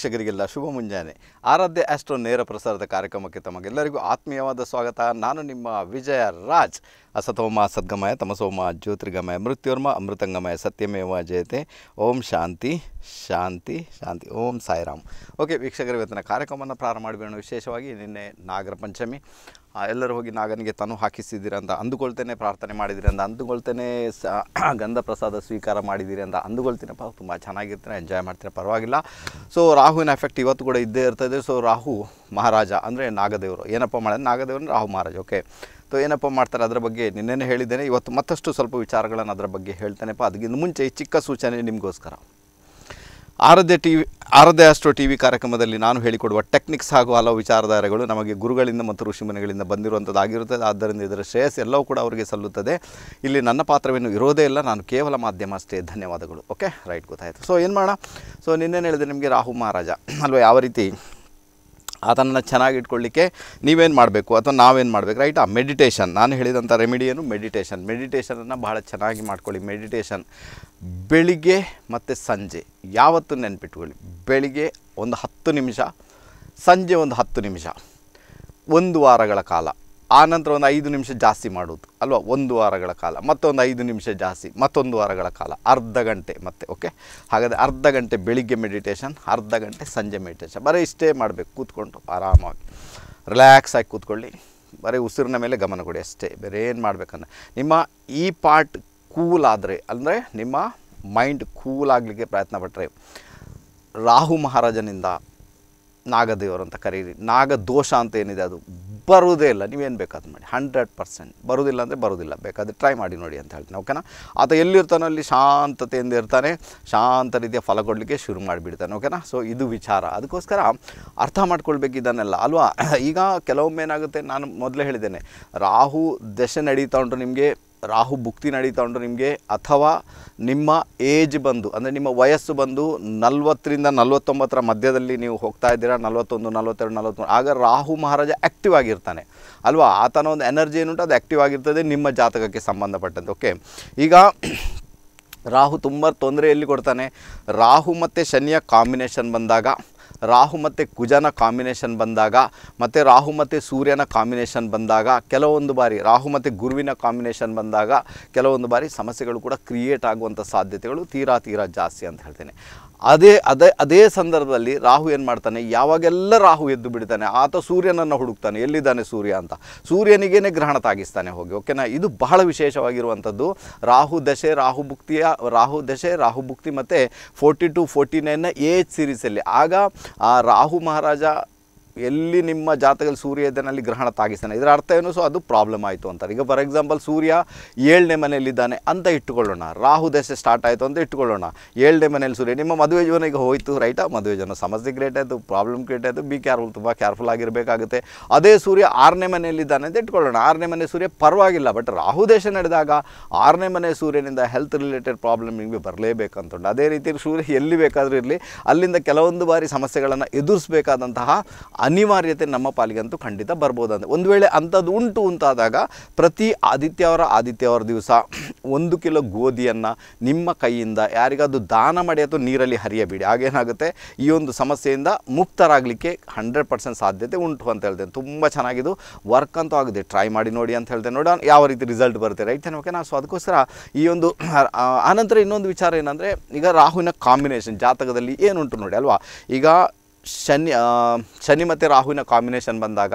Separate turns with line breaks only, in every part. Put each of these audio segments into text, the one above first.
ವೀಕ್ಷಕರಿಗೆಲ್ಲ ಶುಭ ಮುಂಜಾನೆ ಆರಾಧ್ಯ ಆಸ್ಟ್ರೋ ನೇರ ಪ್ರಸಾರದ ಕಾರ್ಯಕ್ರಮಕ್ಕೆ ತಮಗೆಲ್ಲರಿಗೂ ಆತ್ಮೀಯವಾದ ಸ್ವಾಗತ ನಾನು ನಿಮ್ಮ ವಿಜಯ ರಾಜ್ ಅಸತೋಮ ಸದ್ಗಮಯ ತಮಸೋಮ ಜ್ಯೋತಿರ್ಗಮಯ ಮೃತ್ಯೋರ್ಮ ಅಮೃತಂಗಮಯ ಸತ್ಯಮೇವ ಜಯತೆ ಓಂ ಶಾಂತಿ ಶಾಂತಿ ಶಾಂತಿ ಓಂ ಸಾಯಿರಾಮ್ ಓಕೆ ವೀಕ್ಷಕರ ಇವತ್ತಿನ ಕಾರ್ಯಕ್ರಮವನ್ನು ಪ್ರಾರಂಭ ಮಾಡಬೇಕು ವಿಶೇಷವಾಗಿ ನಿನ್ನೆ ನಾಗರ ಪಂಚಮಿ ಎಲ್ಲರೂ ಹೋಗಿ ನಾಗನಿಗೆ ತನು ಹಾಕಿಸಿದ್ದೀರಿ ಅಂತ ಅಂದುಕೊಳ್ತೇನೆ ಪ್ರಾರ್ಥನೆ ಮಾಡಿದಿರಿ ಅಂತ ಅಂದುಕೊಳ್ತೇನೆ ಗಂಧ ಪ್ರಸಾದ ಸ್ವೀಕಾರ ಮಾಡಿದ್ದೀರಿ ಅಂತ ಅಂದುಕೊಳ್ತೀನಪ್ಪ ತುಂಬ ಚೆನ್ನಾಗಿರ್ತೀನಿ ಎಂಜಾಯ್ ಮಾಡ್ತೀನಿ ಪರವಾಗಿಲ್ಲ ಸೊ ರಾಹುವಿನ ಎಫೆಕ್ಟ್ ಇವತ್ತು ಕೂಡ ಇದ್ದೇ ಇರ್ತದೆ ಸೊ ರಾಹು ಮಹಾರಾಜ ಅಂದರೆ ನಾಗದೇವರು ಏನಪ್ಪ ಮಾಡೋದು ನಾಗದೇವರು ರಾಹು ಮಹಾರಾಜ ಓಕೆ ಸೊ ಏನಪ್ಪ ಮಾಡ್ತಾರೆ ಅದರ ಬಗ್ಗೆ ನಿನ್ನೆನೇ ಹೇಳಿದ್ದೇನೆ ಇವತ್ತು ಮತ್ತಷ್ಟು ಸ್ವಲ್ಪ ವಿಚಾರಗಳನ್ನು ಅದರ ಬಗ್ಗೆ ಹೇಳ್ತೇನೆಪ್ಪ ಅದಕ್ಕಿಂತ ಮುಂಚೆ ಈ ಚಿಕ್ಕ ಸೂಚನೆ ನಿಮಗೋಸ್ಕರ ಆರಾಧ್ಯ ಟಿ ವಿ ಆರಾಧ್ಯ ಅಷ್ಟು ಟಿ ವಿ ಕಾರ್ಯಕ್ರಮದಲ್ಲಿ ನಾನು ಹೇಳಿಕೊಡುವ ಟೆಕ್ನಿಕ್ಸ್ ಹಾಗೂ ಹಲವು ವಿಚಾರಧಾರೆಗಳು ನಮಗೆ ಗುರುಗಳಿಂದ ಮತ್ತು ಋಷಿಮುನಿಗಳಿಂದ ಬಂದಿರುವಂಥದ್ದಾಗಿರುತ್ತದೆ ಆದ್ದರಿಂದ ಇದರ ಶ್ರೇಯಸ್ ಎಲ್ಲವೂ ಕೂಡ ಅವರಿಗೆ ಸಲ್ಲುತ್ತದೆ ಇಲ್ಲಿ ನನ್ನ ಪಾತ್ರವೇನು ಇರೋದೇ ಇಲ್ಲ ನಾನು ಕೇವಲ ಮಾಧ್ಯಮ ಅಷ್ಟೇ ಧನ್ಯವಾದಗಳು ಓಕೆ ರೈಟ್ ಗೊತ್ತಾಯಿತು ಸೊ ಏನು ಮಾಡೋಣ ಸೊ ನಿನ್ನೇನು ಹೇಳಿದೆ ನಿಮಗೆ ರಾಹು ಮಹಾರಾಜ ಅಲ್ವಾ ಯಾವ ರೀತಿ ಅದನ್ನು ಚೆನ್ನಾಗಿಟ್ಕೊಳ್ಳಿಕ್ಕೆ ನೀವೇನು ಮಾಡಬೇಕು ಅಥವಾ ನಾವೇನು ಮಾಡಬೇಕು ರೈಟ್ ಆ ಮೆಡಿಟೇಷನ್ ನಾನು ಹೇಳಿದಂಥ ರೆಮಿಡಿಯನ್ನು ಮೆಡಿಟೇಷನ್ ಮೆಡಿಟೇಷನನ್ನು ಬಹಳ ಚೆನ್ನಾಗಿ ಮಾಡ್ಕೊಳ್ಳಿ ಮೆಡಿಟೇಷನ್ ಬೆಳಿಗ್ಗೆ ಮತ್ತು ಸಂಜೆ ಯಾವತ್ತು ನೆನ್ಪಿಟ್ಕೊಳ್ಳಿ ಬೆಳಿಗ್ಗೆ ಒಂದು ಹತ್ತು ನಿಮಿಷ ಸಂಜೆ ಒಂದು ಹತ್ತು ನಿಮಿಷ ಒಂದು ವಾರಗಳ ಕಾಲ ಆನಂತರ ಒಂದು ಐದು ನಿಮಿಷ ಜಾಸ್ತಿ ಮಾಡೋದು ಅಲ್ವಾ ಒಂದು ವಾರಗಳ ಕಾಲ ಮತ್ತೊಂದು ಐದು ನಿಮಿಷ ಜಾಸ್ತಿ ಮತ್ತೊಂದು ವಾರಗಳ ಕಾಲ ಅರ್ಧ ಗಂಟೆ ಮತ್ತೆ ಓಕೆ ಹಾಗಾದರೆ ಅರ್ಧ ಗಂಟೆ ಬೆಳಿಗ್ಗೆ ಮೆಡಿಟೇಷನ್ ಅರ್ಧ ಗಂಟೆ ಸಂಜೆ ಮೆಡಿಟೇಷನ್ ಬರೀ ಇಷ್ಟೇ ಮಾಡಬೇಕು ಕೂತ್ಕೊಂಡು ಆರಾಮಾಗಿ ರಿಲ್ಯಾಕ್ಸ್ ಆಗಿ ಕೂತ್ಕೊಳ್ಳಿ ಬರೀ ಉಸಿರಿನ ಮೇಲೆ ಗಮನ ಕೊಡಿ ಅಷ್ಟೇ ಬೇರೆ ಏನು ಮಾಡಬೇಕಂದ್ರೆ ನಿಮ್ಮ ಈ ಪಾರ್ಟ್ ಕೂಲ್ ಆದರೆ ಅಂದರೆ ನಿಮ್ಮ ಮೈಂಡ್ ಕೂಲ್ ಆಗಲಿಕ್ಕೆ ಪ್ರಯತ್ನ ಪಟ್ಟರೆ ರಾಹು ಮಹಾರಾಜನಿಂದ ನಾಗದೇವರು ಅಂತ ಕರೀರಿ ದೋಷ ಅಂತ ಏನಿದೆ ಅದು ಬರೋದೇ ಇಲ್ಲ ನೀವೇನು ಬೇಕಾದ ಮಾಡಿ ಹಂಡ್ರೆಡ್ ಪರ್ಸೆಂಟ್ ಬರೋದಿಲ್ಲ ಅಂದರೆ ಬರೋದಿಲ್ಲ ಬೇಕಾದರೆ ಟ್ರೈ ಮಾಡಿ ನೋಡಿ ಅಂತ ಹೇಳ್ತೀನಿ ಓಕೆನಾ ಆತ ಎಲ್ಲಿರ್ತಾನೋ ಅಲ್ಲಿ ಶಾಂತತೆಯಿಂದ ಇರ್ತಾನೆ ಶಾಂತ ರೀತಿಯ ಫಲ ಕೊಡಲಿಕ್ಕೆ ಶುರು ಮಾಡಿಬಿಡ್ತಾನೆ ಓಕೆನಾ ಸೊ ಇದು ವಿಚಾರ ಅದಕ್ಕೋಸ್ಕರ ಅರ್ಥ ಮಾಡ್ಕೊಳ್ಬೇಕಿದ್ದಾನೆಲ್ಲ ಅಲ್ವಾ ಈಗ ಕೆಲವೊಮ್ಮೆ ಏನಾಗುತ್ತೆ ನಾನು ಮೊದಲೇ ಹೇಳಿದ್ದೇನೆ ರಾಹು ದಶೆ ನಡೀತಾ ಉಂಟು ನಿಮಗೆ ರಾಹು ಭುಕ್ತಿ ನಡೀತಾ ಉಂಟು ನಿಮಗೆ ಅಥವಾ ನಿಮ್ಮ ಏಜ್ ಬಂದು ಅಂದರೆ ನಿಮ್ಮ ವಯಸ್ಸು ಬಂದು ನಲ್ವತ್ತರಿಂದ ನಲ್ವತ್ತೊಂಬತ್ತರ ಮಧ್ಯದಲ್ಲಿ ನೀವು ಹೋಗ್ತಾ ಇದ್ದೀರಾ ನಲ್ವತ್ತೊಂದು ನಲವತ್ತೆರಡು ನಲವತ್ತೊಂದು ಆಗ ರಾಹು ಮಹಾರಾಜ ಆ್ಯಕ್ಟಿವ್ ಆಗಿರ್ತಾನೆ ಅಲ್ವಾ ಆತನ ಒಂದು ಎನರ್ಜಿ ಏನುಂಟು ಅದು ಆ್ಯಕ್ಟಿವ್ ಆಗಿರ್ತದೆ ನಿಮ್ಮ ಜಾತಕಕ್ಕೆ ಸಂಬಂಧಪಟ್ಟಂತೆ ಓಕೆ ಈಗ ರಾಹು ತುಂಬ ತೊಂದರೆ ಕೊಡ್ತಾನೆ ರಾಹು ಮತ್ತು ಶನಿಯ ಕಾಂಬಿನೇಷನ್ ಬಂದಾಗ ರಾಹು ಮತ್ತು ಕುಜನ ಕಾಂಬಿನೇಷನ್ ಬಂದಾಗ ಮತ್ತು ರಾಹು ಮತ್ತು ಸೂರ್ಯನ ಕಾಂಬಿನೇಷನ್ ಬಂದಾಗ ಕೆಲವೊಂದು ಬಾರಿ ರಾಹು ಮತ್ತು ಗುರುವಿನ ಕಾಂಬಿನೇಷನ್ ಬಂದಾಗ ಕೆಲವೊಂದು ಬಾರಿ ಸಮಸ್ಯೆಗಳು ಕೂಡ ಕ್ರಿಯೇಟ್ ಆಗುವಂಥ ಸಾಧ್ಯತೆಗಳು ತೀರಾ ತೀರಾ ಜಾಸ್ತಿ ಅಂತ ಹೇಳ್ತೇನೆ ಅದೇ ಅದೇ ಅದೇ ಸಂದರ್ಭದಲ್ಲಿ ರಾಹು ಏನು ಮಾಡ್ತಾನೆ ಯಾವಾಗೆಲ್ಲ ರಾಹು ಎದ್ದು ಬಿಡ್ತಾನೆ ಆತ ಸೂರ್ಯನನ್ನು ಹುಡುಕ್ತಾನೆ ಎಲ್ಲಿದ್ದಾನೆ ಸೂರ್ಯ ಅಂತ ಸೂರ್ಯನಿಗೇನೆ ಗ್ರಹಣ ತಾಗಿಸ್ತಾನೆ ಹೋಗಿ ಓಕೆನಾ ಇದು ಬಹಳ ವಿಶೇಷವಾಗಿರುವಂಥದ್ದು ರಾಹು ದಶೆ ರಾಹು ಭುಕ್ತಿಯ ರಾಹು ದಶೆ ರಾಹು ಭುಕ್ತಿ ಮತ್ತು ಫೋರ್ಟಿ ಟು ಫೋರ್ಟಿ ನೈನ್ನ ಏಜ್ ಸೀರೀಸಲ್ಲಿ ಆಗ ಆ ರಾಹು ಮಹಾರಾಜ ಎಲ್ಲಿ ನಿಮ್ಮ ಜಾತಕದಲ್ಲಿ ಸೂರ್ಯ ಅಲ್ಲಿ ಗ್ರಹಣ ತಾಗಿಸ್ತಾನೆ ಇದರ ಅರ್ಥ ಏನು ಸೊ ಅದು ಪ್ರಾಬ್ಲಮ್ ಆಯಿತು ಅಂತಾರೆ ಈಗ ಫಾರ್ ಎಕ್ಸಾಂಪಲ್ ಸೂರ್ಯ ಏಳನೇ ಮನೆಯಲ್ಲಿದ್ದಾನೆ ಅಂತ ಇಟ್ಟುಕೊಳ್ಳೋಣ ರಾಹು ದಶೆ ಸ್ಟಾರ್ಟ್ ಆಯಿತು ಅಂತ ಇಟ್ಟುಕೊಳ್ಳೋಣ ಏಳನೇ ಮನೆಯಲ್ಲಿ ಸೂರ್ಯ ನಿಮ್ಮ ಮದುವೆ ಜೀವನ ಈಗ ಹೋಯಿತು ರೈಟಾ ಮದುವೆ ಜನ ಸಮಸ್ಯೆ ಕ್ರಿಯೇಟ್ ಆಯಿತು ಪ್ರಾಬ್ಲಮ್ ಕ್ರಿಯೇಟ್ ಆಯಿತು ಬಿ ಕೇರ್ಫುಲ್ ತುಂಬ ಕೇರ್ಫುಲ್ ಆಗಿರಬೇಕಾಗುತ್ತೆ ಅದೇ ಸೂರ್ಯ ಆರನೇ ಮನೆಯಲ್ಲಿದ್ದಾನೆ ಅಂತ ಇಟ್ಕೊಳ್ಳೋಣ ಆರನೇ ಮನೆ ಸೂರ್ಯ ಪರವಾಗಿಲ್ಲ ಬಟ್ ರಾಹು ದೇಶ ನಡೆದಾಗ ಆರನೇ ಮನೆ ಸೂರ್ಯನಿಂದ ಹೆಲ್ತ್ ರಿಲೇಟೆಡ್ ಪ್ರಾಬ್ಲಮ್ ನಿಮಗೆ ಉಂಟು ಅದೇ ರೀತಿ ಸೂರ್ಯ ಎಲ್ಲಿ ಬೇಕಾದರೂ ಇರಲಿ ಅಲ್ಲಿಂದ ಕೆಲವೊಂದು ಬಾರಿ ಸಮಸ್ಯೆಗಳನ್ನು ಎದುರಿಸಬೇಕಾದಂತಹ ಅನಿವಾರ್ಯತೆ ನಮ್ಮ ಪಾಲಿಗಂತೂ ಖಂಡಿತ ಬರ್ಬೋದು ಅಂತ ಒಂದು ವೇಳೆ ಅಂಥದ್ದು ಉಂಟು ಅಂತಾದಾಗ ಪ್ರತಿ ಆದಿತ್ಯವಾರ ಆದಿತ್ಯವಾರ ದಿವಸ ಒಂದು ಕಿಲೋ ಗೋಧಿಯನ್ನು ನಿಮ್ಮ ಕೈಯಿಂದ ಯಾರಿಗಾದ್ರೂ ದಾನ ಮಾಡಿ ಅಥವಾ ನೀರಲ್ಲಿ ಹರಿಯಬೇಡಿ ಆಗೇನಾಗುತ್ತೆ ಈ ಒಂದು ಸಮಸ್ಯೆಯಿಂದ ಮುಕ್ತರಾಗಲಿಕ್ಕೆ ಹಂಡ್ರೆಡ್ ಪರ್ಸೆಂಟ್ ಸಾಧ್ಯತೆ ಉಂಟು ಅಂತ ಹೇಳ್ತೇನೆ ತುಂಬ ಚೆನ್ನಾಗಿದ್ದು ವರ್ಕ್ ಅಂತೂ ಆಗಿದೆ ಟ್ರೈ ಮಾಡಿ ನೋಡಿ ಅಂತ ಹೇಳ್ತೇನೆ ನೋಡಿ ಯಾವ ರೀತಿ ರಿಸಲ್ಟ್ ಬರುತ್ತೆ ರೈಟ್ ಓಕೆ ನಾವು ಸೊ ಅದಕ್ಕೋಸ್ಕರ ಈ ಒಂದು ಆನಂತರ ಇನ್ನೊಂದು ವಿಚಾರ ಏನಂದರೆ ಈಗ ರಾಹುವಿನ ಕಾಂಬಿನೇಷನ್ ಜಾತಕದಲ್ಲಿ ಏನುಂಟು ನೋಡಿ ಅಲ್ವಾ ಈಗ ಶನಿ ಶನಿ ಮತ್ತು ರಾಹುವಿನ ಕಾಂಬಿನೇಷನ್ ಬಂದಾಗ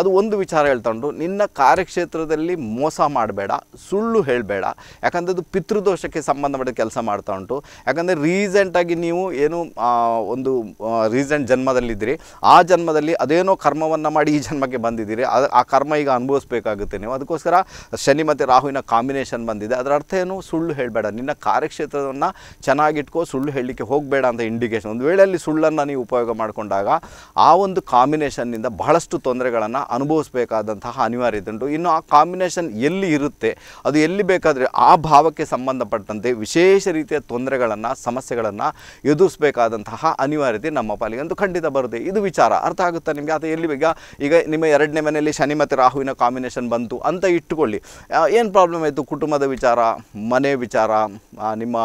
ಅದು ಒಂದು ವಿಚಾರ ಹೇಳ್ತಂಡು ನಿನ್ನ ಕಾರ್ಯಕ್ಷೇತ್ರದಲ್ಲಿ ಮೋಸ ಮಾಡಬೇಡ ಸುಳ್ಳು ಹೇಳಬೇಡ ಯಾಕಂದರೆ ಅದು ಪಿತೃದೋಷಕ್ಕೆ ಸಂಬಂಧಪಟ್ಟ ಕೆಲಸ ಮಾಡ್ತಾ ಉಂಟು ಯಾಕಂದರೆ ರೀಸೆಂಟಾಗಿ ನೀವು ಏನು ಒಂದು ರೀಸೆಂಟ್ ಜನ್ಮದಲ್ಲಿದ್ದೀರಿ ಆ ಜನ್ಮದಲ್ಲಿ ಅದೇನೋ ಕರ್ಮವನ್ನು ಮಾಡಿ ಈ ಜನ್ಮಕ್ಕೆ ಬಂದಿದ್ದೀರಿ ಅದು ಆ ಕರ್ಮ ಈಗ ಅನುಭವಿಸ್ಬೇಕಾಗುತ್ತೆ ನೀವು ಅದಕ್ಕೋಸ್ಕರ ಶನಿ ಮತ್ತು ರಾಹುವಿನ ಕಾಂಬಿನೇಷನ್ ಬಂದಿದೆ ಅದರ ಅರ್ಥ ಏನು ಸುಳ್ಳು ಹೇಳಬೇಡ ನಿನ್ನ ಕಾರ್ಯಕ್ಷೇತ್ರವನ್ನು ಚೆನ್ನಾಗಿಟ್ಕೋ ಸುಳ್ಳು ಹೇಳಲಿಕ್ಕೆ ಹೋಗಬೇಡ ಅಂತ ಇಂಡಿಕೇಶನ್ ಒಂದು ವೇಳೆಯಲ್ಲಿ ಸುಳ್ಳನ್ನು ನೀವು ಉಪಯೋಗ ಮಾಡಿಕೊಂಡಾಗ ಆ ಒಂದು ಕಾಂಬಿನೇಷನ್ನಿಂದ ಬಹಳಷ್ಟು ತೊಂದರೆಗಳನ್ನು ಅನುಭವಿಸಬೇಕಾದಂತಹ ಅನಿವಾರ್ಯತೆ ಉಂಟು ಇನ್ನು ಆ ಕಾಂಬಿನೇಷನ್ ಎಲ್ಲಿ ಇರುತ್ತೆ ಅದು ಎಲ್ಲಿ ಬೇಕಾದರೆ ಆ ಭಾವಕ್ಕೆ ಸಂಬಂಧಪಟ್ಟಂತೆ ವಿಶೇಷ ರೀತಿಯ ತೊಂದರೆಗಳನ್ನು ಸಮಸ್ಯೆಗಳನ್ನು ಎದುರಿಸಬೇಕಾದಂತಹ ಅನಿವಾರ್ಯತೆ ನಮ್ಮ ಪಾಲಿಗಂತೂ ಖಂಡಿತ ಬರುತ್ತೆ ಇದು ವಿಚಾರ ಅರ್ಥ ಆಗುತ್ತಾ ನಿಮಗೆ ಅದು ಎಲ್ಲಿ ಬೇಗ ಈಗ ನಿಮ್ಮ ಎರಡನೇ ಮನೆಯಲ್ಲಿ ಶನಿ ಮತ್ತು ರಾಹುವಿನ ಕಾಂಬಿನೇಷನ್ ಬಂತು ಅಂತ ಇಟ್ಟುಕೊಳ್ಳಿ ಏನು ಪ್ರಾಬ್ಲಮ್ ಆಯಿತು ಕುಟುಂಬದ ವಿಚಾರ ಮನೆ ವಿಚಾರ ನಿಮ್ಮ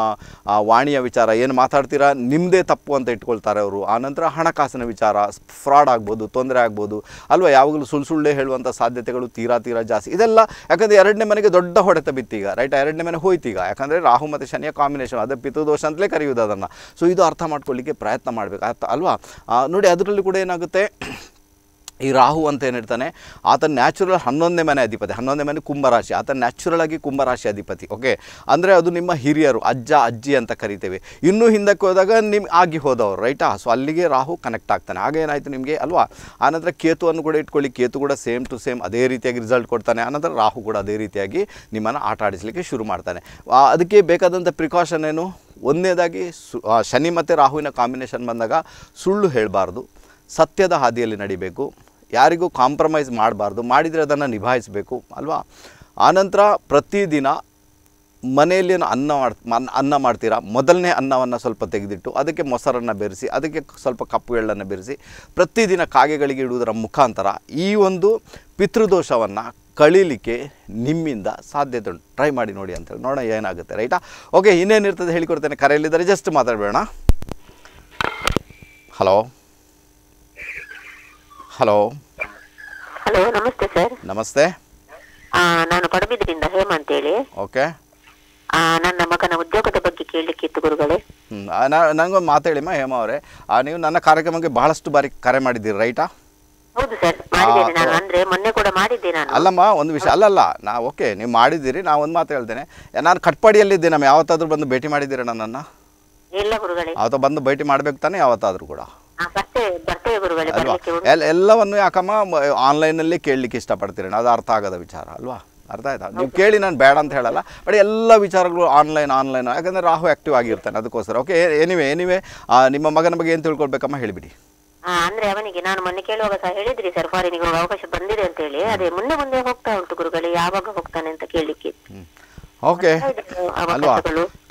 ವಾಣಿಯ ವಿಚಾರ ಏನು ಮಾತಾಡ್ತೀರಾ ನಿಮ್ಮದೇ ತಪ್ಪು ಅಂತ ಇಟ್ಕೊಳ್ತಾರೆ ಅವರು ಆನಂತರ ಹಣ ಹಣಕಾಸಿನ ವಿಚಾರ ಫ್ರಾಡ್ ಆಗ್ಬೋದು ತೊಂದರೆ ಆಗ್ಬೋದು ಅಲ್ವಾ ಯಾವಾಗಲೂ ಸುಳ್ಳು ಸುಳ್ಳೇ ಹೇಳುವಂಥ ಸಾಧ್ಯತೆಗಳು ತೀರಾ ತೀರಾ ಜಾಸ್ತಿ ಇದೆಲ್ಲ ಯಾಕಂದರೆ ಎರಡನೇ ಮನೆಗೆ ದೊಡ್ಡ ಹೊಡೆತ ಬಿತ್ತೀಗ ರೈಟ್ ಎರಡನೇ ಮನೆ ಹೋಯ್ತೀಗ ಯಾಕಂದರೆ ರಾಹು ಮತ್ತು ಶನಿಯ ಕಾಂಬಿನೇಷನ್ ಅದು ಪಿತೃದೋಷ ಅಂತಲೇ ಕರೆಯುವುದು ಅದನ್ನು ಸೊ ಇದು ಅರ್ಥ ಮಾಡ್ಕೊಳ್ಳಿಕ್ಕೆ ಪ್ರಯತ್ನ ಮಾಡಬೇಕು ಅಲ್ವಾ ನೋಡಿ ಅದರಲ್ಲಿ ಕೂಡ ಏನಾಗುತ್ತೆ ಈ ರಾಹು ಅಂತ ಏನಿರ್ತಾನೆ ಆತ ನ್ಯಾಚುರಲ್ ಹನ್ನೊಂದನೇ ಮನೆ ಅಧಿಪತಿ ಹನ್ನೊಂದನೇ ಮನೆ ಕುಂಭರಾಶಿ ಆತ ನ್ಯಾಚುರಲ್ ಆಗಿ ಕುಂಭರಾಶಿ ಅಧಿಪತಿ ಓಕೆ ಅಂದರೆ ಅದು ನಿಮ್ಮ ಹಿರಿಯರು ಅಜ್ಜ ಅಜ್ಜಿ ಅಂತ ಕರಿತೇವೆ ಇನ್ನೂ ಹಿಂದಕ್ಕೆ ಹೋದಾಗ ನಿಮ್ಮ ಆಗಿ ಹೋದವರು ರೈಟಾ ಸೊ ಅಲ್ಲಿಗೆ ರಾಹು ಕನೆಕ್ಟ್ ಆಗ್ತಾನೆ ಆಗ ಏನಾಯಿತು ನಿಮಗೆ ಅಲ್ವಾ ಆನಂತರ ಕೇತುವನ್ನು ಕೂಡ ಇಟ್ಕೊಳ್ಳಿ ಕೇತು ಕೂಡ ಸೇಮ್ ಟು ಸೇಮ್ ಅದೇ ರೀತಿಯಾಗಿ ರಿಸಲ್ಟ್ ಕೊಡ್ತಾನೆ ಆನಂತರ ರಾಹು ಕೂಡ ಅದೇ ರೀತಿಯಾಗಿ ನಿಮ್ಮನ್ನು ಆಟ ಆಡಿಸಲಿಕ್ಕೆ ಶುರು ಮಾಡ್ತಾನೆ ಅದಕ್ಕೆ ಬೇಕಾದಂಥ ಪ್ರಿಕಾಷನ್ ಏನು ಒಂದನೇದಾಗಿ ಶನಿ ಮತ್ತು ರಾಹುವಿನ ಕಾಂಬಿನೇಷನ್ ಬಂದಾಗ ಸುಳ್ಳು ಹೇಳಬಾರ್ದು ಸತ್ಯದ ಹಾದಿಯಲ್ಲಿ ನಡಿಬೇಕು ಯಾರಿಗೂ ಕಾಂಪ್ರಮೈಸ್ ಮಾಡಬಾರ್ದು ಮಾಡಿದರೆ ಅದನ್ನು ನಿಭಾಯಿಸಬೇಕು ಅಲ್ವಾ ಆನಂತರ ಪ್ರತಿದಿನ ಮನೆಯಲ್ಲಿ ಅನ್ನ ಮಾಡಿ ಅನ್ನ ಮಾಡ್ತೀರಾ ಮೊದಲನೇ ಅನ್ನವನ್ನು ಸ್ವಲ್ಪ ತೆಗೆದಿಟ್ಟು ಅದಕ್ಕೆ ಮೊಸರನ್ನು ಬೆರೆಸಿ ಅದಕ್ಕೆ ಸ್ವಲ್ಪ ಕಪ್ಪು ಎಳ್ಳನ್ನು ಬೆರೆಸಿ ಪ್ರತಿದಿನ ಕಾಗೆಗಳಿಗೆ ಇಡುವುದರ ಮುಖಾಂತರ ಈ ಒಂದು ಪಿತೃದೋಷವನ್ನು ಕಳೀಲಿಕ್ಕೆ ನಿಮ್ಮಿಂದ ಸಾಧ್ಯತೆ ಉಂಟು ಟ್ರೈ ಮಾಡಿ ನೋಡಿ ಅಂತೇಳಿ ನೋಡೋಣ ಏನಾಗುತ್ತೆ ರೈಟಾ ಓಕೆ ಇನ್ನೇನಿರ್ತದೆ ಹೇಳಿಕೊಡ್ತೇನೆ ಕರೆಯಲ್ಲಿದ್ದರೆ ಜಸ್ಟ್ ಮಾತಾಡಬೇಡ ಹಲೋ ಹಲೋ ಹಲೋ ನಮಸ್ತೆ ಸರ್ ನಮಸ್ತೆ ನಾನು ಪಡುಬಿದ್ರಿಂದ ಹೇಮಂತ ಹೇಳಿ ಓಕೆ ನನ್ನ ಮಗನ ಉದ್ಯೋಗದ ಬಗ್ಗೆ ಕೇಳಲಿಕ್ಕೆ ಇತ್ತು ಗುರುಗಳೇ ನನಗೊಂದು ಮಾತಾಡಿಮ್ಮ ಹೇಮ ಅವರೇ ನೀವು ನನ್ನ ಕಾರ್ಯಕ್ರಮಕ್ಕೆ ಬಹಳಷ್ಟು ಬಾರಿ ಕರೆ ಮಾಡಿದ್ದೀರಿ ರೈಟಾ ಹೌದು ಸರ್ ನಾನು ಅಂದ್ರೆ ಮೊನ್ನೆ ಕೂಡ ನಾನು ಅಲ್ಲಮ್ಮ ಒಂದು ವಿಷಯ ಅಲ್ಲಲ್ಲ ನಾ ಓಕೆ ನೀವು ಮಾಡಿದ್ದೀರಿ ನಾ ಒಂದು ಮಾತು ಹೇಳ್ತೇನೆ ನಾನು ಕಟ್ಪಾಡಿಯಲ್ಲಿದ್ದೆ ನಮ್ಮ ಯಾವತ್ತಾದ್ರೂ ಬಂದು ಭೇಟಿ ಮಾಡಿದ್ದೀರಾ ನನ್ನನ್ನು ಇಲ್ಲ ಗುರುಗಳೇ ಬಂದು ಭೇಟಿ ಮಾಡ್ಬೇಕು ತಾನೆ ಯಾವತ್ತಾದ್ರೂ ಕೂಡ ಎಲ್ಲವನ್ನು ಯಾಕಮ್ಮ ಆನ್ಲೈನಲ್ಲಿ ಕೇಳಲಿಕ್ಕೆ ಇಷ್ಟಪಡ್ತೀರಿ ಅದು ಅರ್ಥ ಆಗದ ವಿಚಾರ ಅಲ್ವಾ ಅರ್ಥ ಆಯ್ತಾ ನೀವು ಕೇಳಿ ನಾನು ಬೇಡ ಅಂತ ಹೇಳಲ್ಲ ಬಟ್ ಎಲ್ಲ ವಿಚಾರಗಳು ಆನ್ಲೈನ್ ಆನ್ಲೈನ್ ಯಾಕಂದ್ರೆ ರಾಹು ಆಕ್ಟಿವ್ ಆಗಿರ್ತಾನೆ ಅದಕ್ಕೋಸ್ಕರ ಓಕೆ ಏನಿವೆ ಏನಿವೆ ನಿಮ್ಮ ಮಗನ ಬಗ್ಗೆ ಏನು ತಿಳ್ಕೊಳ್ಬೇಕಮ್ಮ ಹೇಳಿಬಿಡಿ ಅಂದ್ರೆ ಅವನಿಗೆ ನಾನು ಮೊನ್ನೆ ಕೇಳುವಾಗ ಸಹ ಹೇಳಿದ್ರಿ ಸರ್ ಫಾರಿನಿಗೆ ಹೋಗೋ ಅವಕಾಶ ಬಂದಿದೆ ಅಂತ ಹೇಳಿ ಅದೇ ಮುಂದೆ ಮುಂದೆ ಹೋಗ್ತಾ ಉಂಟು ಗುರುಗಳು ಯಾವಾಗ ಹೋಗ್ತಾನೆ ಅಂತ ಕೇಳಲಿಕ್ಕೆ ಓಕೆ ಅಲ್ವಾ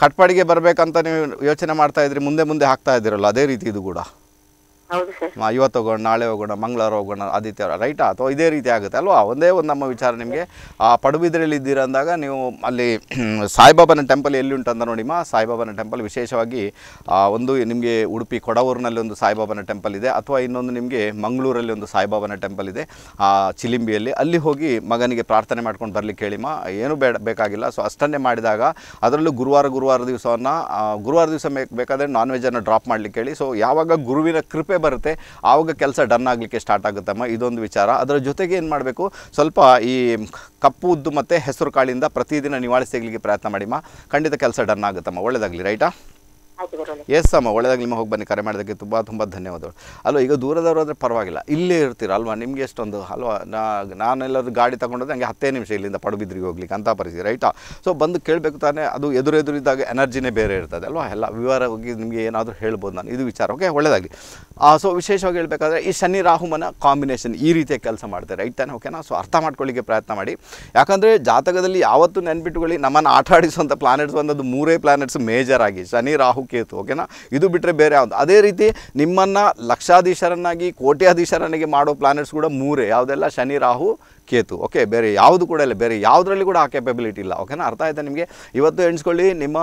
ಕಟ್ಪಾಡಿಗೆ ಬರ್ಬೇಕಂತ ನೀವು ಯೋಚನೆ ಮಾಡ್ತಾ ಇದ್ರಿ ಮುಂದೆ ಮುಂದೆ ಹಾಕ್ತಾ ಇದ್ದೀರಲ್ಲ ಅದೇ ರೀತಿ ಇದು ಕೂಡ ಇವತ್ತು ಹೋಗೋಣ ನಾಳೆ ಹೋಗೋಣ ಮಂಗಳವಾರ ಹೋಗೋಣ ಆದಿತ್ಯವಾರ ರೈಟಾ ಅಥವಾ ಇದೇ ರೀತಿ ಆಗುತ್ತೆ ಅಲ್ವಾ ಒಂದೇ ಒಂದು ನಮ್ಮ ವಿಚಾರ ನಿಮಗೆ ಆ ಪಡುಬಿದ್ರೆಯಲ್ಲಿ ಇದ್ದೀರ ಅಂದಾಗ ನೀವು ಅಲ್ಲಿ ಸಾಯಿಬಾಬನ ಟೆಂಪಲ್ ಎಲ್ಲಿ ಉಂಟಂತ ನೋಡಿಮ್ಮ ಸಾಯಿಬಾಬನ ಟೆಂಪಲ್ ವಿಶೇಷವಾಗಿ ಒಂದು ನಿಮಗೆ ಉಡುಪಿ ಕೊಡವೂರಿನಲ್ಲಿ ಒಂದು ಸಾಯಿಬಾಬನ ಟೆಂಪಲ್ ಇದೆ ಅಥವಾ ಇನ್ನೊಂದು ನಿಮಗೆ ಮಂಗಳೂರಲ್ಲಿ ಒಂದು ಸಾಯಿಬಾಬನ ಟೆಂಪಲ್ ಇದೆ ಆ ಚಿಲಿಂಬಿಯಲ್ಲಿ ಅಲ್ಲಿ ಹೋಗಿ ಮಗನಿಗೆ ಪ್ರಾರ್ಥನೆ ಮಾಡ್ಕೊಂಡು ಬರಲಿಕ್ಕೆ ಹೇಳಿಮ್ಮ ಏನು ಬೇಡ ಬೇಕಾಗಿಲ್ಲ ಸೊ ಅಷ್ಟನ್ನೇ ಮಾಡಿದಾಗ ಅದರಲ್ಲೂ ಗುರುವಾರ ಗುರುವಾರ ದಿವಸವನ್ನು ಗುರುವಾರ ದಿವಸ ಬೇಕಾದರೆ ನಾನ್ ವೆಜ್ಜನ್ನು ಡ್ರಾಪ್ ಮಾಡಲಿಕ್ಕೆ ಹೇಳಿ ಸೊ ಯಾವಾಗ ಗುರುವಿನ ಕೃಪೆ ಬರುತ್ತೆ ಆವಾಗ ಕೆಲಸ ಡನ್ ಆಗಲಿಕ್ಕೆ ಸ್ಟಾರ್ಟ್ ಆಗುತ್ತಮ್ಮ ಇದೊಂದು ವಿಚಾರ ಅದರ ಜೊತೆಗೆ ಏನು ಮಾಡಬೇಕು ಸ್ವಲ್ಪ ಈ ಕಪ್ಪು ಉದ್ದು ಮತ್ತು ಹೆಸರು ಕಾಳಿಂದ ಪ್ರತಿದಿನ ನಿವಾಳಿಸಿ ಪ್ರಯತ್ನ ಮಾಡಿಮ್ಮ ಖಂಡಿತ ಕೆಲಸ ಡನ್ ಆಗುತ್ತಮ್ಮ ಒಳ್ಳೆಯದಾಗಲಿ ರೈಟಾ ಎಸ್ ಅಮ್ಮ ಒಳ್ಳೆದಾಗ ನಿಮ್ಮ ಹೋಗಿ ಬನ್ನಿ ಕರೆ ಮಾಡೋದಕ್ಕೆ ತುಂಬ ತುಂಬ ಧನ್ಯವಾದಗಳು ಅಲ್ವ ಈಗ ದೂರದವರು ಆದರೆ ಪರವಾಗಿಲ್ಲ ಇಲ್ಲೇ ಇರ್ತೀರ ಅಲ್ವಾ ನಿಮಗೆ ಎಷ್ಟೊಂದು ಅಲ್ವಾ ನಾ ನಾನೆಲ್ಲರೂ ಗಾಡಿ ತಗೊಂಡೋದ್ರೆ ನನಗೆ ಹತ್ತೇ ನಿಮಿಷ ಇಲ್ಲಿಂದ ಪಡುಬಿದ್ರಿಗೆ ಹೋಗ್ಲಿಕ್ಕೆ ಅಂತ ಪರಿಸ್ಥಿತಿ ರೈಟಾ ಸೊ ಬಂದು ಕೇಳಬೇಕು ತಾನೇ ಅದು ಎದುರೆದುರಿದ್ದಾಗ ಎನರ್ಜಿನೇ ಬೇರೆ ಇರ್ತದೆ ಅಲ್ವಾ ಎಲ್ಲ ವಿವರವಾಗಿ ನಿಮಗೆ ಏನಾದರೂ ಹೇಳ್ಬೋದು ನಾನು ಇದು ವಿಚಾರ ಓಕೆ ಒಳ್ಳೆಯದಾಗಲಿ ಸೊ ವಿಶೇಷವಾಗಿ ಹೇಳಬೇಕಾದ್ರೆ ಈ ಶನಿ ರಾಹುಮನ ಕಾಂಬಿನೇಷನ್ ಈ ರೀತಿಯ ಕೆಲಸ ಮಾಡ್ತಾರೆ ರೈಟ್ ತಾನೇ ಓಕೆನಾ ಸೊ ಅರ್ಥ ಮಾಡ್ಕೊಳ್ಳಿಕ್ಕೆ ಪ್ರಯತ್ನ ಮಾಡಿ ಯಾಕಂದರೆ ಜಾತಕದಲ್ಲಿ ಯಾವತ್ತು ನೆನ್ಪಿಟ್ಟುಕೊಳ್ಳಿ ನಮ್ಮನ್ನು ಆಟ ಆಡಿಸುವಂಥ ಪ್ಲಾನೆಟ್ಸ್ ಬಂದದ್ದು ಮೂರೇ ಪ್ಲಾನೆಟ್ಸ್ ಮೇಜರ್ ಆಗಿ ಶನಿ ರಾಹು ಕೇತು ಓಕೆನಾ ಇದು ಬಿಟ್ಟರೆ ಬೇರೆ ಯಾವುದು ಅದೇ ರೀತಿ ನಿಮ್ಮನ್ನು ಲಕ್ಷಾಧೀಶರನ್ನಾಗಿ ಕೋಟ್ಯಾಧೀಶರನ್ನಾಗಿ ಮಾಡೋ ಪ್ಲಾನೆಟ್ಸ್ ಕೂಡ ಮೂರೇ ಯಾವುದೆಲ್ಲ ಶನಿ ರಾಹು ಕೇತು ಓಕೆ ಬೇರೆ ಯಾವುದು ಕೂಡ ಇಲ್ಲ ಬೇರೆ ಯಾವುದರಲ್ಲಿ ಕೂಡ ಆ ಕೆಪಬಿಲಿಟಿ ಇಲ್ಲ ಓಕೆನಾ ಅರ್ಥ ಆಯಿತಾ ನಿಮಗೆ ಇವತ್ತು ಎಣಿಸ್ಕೊಳ್ಳಿ ನಿಮ್ಮ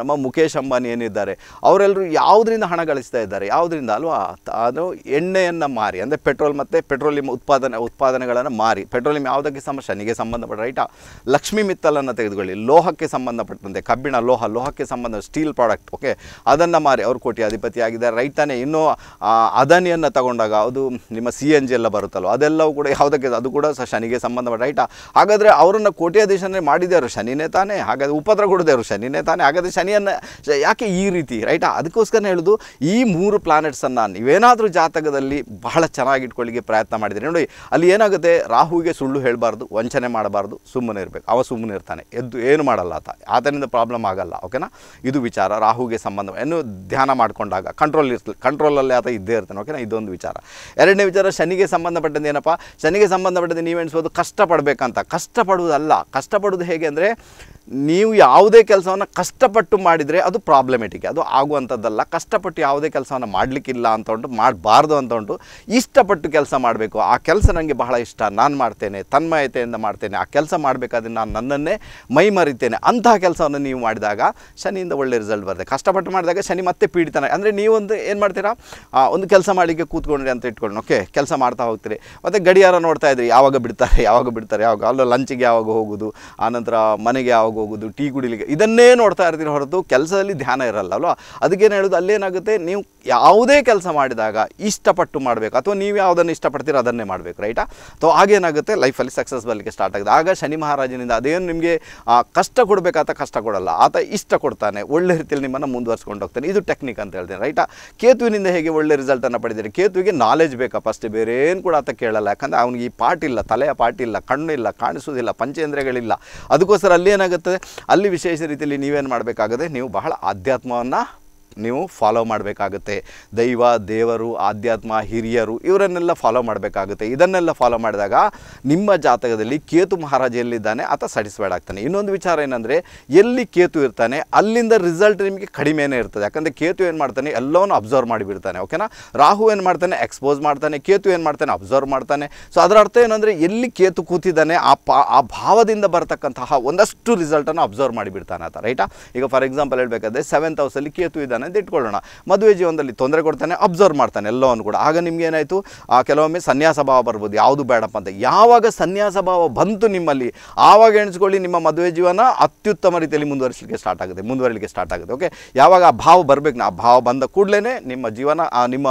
ನಮ್ಮ ಮುಖೇಶ್ ಅಂಬಾನಿ ಏನಿದ್ದಾರೆ ಅವರೆಲ್ಲರೂ ಯಾವುದರಿಂದ ಹಣ ಗಳಿಸ್ತಾ ಇದ್ದಾರೆ ಯಾವುದರಿಂದ ಅಲ್ವಾ ಅದು ಎಣ್ಣೆಯನ್ನು ಮಾರಿ ಅಂದರೆ ಪೆಟ್ರೋಲ್ ಮತ್ತು ಪೆಟ್ರೋಲಿಯಂ ಉತ್ಪಾದನೆ ಉತ್ಪಾದನೆಗಳನ್ನು ಮಾರಿ ಪೆಟ್ರೋಲಿಯಂ ಯಾವುದಕ್ಕೆ ಸಮ ನಿಮಗೆ ಸಂಬಂಧಪಟ್ಟ ರೈಟಾ ಲಕ್ಷ್ಮಿ ಮಿತ್ತಲನ್ನು ತೆಗೆದುಕೊಳ್ಳಿ ಲೋಹಕ್ಕೆ ಸಂಬಂಧಪಟ್ಟಂತೆ ಕಬ್ಬಿಣ ಲೋಹ ಲೋಹಕ್ಕೆ ಸಂಬಂಧ ಸ್ಟೀಲ್ ಪ್ರಾಡಕ್ಟ್ ಓಕೆ ಅದನ್ನು ಮಾರಿ ಅವರು ಕೋಟಿ ಆಗಿದ್ದಾರೆ ರೈತಾನೆ ಇನ್ನೂ ಅದನಿಯನ್ನು ತಗೊಂಡಾಗ ಅದು ನಿಮ್ಮ ಸಿ ಎನ್ ಜಿ ಎಲ್ಲ ಬರುತ್ತಲ್ಲೋ ಅದೆಲ್ಲವೂ ಕೂಡ ಯಾವುದಕ್ಕೆ ಅದು ಕೂಡ ಸಹ ಶನಿ ಶನಿಗೆ ಸಂಬಂಧಪಟ್ಟ ರೈಟಾ ಹಾಗಾದರೆ ಅವರನ್ನು ಕೋಟ್ಯಾಧೀಶನೇ ಮಾಡಿದ್ದಾರೆ ಶನಿನೇ ತಾನೇ ಹಾಗಾದ್ರೆ ಉಪದ್ರ ಕೊಡದೇವರು ಶನಿನೇ ತಾನೇ ಹಾಗಾದರೆ ಶನಿಯನ್ನು ಯಾಕೆ ಈ ರೀತಿ ರೈಟಾ ಅದಕ್ಕೋಸ್ಕರ ಹೇಳೋದು ಈ ಮೂರು ಪ್ಲಾನೆಟ್ಸನ್ನು ನೀವೇನಾದರೂ ಜಾತಕದಲ್ಲಿ ಬಹಳ ಇಟ್ಕೊಳ್ಳಿಗೆ ಪ್ರಯತ್ನ ಮಾಡಿದರೆ ನೋಡಿ ಅಲ್ಲಿ ಏನಾಗುತ್ತೆ ರಾಹುಗೆ ಸುಳ್ಳು ಹೇಳಬಾರ್ದು ವಂಚನೆ ಮಾಡಬಾರ್ದು ಸುಮ್ಮನೆ ಇರಬೇಕು ಅವ ಸುಮ್ಮನೆ ಇರ್ತಾನೆ ಎದ್ದು ಏನು ಮಾಡಲ್ಲ ಆತ ಆತನಿಂದ ಪ್ರಾಬ್ಲಮ್ ಆಗಲ್ಲ ಓಕೆನಾ ಇದು ವಿಚಾರ ರಾಹುಗೆ ಸಂಬಂಧ ಏನು ಧ್ಯಾನ ಮಾಡಿಕೊಂಡಾಗ ಕಂಟ್ರೋಲ್ ಇರ್ತ ಕಂಟ್ರೋಲಲ್ಲೇ ಆತ ಇದ್ದೇ ಇರ್ತಾನೆ ಓಕೆನಾ ಇದೊಂದು ವಿಚಾರ ಎರಡನೇ ವಿಚಾರ ಶನಿಗೆ ಸಂಬಂಧಪಟ್ಟದ್ದು ಏನಪ್ಪ ಶನಿಗೆ ಸಂಬಂಧಪಟ್ಟದ್ದು ನೀವೇನು ಸಾಧಿಸೋದು ಕಷ್ಟಪಡಬೇಕಂತ ಕಷ್ಟಪಡುವುದಲ್ಲ ಕಷ್ಟಪಡುವುದು ಹೇಗೆ ಅಂದರೆ ನೀವು ಯಾವುದೇ ಕೆಲಸವನ್ನು ಕಷ್ಟಪಟ್ಟು ಮಾಡಿದರೆ ಅದು ಪ್ರಾಬ್ಲಮೆಟಿಕ್ ಅದು ಆಗುವಂಥದ್ದಲ್ಲ ಕಷ್ಟಪಟ್ಟು ಯಾವುದೇ ಕೆಲಸವನ್ನು ಮಾಡಲಿಕ್ಕಿಲ್ಲ ಅಂತ ಉಂಟು ಮಾಡಬಾರ್ದು ಅಂತ ಉಂಟು ಇಷ್ಟಪಟ್ಟು ಕೆಲಸ ಮಾಡಬೇಕು ಆ ಕೆಲಸ ನನಗೆ ಬಹಳ ಇಷ್ಟ ನಾನು ಮಾಡ್ತೇನೆ ತನ್ಮಯತೆಯಿಂದ ಮಾಡ್ತೇನೆ ಆ ಕೆಲಸ ಮಾಡಬೇಕಾದ್ರೆ ನಾನು ನನ್ನನ್ನೇ ಮೈ ಮರಿತೇನೆ ಅಂತಹ ಕೆಲಸವನ್ನು ನೀವು ಮಾಡಿದಾಗ ಶನಿಯಿಂದ ಒಳ್ಳೆ ರಿಸಲ್ಟ್ ಬರುತ್ತೆ ಕಷ್ಟಪಟ್ಟು ಮಾಡಿದಾಗ ಶನಿ ಮತ್ತೆ ಪೀಡಿತನ ಅಂದರೆ ನೀವೊಂದು ಏನು ಮಾಡ್ತೀರಾ ಒಂದು ಕೆಲಸ ಮಾಡಲಿಕ್ಕೆ ಕೂತ್ಕೊಂಡ್ರಿ ಅಂತ ಇಟ್ಕೊಂಡು ಓಕೆ ಕೆಲಸ ಮಾಡ್ತಾ ಹೋಗ್ತೀರಿ ಮತ್ತು ಗಡಿಯಾರ ನೋಡ್ತಾ ಇದ್ರಿ ಯಾವಾಗ ಬಿಡ್ತಾ ಬಿಡ್ತಾರೆ ಯಾವಾಗ ಬಿಡ್ತಾರೆ ಯಾವಾಗ ಅಲ್ಲ ಲಂಚಿಗೆ ಯಾವಾಗ ಹೋಗೋದು ಆನಂತರ ಮನೆಗೆ ಯಾವಾಗ ಹೋಗೋದು ಟೀ ಕುಡಿಲಿಕ್ಕೆ ಇದನ್ನೇ ನೋಡ್ತಾ ಇರ್ತೀರಿ ಹೊರತು ಕೆಲಸದಲ್ಲಿ ಧ್ಯಾನ ಇರಲ್ಲ ಅಲ್ವಾ ಅದಕ್ಕೇನು ಹೇಳೋದು ಅಲ್ಲೇನಾಗುತ್ತೆ ನೀವು ಯಾವುದೇ ಕೆಲಸ ಮಾಡಿದಾಗ ಇಷ್ಟಪಟ್ಟು ಮಾಡಬೇಕು ಅಥವಾ ನೀವು ಯಾವುದನ್ನು ಇಷ್ಟಪಡ್ತೀರೋ ಅದನ್ನೇ ಮಾಡಬೇಕು ರೈಟಾ ಅಥವಾ ಆಗೇನಾಗುತ್ತೆ ಲೈಫಲ್ಲಿ ಸಕ್ಸಸ್ ಬರಲಿಕ್ಕೆ ಸ್ಟಾರ್ಟ್ ಆಗಿದೆ ಆಗ ಶನಿ ಮಹಾರಾಜನಿಂದ ಅದೇನು ನಿಮಗೆ ಕಷ್ಟ ಕೊಡಬೇಕಾತ ಕಷ್ಟ ಕೊಡಲ್ಲ ಆತ ಇಷ್ಟ ಕೊಡ್ತಾನೆ ಒಳ್ಳೆ ರೀತಿಯಲ್ಲಿ ನಿಮ್ಮನ್ನು ಮುಂದುವರ್ಸ್ಕೊಂಡು ಹೋಗ್ತಾನೆ ಇದು ಟೆಕ್ನಿಕ್ ಅಂತ ಹೇಳ್ತೀನಿ ರೈಟಾ ಕೇತುವಿನಿಂದ ಹೇಗೆ ಒಳ್ಳೆ ರಿಸಲ್ಟನ್ನು ಪಡೆದಿರಿ ಕೇತುವಿಗೆ ನಾಲೆಜ್ ಬೇಕಾ ಫಸ್ಟ್ ಬೇರೇನು ಕೂಡ ಆತ ಕೇಳಲ್ಲ ಯಾಕಂದರೆ ಅವನಿಗೆ ಈ ಇಲ್ಲ ತಲೆಯ ಇಲ್ಲ ಕಣ್ಣು ಇಲ್ಲ ಕಾಣಿಸೋದಿಲ್ಲ ಪಂಚೇಂದ್ರಗಳಿಲ್ಲ ಅದಕ್ಕೋಸ್ಕರ ಅಲ್ಲಿ ಏನಾಗುತ್ತದೆ ಅಲ್ಲಿ ವಿಶೇಷ ರೀತಿಯಲ್ಲಿ ನೀವೇನು ಮಾಡಬೇಕಾಗದೆ ನೀವು ಬಹಳ ಆಧ್ಯಾತ್ಮವನ್ನು ನೀವು ಫಾಲೋ ಮಾಡಬೇಕಾಗುತ್ತೆ ದೈವ ದೇವರು ಆಧ್ಯಾತ್ಮ ಹಿರಿಯರು ಇವರನ್ನೆಲ್ಲ ಫಾಲೋ ಮಾಡಬೇಕಾಗುತ್ತೆ ಇದನ್ನೆಲ್ಲ ಫಾಲೋ ಮಾಡಿದಾಗ ನಿಮ್ಮ ಜಾತಕದಲ್ಲಿ ಕೇತು ಮಹಾರಾಜ ಎಲ್ಲಿದ್ದಾನೆ ಆತ ಸ್ಯಾಟಿಸ್ಫೈಡ್ ಆಗ್ತಾನೆ ಇನ್ನೊಂದು ವಿಚಾರ ಏನಂದರೆ ಎಲ್ಲಿ ಕೇತು ಇರ್ತಾನೆ ಅಲ್ಲಿಂದ ರಿಸಲ್ಟ್ ನಿಮಗೆ ಕಡಿಮೆನೇ ಇರ್ತದೆ ಯಾಕಂದರೆ ಕೇತು ಏನು ಮಾಡ್ತಾನೆ ಎಲ್ಲವನ್ನು ಅಬ್ಸರ್ವ್ ಮಾಡಿಬಿಡ್ತಾನೆ ಓಕೆನಾ ರಾಹು ಏನು ಮಾಡ್ತಾನೆ ಎಕ್ಸ್ಪೋಸ್ ಮಾಡ್ತಾನೆ ಕೇತು ಏನು ಮಾಡ್ತಾನೆ ಅಬ್ಸರ್ವ್ ಮಾಡ್ತಾನೆ ಸೊ ಅದರ ಅರ್ಥ ಏನಂದರೆ ಎಲ್ಲಿ ಕೇತು ಕೂತಿದ್ದಾನೆ ಆ ಪಾ ಆ ಭಾವದಿಂದ ಬರತಕ್ಕಂತಹ ಒಂದಷ್ಟು ರಿಸಲ್ಟನ್ನು ಅಬ್ಸರ್ವ್ ಮಾಡಿಬಿಡ್ತಾನೆ ಆತ ರೈಟಾ ಈಗ ಫಾರ್ ಎಕ್ಸಾಂಪಲ್ ಹೇಳಬೇಕಾದ್ರೆ ಸೆವೆಂತ್ ಹೌಸಲ್ಲಿ ಕೇತು ಇದ್ದಾನೆ ಅಂತ ಇಟ್ಕೊಳ್ಳೋಣ ಮದುವೆ ಜೀವನದಲ್ಲಿ ತೊಂದರೆ ಕೊಡ್ತಾನೆ ಅಬ್ಸರ್ವ್ ಮಾಡ್ತಾನೆ ಎಲ್ಲವನ್ನು ಕೂಡ ಆಗ ನಿಮ್ಗೆ ಏನಾಯಿತು ಆ ಕೆಲವೊಮ್ಮೆ ಸನ್ಯಾಸ ಭಾವ ಬರ್ಬೋದು ಯಾವುದು ಬೇಡಪ್ಪ ಅಂತ ಯಾವಾಗ ಸನ್ಯಾಸ ಭಾವ ಬಂತು ನಿಮ್ಮಲ್ಲಿ ಆವಾಗ ಎಣಿಸ್ಕೊಳ್ಳಿ ನಿಮ್ಮ ಮದುವೆ ಜೀವನ ಅತ್ಯುತ್ತಮ ರೀತಿಯಲ್ಲಿ ಮುಂದುವರಿಸಲಿಕ್ಕೆ ಸ್ಟಾರ್ಟ್ ಆಗುತ್ತೆ ಮುಂದುವರಿಲಿಕ್ಕೆ ಸ್ಟಾರ್ಟ್ ಆಗುತ್ತೆ ಓಕೆ ಯಾವಾಗ ಆ ಭಾವ ಬರಬೇಕು ಆ ಭಾವ ಬಂದ ಕೂಡಲೇ ನಿಮ್ಮ ಜೀವನ ನಿಮ್ಮ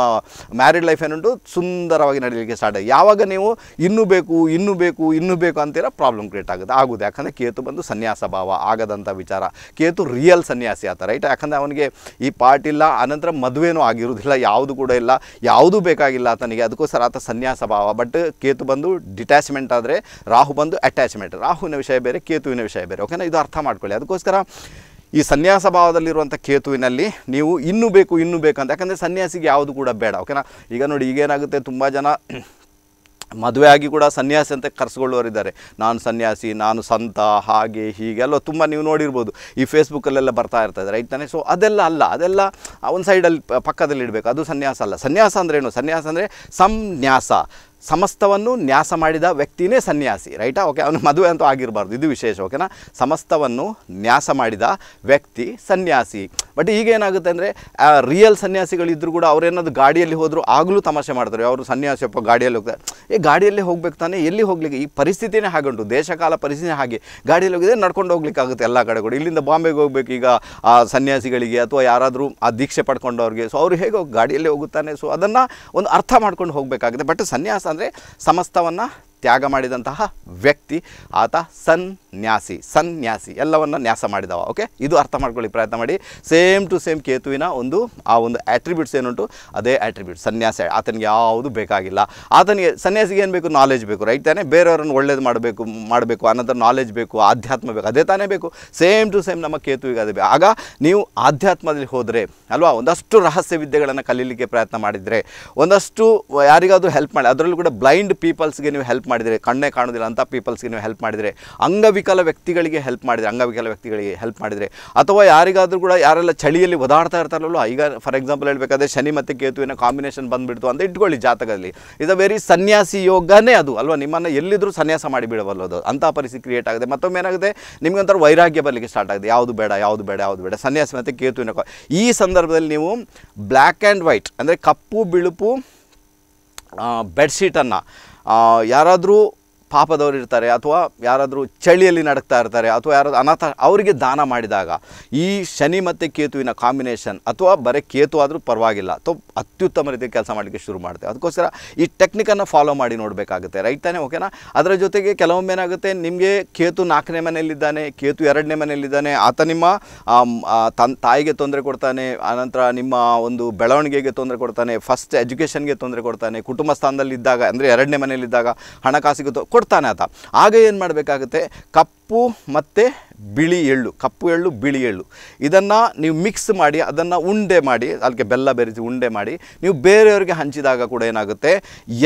ಮ್ಯಾರಿಡ್ ಲೈಫ್ ಏನುಂಟು ಸುಂದರವಾಗಿ ನಡೀಲಿಕ್ಕೆ ಸ್ಟಾರ್ಟ್ ಆಗಿ ಯಾವಾಗ ನೀವು ಇನ್ನೂ ಬೇಕು ಇನ್ನೂ ಬೇಕು ಇನ್ನೂ ಬೇಕು ಅಂತೀರ ಪ್ರಾಬ್ಲಮ್ ಕ್ರಿಯೇಟ್ ಆಗುತ್ತೆ ಆಗುದು ಯಾಕಂದರೆ ಕೇತು ಬಂದು ಸನ್ಯಾಸ ಭಾವ ಆಗದಂಥ ವಿಚಾರ ಕೇತು ರಿಯಲ್ ಸನ್ಯಾಸಿ ಆತ ರೈಟ್ ಯಾಕಂದರೆ ಅವನಿಗೆ ಈ ಪ ಪಾರ್ಟ್ ಇಲ್ಲ ಆನಂತರ ಮದುವೆನೂ ಆಗಿರೋದಿಲ್ಲ ಯಾವುದು ಕೂಡ ಇಲ್ಲ ಯಾವುದೂ ಬೇಕಾಗಿಲ್ಲ ಆತನಿಗೆ ಅದಕ್ಕೋಸ್ಕರ ಆತ ಸನ್ಯಾಸ ಭಾವ ಬಟ್ ಕೇತು ಬಂದು ಡಿಟ್ಯಾಚ್ಮೆಂಟ್ ಆದರೆ ರಾಹು ಬಂದು ಅಟ್ಯಾಚ್ಮೆಂಟ್ ರಾಹುವಿನ ವಿಷಯ ಬೇರೆ ಕೇತುವಿನ ವಿಷಯ ಬೇರೆ ಓಕೆನಾ ಇದು ಅರ್ಥ ಮಾಡ್ಕೊಳ್ಳಿ ಅದಕ್ಕೋಸ್ಕರ ಈ ಸನ್ಯಾಸ ಭಾವದಲ್ಲಿರುವಂಥ ಕೇತುವಿನಲ್ಲಿ ನೀವು ಇನ್ನೂ ಬೇಕು ಇನ್ನೂ ಬೇಕಂತ ಯಾಕಂದರೆ ಸನ್ಯಾಸಿಗೆ ಯಾವುದು ಕೂಡ ಬೇಡ ಓಕೆನಾ ಈಗ ನೋಡಿ ಈಗೇನಾಗುತ್ತೆ ತುಂಬ ಜನ ಮದುವೆ ಆಗಿ ಕೂಡ ಸನ್ಯಾಸಿ ಅಂತ ಕರೆಸ್ಕೊಳ್ಳೋರಿದ್ದಾರೆ ನಾನು ಸನ್ಯಾಸಿ ನಾನು ಸಂತ ಹಾಗೆ ಹೀಗೆ ಎಲ್ಲ ತುಂಬ ನೀವು ನೋಡಿರ್ಬೋದು ಈ ಫೇಸ್ಬುಕ್ಕಲ್ಲೆಲ್ಲ ಬರ್ತಾ ಇರ್ತದೆ ರೈಟ್ ತಾನೆ ಸೊ ಅದೆಲ್ಲ ಅಲ್ಲ ಅದೆಲ್ಲ ಒಂದು ಸೈಡಲ್ಲಿ ಪಕ್ಕದಲ್ಲಿ ಇಡಬೇಕು ಅದು ಸನ್ಯಾಸ ಅಲ್ಲ ಸನ್ಯಾಸ ಅಂದ್ರೇನು ಸನ್ಯಾಸ ಅಂದರೆ ಸಂನ್ಯಾಸ ಸಮಸ್ತವನ್ನು ನ್ಯಾಸ ಮಾಡಿದ ವ್ಯಕ್ತಿನೇ ಸನ್ಯಾಸಿ ರೈಟಾ ಓಕೆ ಅವನು ಮದುವೆ ಅಂತೂ ಆಗಿರಬಾರ್ದು ಇದು ವಿಶೇಷ ಓಕೆನಾ ಸಮಸ್ತವನ್ನು ನ್ಯಾಸ ಮಾಡಿದ ವ್ಯಕ್ತಿ ಸನ್ಯಾಸಿ ಬಟ್ ಈಗ ಏನಾಗುತ್ತೆ ಅಂದರೆ ರಿಯಲ್ ಸನ್ಯಾಸಿಗಳಿದ್ದರೂ ಕೂಡ ಅವರೇನಾದ್ರು ಗಾಡಿಯಲ್ಲಿ ಹೋದರೂ ಆಗಲೂ ತಮಾಷೆ ಮಾಡ್ತಾರೆ ಅವರು ಸನ್ಯಾಸಿಯಪ್ಪ ಗಾಡಿಯಲ್ಲಿ ಹೋಗ್ತಾರೆ ಏ ಗಾಡಿಯಲ್ಲಿ ಹೋಗ್ಬೇಕು ತಾನೆ ಎಲ್ಲಿ ಹೋಗ್ಲಿಕ್ಕೆ ಈ ಪರಿಸ್ಥಿತಿನೇ ಹಾಗುಂಟು ದೇಶಕಾಲ ಪರಿಸ್ಥಿತಿ ಹಾಗೆ ಗಾಡಿಯಲ್ಲಿ ಹೋಗಿದ್ರೆ ನಡ್ಕೊಂಡು ಹೋಗ್ಲಿಕ್ಕಾಗುತ್ತೆ ಎಲ್ಲ ಕಡೆ ಕೂಡ ಇಲ್ಲಿಂದ ಬಾಂಬೆಗೆ ಹೋಗ್ಬೇಕು ಈಗ ಆ ಸನ್ಯಾಸಿಗಳಿಗೆ ಅಥವಾ ಯಾರಾದರೂ ಆ ದೀಕ್ಷೆ ಪಡ್ಕೊಂಡವ್ರಿಗೆ ಸೊ ಅವರು ಹೇಗೆ ಗಾಡಿಯಲ್ಲಿ ಹೋಗುತ್ತಾನೆ ಸೊ ಅದನ್ನು ಒಂದು ಅರ್ಥ ಮಾಡ್ಕೊಂಡು ಹೋಗಬೇಕಾಗುತ್ತೆ ಬಟ್ ಸನ್ಯಾಸ ಅಂದರೆ ಸಮಸ್ತವನ್ನು ತ್ಯಾಗ ಮಾಡಿದಂತಹ ವ್ಯಕ್ತಿ ಆತ ಸನ್ಯಾಸಿ ಸನ್ಯಾಸಿ ಎಲ್ಲವನ್ನು ನ್ಯಾಸ ಮಾಡಿದವ ಓಕೆ ಇದು ಅರ್ಥ ಮಾಡ್ಕೊಳ್ಳಿ ಪ್ರಯತ್ನ ಮಾಡಿ ಸೇಮ್ ಟು ಸೇಮ್ ಕೇತುವಿನ ಒಂದು ಆ ಒಂದು ಆಟ್ರಿಬ್ಯೂಟ್ಸ್ ಏನುಂಟು ಅದೇ ಆ್ಯಟ್ರಿಬ್ಯೂಟ್ ಸನ್ಯಾಸ ಆತನಿಗೆ ಯಾವುದು ಬೇಕಾಗಿಲ್ಲ ಆತನಿಗೆ ಸನ್ಯಾಸಿಗೆ ಏನು ಬೇಕು ನಾಲೆಜ್ ಬೇಕು ರೈಟ್ ತಾನೇ ಬೇರೆಯವರನ್ನು ಒಳ್ಳೇದು ಮಾಡಬೇಕು ಮಾಡಬೇಕು ಅನ್ನೋದ್ರ ನಾಲೆಜ್ ಬೇಕು ಆಧ್ಯಾತ್ಮ ಬೇಕು ಅದೇ ತಾನೇ ಬೇಕು ಸೇಮ್ ಟು ಸೇಮ್ ನಮ್ಮ ಕೇತುವಿಗೆ ಅದೇ ಬೇಕು ಆಗ ನೀವು ಆಧ್ಯಾತ್ಮದಲ್ಲಿ ಹೋದರೆ ಅಲ್ವಾ ಒಂದಷ್ಟು ರಹಸ್ಯ ವಿದ್ಯೆಗಳನ್ನು ಕಲೀಲಿಕ್ಕೆ ಪ್ರಯತ್ನ ಮಾಡಿದರೆ ಒಂದಷ್ಟು ಯಾರಿಗಾದರೂ ಹೆಲ್ಪ್ ಮಾಡಿ ಅದರಲ್ಲೂ ಕೂಡ ಬ್ಲೈಂಡ್ ಪೀಪಲ್ಸ್ಗೆ ನೀವು ಹೆಲ್ಪ್ ಮಾಡಿದರೆ ಕಣ್ಣೇ ಕಾಣೋದಿಲ್ಲ ಅಂಥ ಪೀಪಲ್ಸ್ಗೆ ನೀವು ಹೆಲ್ಪ್ ಮಾಡಿದರೆ ಅಂಗವಿಕಲ ವ್ಯಕ್ತಿಗಳಿಗೆ ಹೆಲ್ಪ್ ಮಾಡಿದರೆ ಅಂಗವಿಕಲ ವ್ಯಕ್ತಿಗಳಿಗೆ ಹೆಲ್ಪ್ ಮಾಡಿದರೆ ಅಥವಾ ಯಾರಿಗಾದರೂ ಕೂಡ ಯಾರೆಲ್ಲ ಚಳಿಯಲ್ಲಿ ಓದಾಡ್ತಾ ಇರ್ತಾರಲ್ಲೋ ಈಗ ಫಾರ್ ಎಕ್ಸಾಂಪಲ್ ಹೇಳಬೇಕಾದ್ರೆ ಶನಿ ಮತ್ತು ಕೇತುವಿನ ಕಾಂಬಿನೇಷನ್ ಬಂದುಬಿಡ್ತು ಅಂತ ಇಟ್ಕೊಳ್ಳಿ ಜಾತಕದಲ್ಲಿ ಅ ವೆರಿ ಸನ್ಯಾಸಿ ಯೋಗನೇ ಅದು ಅಲ್ವಾ ನಿಮ್ಮನ್ನು ಎಲ್ಲಿದ್ದರೂ ಸನ್ಯಾಸ ಮಾಡಿ ಅಂಥ ಪರಿಸ್ಥಿತಿ ಕ್ರಿಯೇಟ್ ಆಗಿದೆ ಮತ್ತೊಮ್ಮೆ ಏನಾಗುತ್ತೆ ನಿಮಗಂತರ ವೈರಾಗ್ಯ ಬರಲಿಕ್ಕೆ ಸ್ಟಾರ್ಟ್ ಆಗಿದೆ ಯಾವುದು ಬೇಡ ಯಾವುದು ಬೇಡ ಯಾವುದು ಬೇಡ ಸನ್ಯಾಸಿ ಮತ್ತು ಕೇತುವಿನ ಈ ಸಂದರ್ಭದಲ್ಲಿ ನೀವು ಬ್ಲ್ಯಾಕ್ ಆ್ಯಂಡ್ ವೈಟ್ ಅಂದರೆ ಕಪ್ಪು ಬಿಳುಪು ಬೆಡ್ಶೀಟನ್ನು ಯಾರಾದರೂ ಪಾಪದವರು ಇರ್ತಾರೆ ಅಥವಾ ಯಾರಾದರೂ ಚಳಿಯಲ್ಲಿ ನಡಕ್ತಾ ಇರ್ತಾರೆ ಅಥವಾ ಯಾರಾದರೂ ಅನಾಥ ಅವರಿಗೆ ದಾನ ಮಾಡಿದಾಗ ಈ ಶನಿ ಮತ್ತು ಕೇತುವಿನ ಕಾಂಬಿನೇಷನ್ ಅಥವಾ ಬರೀ ಕೇತು ಆದರೂ ಪರವಾಗಿಲ್ಲ ಅಥವಾ ಅತ್ಯುತ್ತಮ ರೀತಿಯ ಕೆಲಸ ಮಾಡಲಿಕ್ಕೆ ಶುರು ಮಾಡ್ತೇವೆ ಅದಕ್ಕೋಸ್ಕರ ಈ ಟೆಕ್ನಿಕನ್ನು ಫಾಲೋ ಮಾಡಿ ನೋಡಬೇಕಾಗುತ್ತೆ ರೈಟ್ ತಾನೇ ಓಕೆನಾ ಅದರ ಜೊತೆಗೆ ಕೆಲವೊಮ್ಮೆ ಏನಾಗುತ್ತೆ ನಿಮಗೆ ಕೇತು ನಾಲ್ಕನೇ ಮನೆಯಲ್ಲಿದ್ದಾನೆ ಕೇತು ಎರಡನೇ ಮನೆಯಲ್ಲಿದ್ದಾನೆ ಆತ ನಿಮ್ಮ ತನ್ ತಾಯಿಗೆ ತೊಂದರೆ ಕೊಡ್ತಾನೆ ಆನಂತರ ನಿಮ್ಮ ಒಂದು ಬೆಳವಣಿಗೆಗೆ ತೊಂದರೆ ಕೊಡ್ತಾನೆ ಫಸ್ಟ್ ಎಜುಕೇಷನ್ಗೆ ತೊಂದರೆ ಕೊಡ್ತಾನೆ ಕುಟುಂಬ ಸ್ಥಾನದಲ್ಲಿದ್ದಾಗ ಅಂದರೆ ಎರಡನೇ ಮನೆಯಲ್ಲಿದ್ದಾಗ ಹಣಕಾಸಿಗೆ ತೊ ಕೊಡ್ತಾನೆ ಆತ ಆಗ ಏನು ಮಾಡಬೇಕಾಗುತ್ತೆ ಕಪ್ಪ ಕಪ್ಪು ಮತ್ತು ಬಿಳಿ ಎಳ್ಳು ಕಪ್ಪು ಎಳ್ಳು ಬಿಳಿ ಎಳ್ಳು ಇದನ್ನು ನೀವು ಮಿಕ್ಸ್ ಮಾಡಿ ಅದನ್ನು ಉಂಡೆ ಮಾಡಿ ಅದಕ್ಕೆ ಬೆಲ್ಲ ಬೆರೆಸಿ ಉಂಡೆ ಮಾಡಿ ನೀವು ಬೇರೆಯವರಿಗೆ ಹಂಚಿದಾಗ ಕೂಡ ಏನಾಗುತ್ತೆ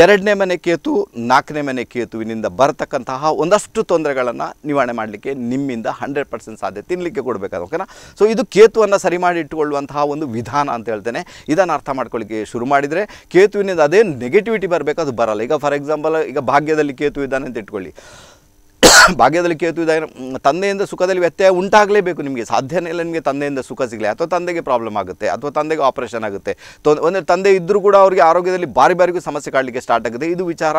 ಎರಡನೇ ಮನೆ ಕೇತು ನಾಲ್ಕನೇ ಮನೆ ಕೇತುವಿನಿಂದ ಬರತಕ್ಕಂತಹ ಒಂದಷ್ಟು ತೊಂದರೆಗಳನ್ನು ನಿವಾರಣೆ ಮಾಡಲಿಕ್ಕೆ ನಿಮ್ಮಿಂದ ಹಂಡ್ರೆಡ್ ಪರ್ಸೆಂಟ್ ಸಾಧ್ಯ ತಿನ್ನಲಿಕ್ಕೆ ಕೊಡಬೇಕಾದ ಓಕೆನಾ ಸೊ ಇದು ಕೇತುವನ್ನು ಸರಿ ಮಾಡಿ ಇಟ್ಟುಕೊಳ್ಳುವಂತಹ ಒಂದು ವಿಧಾನ ಅಂತ ಹೇಳ್ತೇನೆ ಇದನ್ನು ಅರ್ಥ ಮಾಡ್ಕೊಳ್ಳಿಕ್ಕೆ ಶುರು ಮಾಡಿದರೆ ಕೇತುವಿನಿಂದ ಅದೇ ನೆಗೆಟಿವಿಟಿ ಬರಬೇಕು ಅದು ಬರಲ್ಲ ಈಗ ಫಾರ್ ಎಕ್ಸಾಂಪಲ್ ಈಗ ಭಾಗ್ಯದಲ್ಲಿ ಕೇತು ಇದ್ದಾನೆ ಅಂತ ಇಟ್ಕೊಳ್ಳಿ ಭಾಗ್ಯದಲ್ಲಿ ಕೇತು ಇದ್ದಾಗ ತಂದೆಯಿಂದ ಸುಖದಲ್ಲಿ ವ್ಯತ್ಯಯ ಉಂಟಾಗಲೇಬೇಕು ನಿಮಗೆ ಸಾಧ್ಯನೇ ಇಲ್ಲ ನಿಮಗೆ ತಂದೆಯಿಂದ ಸುಖ ಸಿಗಲಿ ಅಥವಾ ತಂದೆಗೆ ಪ್ರಾಬ್ಲಮ್ ಆಗುತ್ತೆ ಅಥವಾ ತಂದೆಗೆ ಆಪರೇಷನ್ ಆಗುತ್ತೆ ತೊ ಅಂದರೆ ತಂದೆ ಇದ್ದರೂ ಕೂಡ ಅವರಿಗೆ ಆರೋಗ್ಯದಲ್ಲಿ ಬಾರಿ ಬಾರಿಗೂ ಸಮಸ್ಯೆ ಕಾಡಲಿಕ್ಕೆ ಸ್ಟಾರ್ಟ್ ಆಗುತ್ತೆ ಇದು ವಿಚಾರ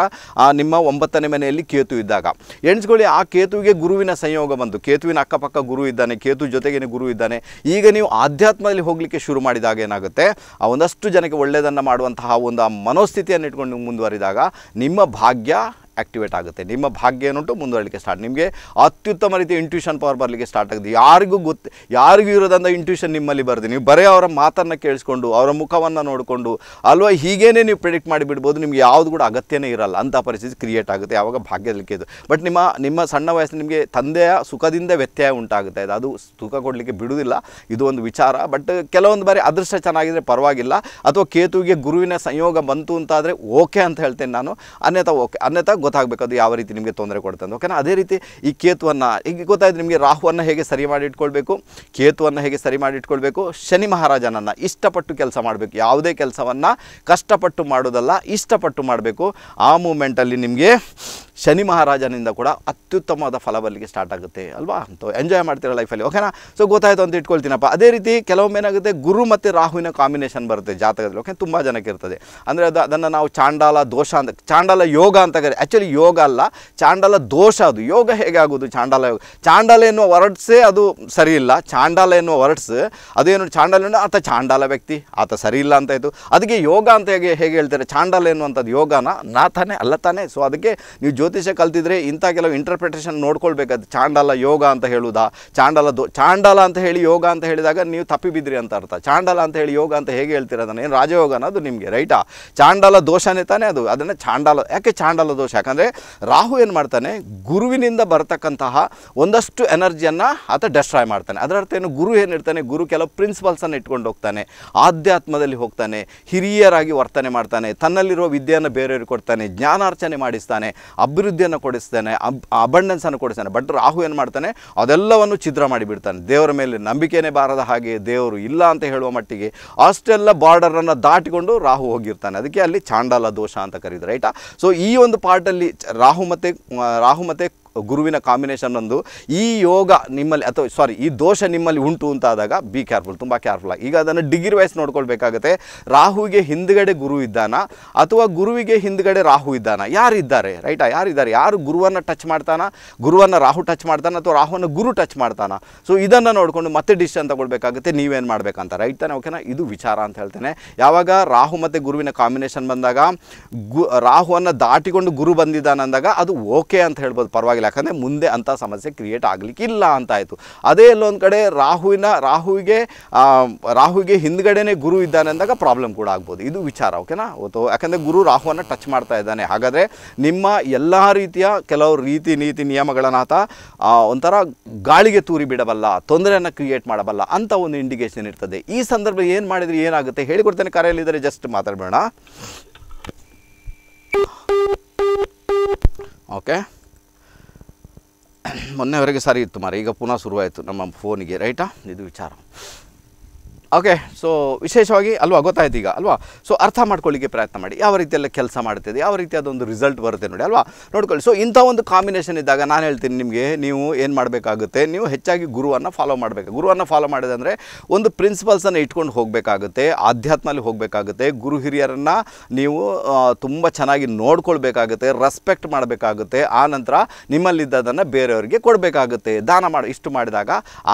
ನಿಮ್ಮ ಒಂಬತ್ತನೇ ಮನೆಯಲ್ಲಿ ಕೇತು ಇದ್ದಾಗ ಎಣಿಸ್ಕೊಳ್ಳಿ ಆ ಕೇತುವಿಗೆ ಗುರುವಿನ ಸಂಯೋಗ ಬಂತು ಕೇತುವಿನ ಅಕ್ಕಪಕ್ಕ ಗುರು ಇದ್ದಾನೆ ಕೇತು ಜೊತೆಗೇನೆ ಗುರು ಇದ್ದಾನೆ ಈಗ ನೀವು ಆಧ್ಯಾತ್ಮದಲ್ಲಿ ಹೋಗಲಿಕ್ಕೆ ಶುರು ಮಾಡಿದಾಗ ಏನಾಗುತ್ತೆ ಆ ಒಂದಷ್ಟು ಜನಕ್ಕೆ ಒಳ್ಳೆಯದನ್ನು ಮಾಡುವಂತಹ ಒಂದು ಆ ಮನೋಸ್ಥಿತಿಯನ್ನು ಇಟ್ಕೊಂಡು ಮುಂದುವರಿದಾಗ ನಿಮ್ಮ ಭಾಗ್ಯ ಆ್ಯಕ್ಟಿವೇಟ್ ಆಗುತ್ತೆ ನಿಮ್ಮ ಭಾಗ್ಯ ಏನುಂಟು ಮುಂದುವರಲಿಕ್ಕೆ ಸ್ಟಾರ್ಟ್ ನಿಮಗೆ ಅತ್ಯುತ್ತಮ ರೀತಿಯ ಇಂಟ್ಯೂಷನ್ ಪವರ್ ಬರಲಿಕ್ಕೆ ಸ್ಟಾರ್ಟ್ ಆಗುತ್ತೆ ಯಾರಿಗೂ ಗೊತ್ತು ಯಾರಿಗೂ ಇರೋದಂಥ ಇಂಟ್ಯೂಷನ್ ನಿಮ್ಮಲ್ಲಿ ಬರುತ್ತೆ ನೀವು ಬರೀ ಅವರ ಮಾತನ್ನು ಕೇಳಿಸ್ಕೊಂಡು ಅವರ ಮುಖವನ್ನು ನೋಡಿಕೊಂಡು ಅಲ್ವಾ ಹೀಗೇನೆ ನೀವು ಪ್ರಿಡಿಕ್ಟ್ ಮಾಡಿಬಿಡ್ಬೋದು ನಿಮಗೆ ಯಾವುದು ಕೂಡ ಅಗತ್ಯನೇ ಇರಲ್ಲ ಅಂಥ ಪರಿಸ್ಥಿತಿ ಕ್ರಿಯೇಟ್ ಆಗುತ್ತೆ ಯಾವಾಗ ಭಾಗ್ಯದಲ್ಲಿಕ್ಕೆ ಇದು ಬಟ್ ನಿಮ್ಮ ನಿಮ್ಮ ಸಣ್ಣ ವಯಸ್ಸಿನ ನಿಮಗೆ ತಂದೆಯ ಸುಖದಿಂದ ವ್ಯತ್ಯಯ ಉಂಟಾಗುತ್ತೆ ಅದು ಸುಖ ಕೊಡಲಿಕ್ಕೆ ಬಿಡುವುದಿಲ್ಲ ಇದು ಒಂದು ವಿಚಾರ ಬಟ್ ಕೆಲವೊಂದು ಬಾರಿ ಅದೃಷ್ಟ ಚೆನ್ನಾಗಿದ್ದರೆ ಪರವಾಗಿಲ್ಲ ಅಥವಾ ಕೇತುವಿಗೆ ಗುರುವಿನ ಸಂಯೋಗ ಬಂತು ಅಂತಾದರೆ ಓಕೆ ಅಂತ ಹೇಳ್ತೇನೆ ನಾನು ಅನ್ಯಥಾ ಓಕೆ ಅನ್ಯಥಾ ಗೊತ್ತಾಗಬೇಕು ಅದು ಯಾವ ರೀತಿ ನಿಮಗೆ ತೊಂದರೆ ಕೊಡುತ್ತೆ ಅಂತ ಓಕೆನಾ ಅದೇ ರೀತಿ ಈ ಕೇತುವನ್ನು ಈಗ ಗೊತ್ತಾಯಿತು ನಿಮಗೆ ರಾಹುವನ್ನು ಹೇಗೆ ಸರಿ ಮಾಡಿ ಇಟ್ಕೊಳ್ಬೇಕು ಕೇತುವನ್ನು ಹೇಗೆ ಸರಿ ಮಾಡಿ ಇಟ್ಕೊಳ್ಬೇಕು ಶನಿ ಮಹಾರಾಜನನ್ನು ಇಷ್ಟಪಟ್ಟು ಕೆಲಸ ಮಾಡಬೇಕು ಯಾವುದೇ ಕೆಲಸವನ್ನು ಕಷ್ಟಪಟ್ಟು ಮಾಡೋದಲ್ಲ ಇಷ್ಟಪಟ್ಟು ಮಾಡಬೇಕು ಆ ಮೂಮೆಂಟಲ್ಲಿ ನಿಮಗೆ ಶನಿ ಮಹಾರಾಜನಿಂದ ಕೂಡ ಅತ್ಯುತ್ತಮವಾದ ಫಲ ಬರಲಿಕ್ಕೆ ಸ್ಟಾರ್ಟ್ ಆಗುತ್ತೆ ಅಲ್ವಾ ಅಂತ ಎಂಜಾಯ್ ಮಾಡ್ತೀರ ಲೈಫಲ್ಲಿ ಓಕೆನಾ ಸೊ ಗೊತ್ತಾಯಿತು ಅಂತ ಇಟ್ಕೊಳ್ತೀನಪ್ಪ ಅದೇ ರೀತಿ ಕೆಲವೊಮ್ಮೆ ಏನಾಗುತ್ತೆ ಗುರು ಮತ್ತು ರಾಹುವಿನ ಕಾಂಬಿನೇಷನ್ ಬರುತ್ತೆ ಜಾತಕದಲ್ಲಿ ಓಕೆ ತುಂಬ ಜನಕ್ಕೆ ಇರ್ತದೆ ಅಂದರೆ ಅದು ಅದನ್ನು ನಾವು ಚಾಂಡಾಲ ದೋಷ ಅಂತ ಚಾಂಡಾಲ ಯೋಗ ಅಂತ ಕರೆ ಆ್ಯಕ್ಚುಲಿ ಯೋಗ ಅಲ್ಲ ಚಾಂಡಾಲ ದೋಷ ಅದು ಯೋಗ ಹೇಗೆ ಆಗೋದು ಚಾಂಡಾಲ ಯೋಗ ಚಾಂಡಾಲ ಎನ್ನುವ ವರ್ಡ್ಸೇ ಅದು ಸರಿ ಇಲ್ಲ ಚಾಂಡಾಲ ಎನ್ನುವ ವರ್ಡ್ಸ್ ಅದೇನು ಚಾಂಡಾಲ ಆತ ಚಾಂಡಾಲ ವ್ಯಕ್ತಿ ಆತ ಸರಿ ಇಲ್ಲ ಅಂತ ಇತ್ತು ಅದಕ್ಕೆ ಯೋಗ ಅಂತ ಹೇಗೆ ಹೇಗೆ ಹೇಳ್ತಾರೆ ಚಾಂಡಾಲ ಎನ್ನುವಂಥದ್ದು ಯೋಗನ ನಾ ತಾನೇ ಅಲ್ಲ ತಾನೇ ಸೊ ಅದಕ್ಕೆ ನೀವು ಜ್ಯೋತಿ ಜ್ಯೋತಿಷ ಕಲ್ತಿದ್ರೆ ಇಂಥ ಕೆಲವು ಇಂಟರ್ಪ್ರಿಟೇಷನ್ ನೋಡ್ಕೊಳ್ಬೇಕಾದ ಚಾಂಡಲ ಯೋಗ ಅಂತ ಹೇಳುದಾ ಚಾಂಡಲ ದೋ ಚಾಂಡಲ ಅಂತ ಹೇಳಿ ಯೋಗ ಅಂತ ಹೇಳಿದಾಗ ನೀವು ತಪ್ಪಿಬಿದ್ರಿ ಅಂತ ಅರ್ಥ ಚಾಂಡಲ ಅಂತ ಹೇಳಿ ಯೋಗ ಅಂತ ಹೇಗೆ ಹೇಳ್ತೀರ ಅದನ್ನು ಏನು ರಾಜಯೋಗ ಅದು ನಿಮಗೆ ರೈಟಾ ಚಾಂಡಲ ದೋಷನೇ ತಾನೇ ಅದು ಅದನ್ನು ಚಾಂಡಲ ಯಾಕೆ ಚಾಂಡಲ ದೋಷ ಯಾಕಂದರೆ ರಾಹು ಏನು ಮಾಡ್ತಾನೆ ಗುರುವಿನಿಂದ ಬರತಕ್ಕಂತಹ ಒಂದಷ್ಟು ಎನರ್ಜಿಯನ್ನು ಆತ ಡೆಸ್ಟ್ರಾಯ್ ಮಾಡ್ತಾನೆ ಅದರ ಅರ್ಥ ಏನು ಗುರು ಏನಿರ್ತಾನೆ ಗುರು ಕೆಲವು ಪ್ರಿನ್ಸಿಪಲ್ಸನ್ನು ಇಟ್ಕೊಂಡು ಹೋಗ್ತಾನೆ ಆಧ್ಯಾತ್ಮದಲ್ಲಿ ಹೋಗ್ತಾನೆ ಹಿರಿಯರಾಗಿ ವರ್ತನೆ ಮಾಡ್ತಾನೆ ತನ್ನಲ್ಲಿರುವ ವಿದ್ಯೆಯನ್ನು ಬೇರೆಯವ್ರಿಗೆ ಕೊಡ್ತಾನೆ ಜ್ಞಾನಾರ್ಚನೆ ಮಾಡಿಸ್ತಾನೆ ಅಭಿವೃದ್ಧಿಯನ್ನು ಕೊಡಿಸ್ತಾನೆ ಅಬ್ ಅಬಂಡೆನ್ಸನ್ನು ಕೊಡಿಸ್ತಾನೆ ಬಟ್ ರಾಹು ಏನು ಮಾಡ್ತಾನೆ ಅದೆಲ್ಲವನ್ನು ಛಿದ್ರ ಮಾಡಿಬಿಡ್ತಾನೆ ದೇವರ ಮೇಲೆ ನಂಬಿಕೆನೇ ಬಾರದ ಹಾಗೆ ದೇವರು ಇಲ್ಲ ಅಂತ ಹೇಳುವ ಮಟ್ಟಿಗೆ ಅಷ್ಟೆಲ್ಲ ಬಾರ್ಡರನ್ನು ದಾಟಿಕೊಂಡು ರಾಹು ಹೋಗಿರ್ತಾನೆ ಅದಕ್ಕೆ ಅಲ್ಲಿ ಚಾಂಡಾಲ ದೋಷ ಅಂತ ಕರೀತಾರೆ ರೈಟಾ ಸೊ ಈ ಒಂದು ಪಾರ್ಟಲ್ಲಿ ರಾಹು ಮತ್ತು ರಾಹು ಮತ್ತು ಗುರುವಿನ ಕಾಂಬಿನೇಷನ್ ಒಂದು ಈ ಯೋಗ ನಿಮ್ಮಲ್ಲಿ ಅಥವಾ ಸಾರಿ ಈ ದೋಷ ನಿಮ್ಮಲ್ಲಿ ಉಂಟು ಅಂತ ಆದಾಗ ಬಿ ಕೇರ್ಫುಲ್ ತುಂಬ ಕೇರ್ಫುಲ್ ಆಗಿ ಈಗ ಅದನ್ನು ಡಿಗ್ರಿ ವೈಸ್ ನೋಡ್ಕೊಳ್ಬೇಕಾಗುತ್ತೆ ರಾಹುವಿಗೆ ಹಿಂದ್ಗಡೆ ಗುರು ಇದ್ದಾನ ಅಥವಾ ಗುರುವಿಗೆ ಹಿಂದ್ಗಡೆ ರಾಹು ಇದ್ದಾನ ಯಾರಿದ್ದಾರೆ ರೈಟಾ ಯಾರಿದ್ದಾರೆ ಯಾರು ಗುರುವನ್ನು ಟಚ್ ಮಾಡ್ತಾನ ಗುರುವನ್ನು ರಾಹು ಟಚ್ ಮಾಡ್ತಾನೆ ಅಥವಾ ರಾಹುವನ್ನು ಗುರು ಟಚ್ ಮಾಡ್ತಾನ ಸೊ ಇದನ್ನು ನೋಡಿಕೊಂಡು ಮತ್ತೆ ಡಿಸಿಷನ್ ತಗೊಳ್ಬೇಕಾಗುತ್ತೆ ನೀವೇನು ಮಾಡಬೇಕಂತ ರೈಟ್ ತಾನೆ ಓಕೆನಾ ಇದು ವಿಚಾರ ಅಂತ ಹೇಳ್ತೇನೆ ಯಾವಾಗ ರಾಹು ಮತ್ತು ಗುರುವಿನ ಕಾಂಬಿನೇಷನ್ ಬಂದಾಗ ಗು ರಾಹುವನ್ನು ದಾಟಿಕೊಂಡು ಗುರು ಬಂದಿದ್ದಾನಂದಾಗ ಅದು ಓಕೆ ಅಂತ ಹೇಳ್ಬೋದು ಪರವಾಗಿಲ್ಲ ಆಗಿಲ್ಲ ಯಾಕಂದರೆ ಮುಂದೆ ಅಂಥ ಸಮಸ್ಯೆ ಕ್ರಿಯೇಟ್ ಆಗಲಿಕ್ಕಿಲ್ಲ ಅಂತ ಆಯಿತು ಅದೇ ಎಲ್ಲೊಂದು ಕಡೆ ರಾಹುವಿನ ರಾಹುವಿಗೆ ರಾಹುವಿಗೆ ಹಿಂದ್ಗಡೆನೇ ಗುರು ಇದ್ದಾನೆ ಅಂದಾಗ ಪ್ರಾಬ್ಲಮ್ ಕೂಡ ಆಗ್ಬೋದು ಇದು ವಿಚಾರ ಓಕೆನಾ ಓತು ಯಾಕಂದರೆ ಗುರು ರಾಹುವನ್ನು ಟಚ್ ಮಾಡ್ತಾ ಇದ್ದಾನೆ ಹಾಗಾದರೆ ನಿಮ್ಮ ಎಲ್ಲ ರೀತಿಯ ಕೆಲವು ರೀತಿ ನೀತಿ ನಿಯಮಗಳನ್ನಾತ ಒಂಥರ ಗಾಳಿಗೆ ತೂರಿ ಬಿಡಬಲ್ಲ ತೊಂದರೆಯನ್ನು ಕ್ರಿಯೇಟ್ ಮಾಡಬಲ್ಲ ಅಂತ ಒಂದು ಇಂಡಿಕೇಶನ್ ಇರ್ತದೆ ಈ ಸಂದರ್ಭ ಏನು ಮಾಡಿದರೆ ಏನಾಗುತ್ತೆ ಹೇಳಿಕೊಡ್ತೇನೆ ಕರೆಯಲ್ಲಿದ್ದರೆ ಜಸ್ಟ್ ಮಾತಾಡಬೇಡ ಓಕೆ ಮೊನ್ನೆವರೆಗೆ ಸರಿ ಇತ್ತು ಮಾರೆ ಈಗ ಪುನಃ ಶುರುವಾಯಿತು ನಮ್ಮ ಫೋನಿಗೆ ರೈಟಾ ಇದು ವಿಚಾರ ಓಕೆ ಸೊ ವಿಶೇಷವಾಗಿ ಅಲ್ವಾ ಗೊತ್ತಾಯ್ತು ಈಗ ಅಲ್ವಾ ಸೊ ಅರ್ಥ ಮಾಡ್ಕೊಳ್ಳಿಕ್ಕೆ ಪ್ರಯತ್ನ ಮಾಡಿ ಯಾವ ರೀತಿಯೆಲ್ಲ ಕೆಲಸ ಮಾಡ್ತಿದೆ ಯಾವ ರೀತಿ ಅದೊಂದು ರಿಸಲ್ಟ್ ಬರುತ್ತೆ ನೋಡಿ ಅಲ್ವಾ ನೋಡ್ಕೊಳ್ಳಿ ಸೊ ಇಂಥ ಒಂದು ಕಾಂಬಿನೇಷನ್ ಇದ್ದಾಗ ನಾನು ಹೇಳ್ತೀನಿ ನಿಮಗೆ ನೀವು ಏನು ಮಾಡಬೇಕಾಗುತ್ತೆ ನೀವು ಹೆಚ್ಚಾಗಿ ಗುರುವನ್ನು ಫಾಲೋ ಮಾಡಬೇಕು ಗುರುವನ್ನು ಫಾಲೋ ಮಾಡಿದಂದರೆ ಒಂದು ಪ್ರಿನ್ಸಿಪಲ್ಸನ್ನು ಇಟ್ಕೊಂಡು ಹೋಗಬೇಕಾಗುತ್ತೆ ಆಧ್ಯಾತ್ಮಲ್ಲಿ ಹೋಗಬೇಕಾಗುತ್ತೆ ಗುರು ಹಿರಿಯರನ್ನು ನೀವು ತುಂಬ ಚೆನ್ನಾಗಿ ನೋಡ್ಕೊಳ್ಬೇಕಾಗುತ್ತೆ ರೆಸ್ಪೆಕ್ಟ್ ಮಾಡಬೇಕಾಗುತ್ತೆ ಆ ನಂತರ ನಿಮ್ಮಲ್ಲಿದ್ದದನ್ನು ಬೇರೆಯವರಿಗೆ ಕೊಡಬೇಕಾಗುತ್ತೆ ದಾನ ಮಾಡಿ ಇಷ್ಟು ಮಾಡಿದಾಗ